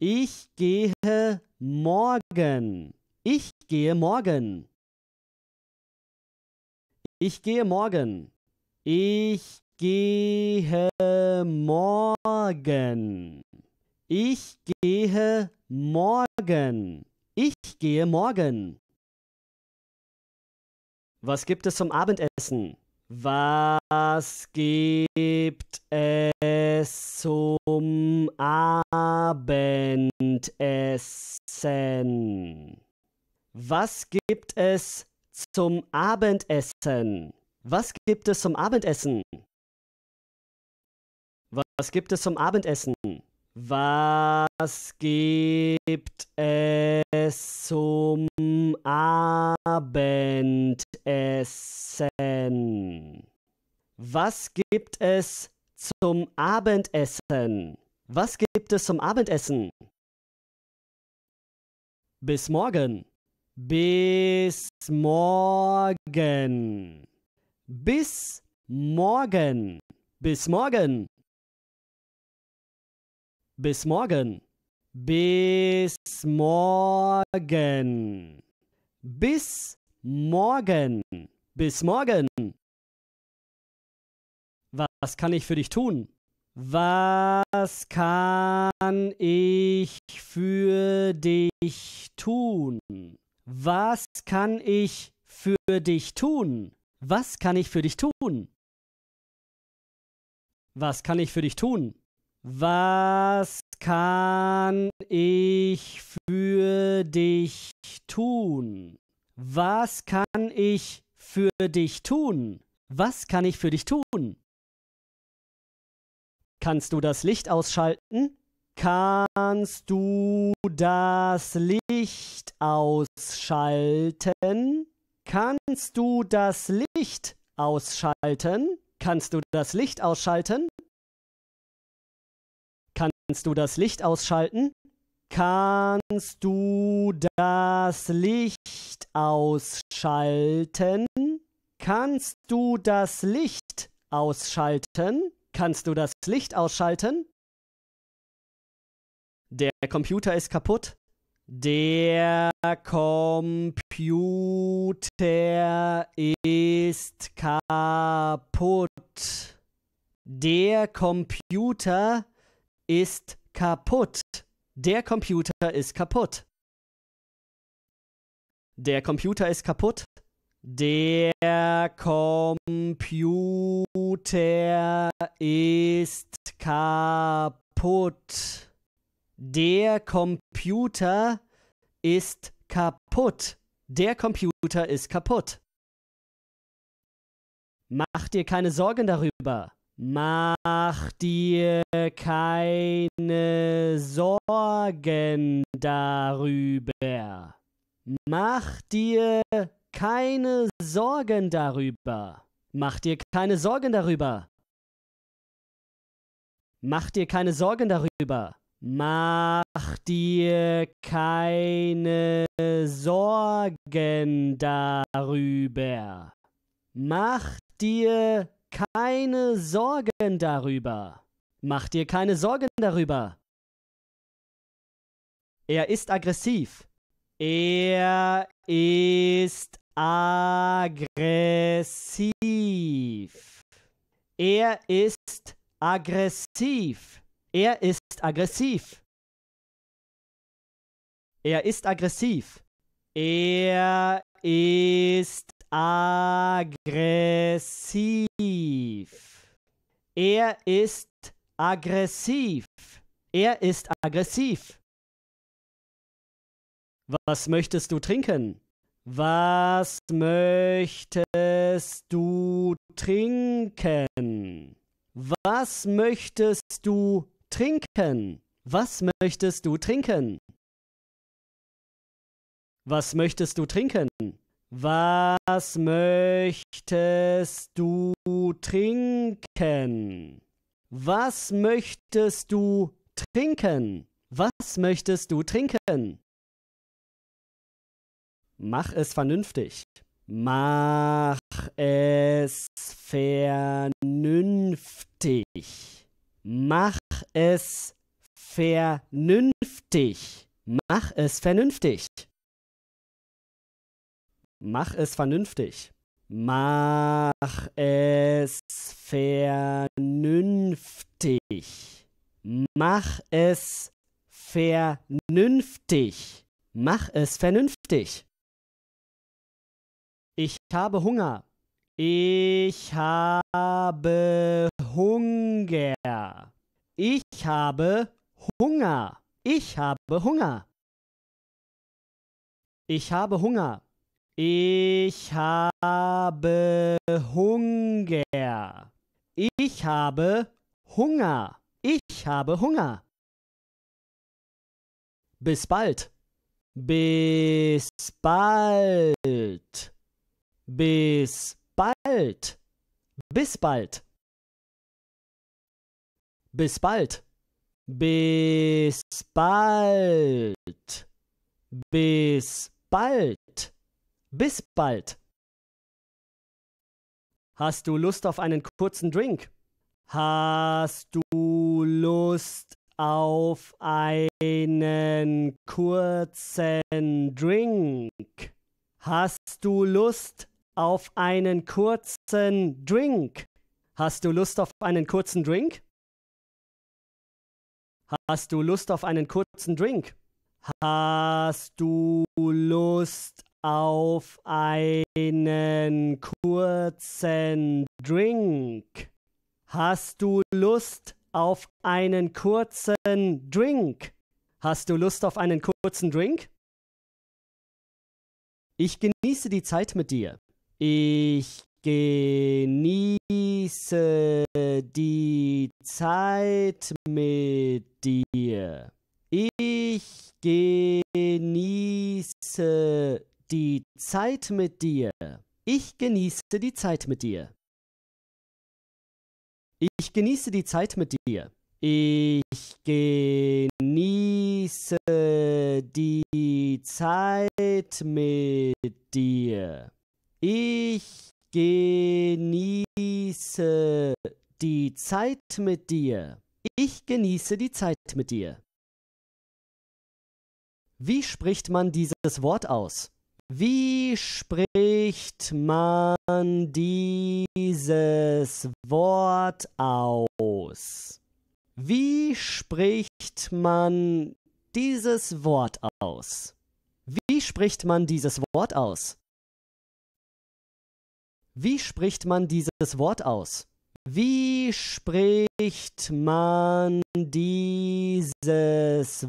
Ich gehe morgen. Ich gehe morgen. Ich gehe morgen. Ich gehe morgen. Ich gehe morgen. Ich gehe morgen. Was gibt es zum Abendessen? Was gibt es zum Abendessen? Was gibt es zum Abendessen? Was gibt es zum Abendessen? Was gibt es zum Abendessen? Was gibt es zum Abendessen? Was gibt es zum Abendessen? Was gibt es zum Abendessen? Bis morgen. Bis morgen. Bis morgen. Bis morgen. Bis morgen. Bis morgen. Bis morgen. Bis morgen. Was kann ich für dich tun? Was kann ich für dich tun? Was kann ich für dich tun? Was kann ich für dich tun? Was kann ich für dich tun? Was kann ich für dich tun? Was kann ich für dich tun? Was kann ich für dich tun? Kannst du das Licht ausschalten? Kannst du das Licht ausschalten? Kannst du das Licht ausschalten? Kannst du das Licht ausschalten? Kannst du das Licht ausschalten? Kannst du das Licht ausschalten? Kannst du das Licht ausschalten? Kannst du das Licht ausschalten? Der Computer ist kaputt. Der Computer ist kaputt. Der Computer ist kaputt ist kaputt. Der Computer ist kaputt. Der Computer ist kaputt. Der Computer ist kaputt. Der Computer ist kaputt. Der Computer ist kaputt. Mach dir keine Sorgen darüber. Mach dir keine Sorgen darüber. Mach dir keine Sorgen darüber. Mach dir keine Sorgen darüber. Mach dir keine Sorgen darüber. Mach dir keine Sorgen darüber. Mach dir keine Sorgen darüber. Mach dir keine Sorgen darüber. Er ist aggressiv. Er ist aggressiv. Er ist aggressiv. Er ist aggressiv. Er ist aggressiv. Er ist aggressiv. Er ist aggressiv. Er ist aggressiv. Was möchtest du trinken? Was möchtest du trinken? Was möchtest du trinken? Was möchtest du trinken? Was möchtest du trinken? Was möchtest du trinken? Was möchtest du trinken? Was möchtest du trinken? Mach es vernünftig. Mach es vernünftig. Mach es vernünftig. Mach es vernünftig. Mach es vernünftig. Mach es vernünftig. Mach es vernünftig. Mach es vernünftig. Ich habe Hunger. Ich habe Hunger. Ich habe Hunger. Ich habe Hunger. Ich habe Hunger. Ich habe Hunger. Ich habe Hunger. Ich habe Hunger. Bis bald. Bis bald. Bis bald. Bis bald. Bis bald. Bis bald. Bis bald. Bis bald. Hast du Lust auf einen kurzen Drink? Hast du Lust auf einen kurzen Drink? Hast du Lust auf einen kurzen Drink? Hast du Lust auf einen kurzen Drink? Hast du Lust auf einen kurzen Drink? Hast du Lust auf einen kurzen Drink. Hast du Lust auf einen kurzen Drink? Hast du Lust auf einen kurzen Drink? Ich genieße die Zeit mit dir. Ich genieße die Zeit mit dir. Ich genieße die Zeit mit dir. Ich genieße die Zeit mit dir. Ich genieße die Zeit mit dir. Ich genieße die Zeit mit dir. Ich genieße die Zeit mit dir. Ich genieße die Zeit mit dir. Wie spricht man dieses Wort aus? Wie spricht man dieses Wort aus? Wie spricht man dieses Wort aus? Wie spricht man dieses Wort aus? Wie spricht man dieses Wort aus? Wie spricht man dieses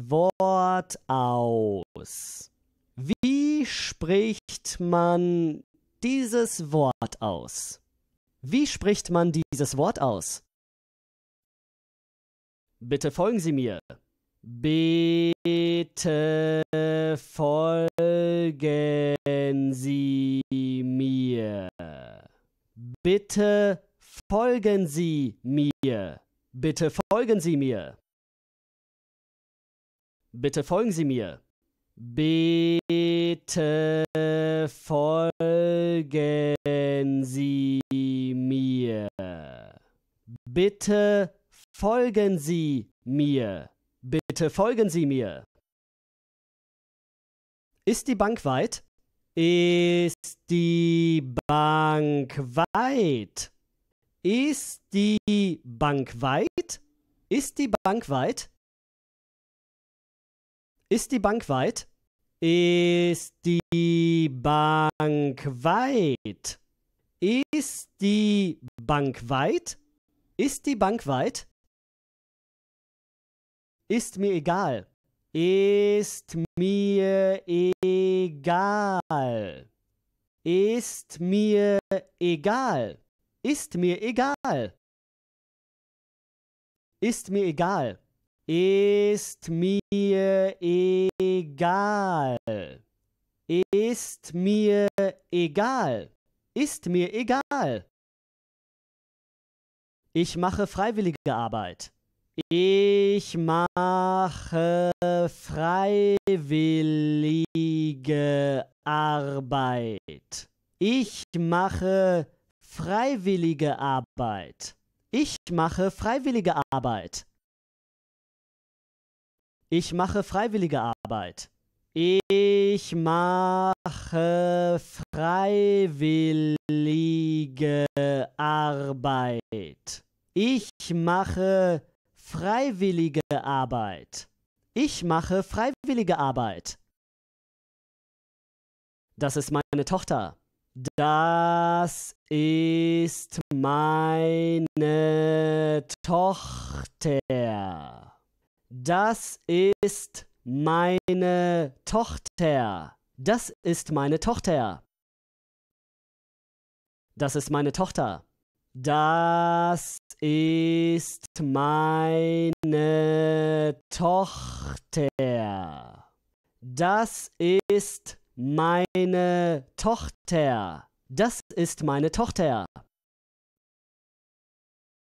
Wort aus? Wie spricht man dieses Wort aus? Wie spricht man dieses Wort aus? Bitte folgen Sie mir. Bitte folgen Sie mir. Bitte folgen Sie mir. Bitte folgen Sie mir. Bitte folgen Sie mir. Bitte folgen Sie mir. Bitte folgen Sie mir. Bitte folgen Sie mir. Ist die Bank weit? Ist die Bank weit? Ist die Bank weit? Ist die Bank weit? Ist die Bank weit? Ist die Bank weit? Ist die Bank weit? Ist die Bank weit? Ist mir egal. Ist mir egal. Ist mir egal. Ist mir egal. Ist mir egal. Ist mir egal. Ist mir egal. Ist mir egal. Ich mache freiwillige Arbeit. Ich mache freiwillige Arbeit. Ich mache freiwillige Arbeit. Ich mache freiwillige Arbeit. Ich mache freiwillige Arbeit. Ich mache freiwillige Arbeit. Ich mache freiwillige Arbeit. Ich mache freiwillige Arbeit. Das ist meine Tochter. Das ist meine Tochter. Das ist meine Tochter. Das ist meine Tochter. Das ist meine Tochter. Das ist meine Tochter. Das ist meine Tochter. Das ist meine Tochter.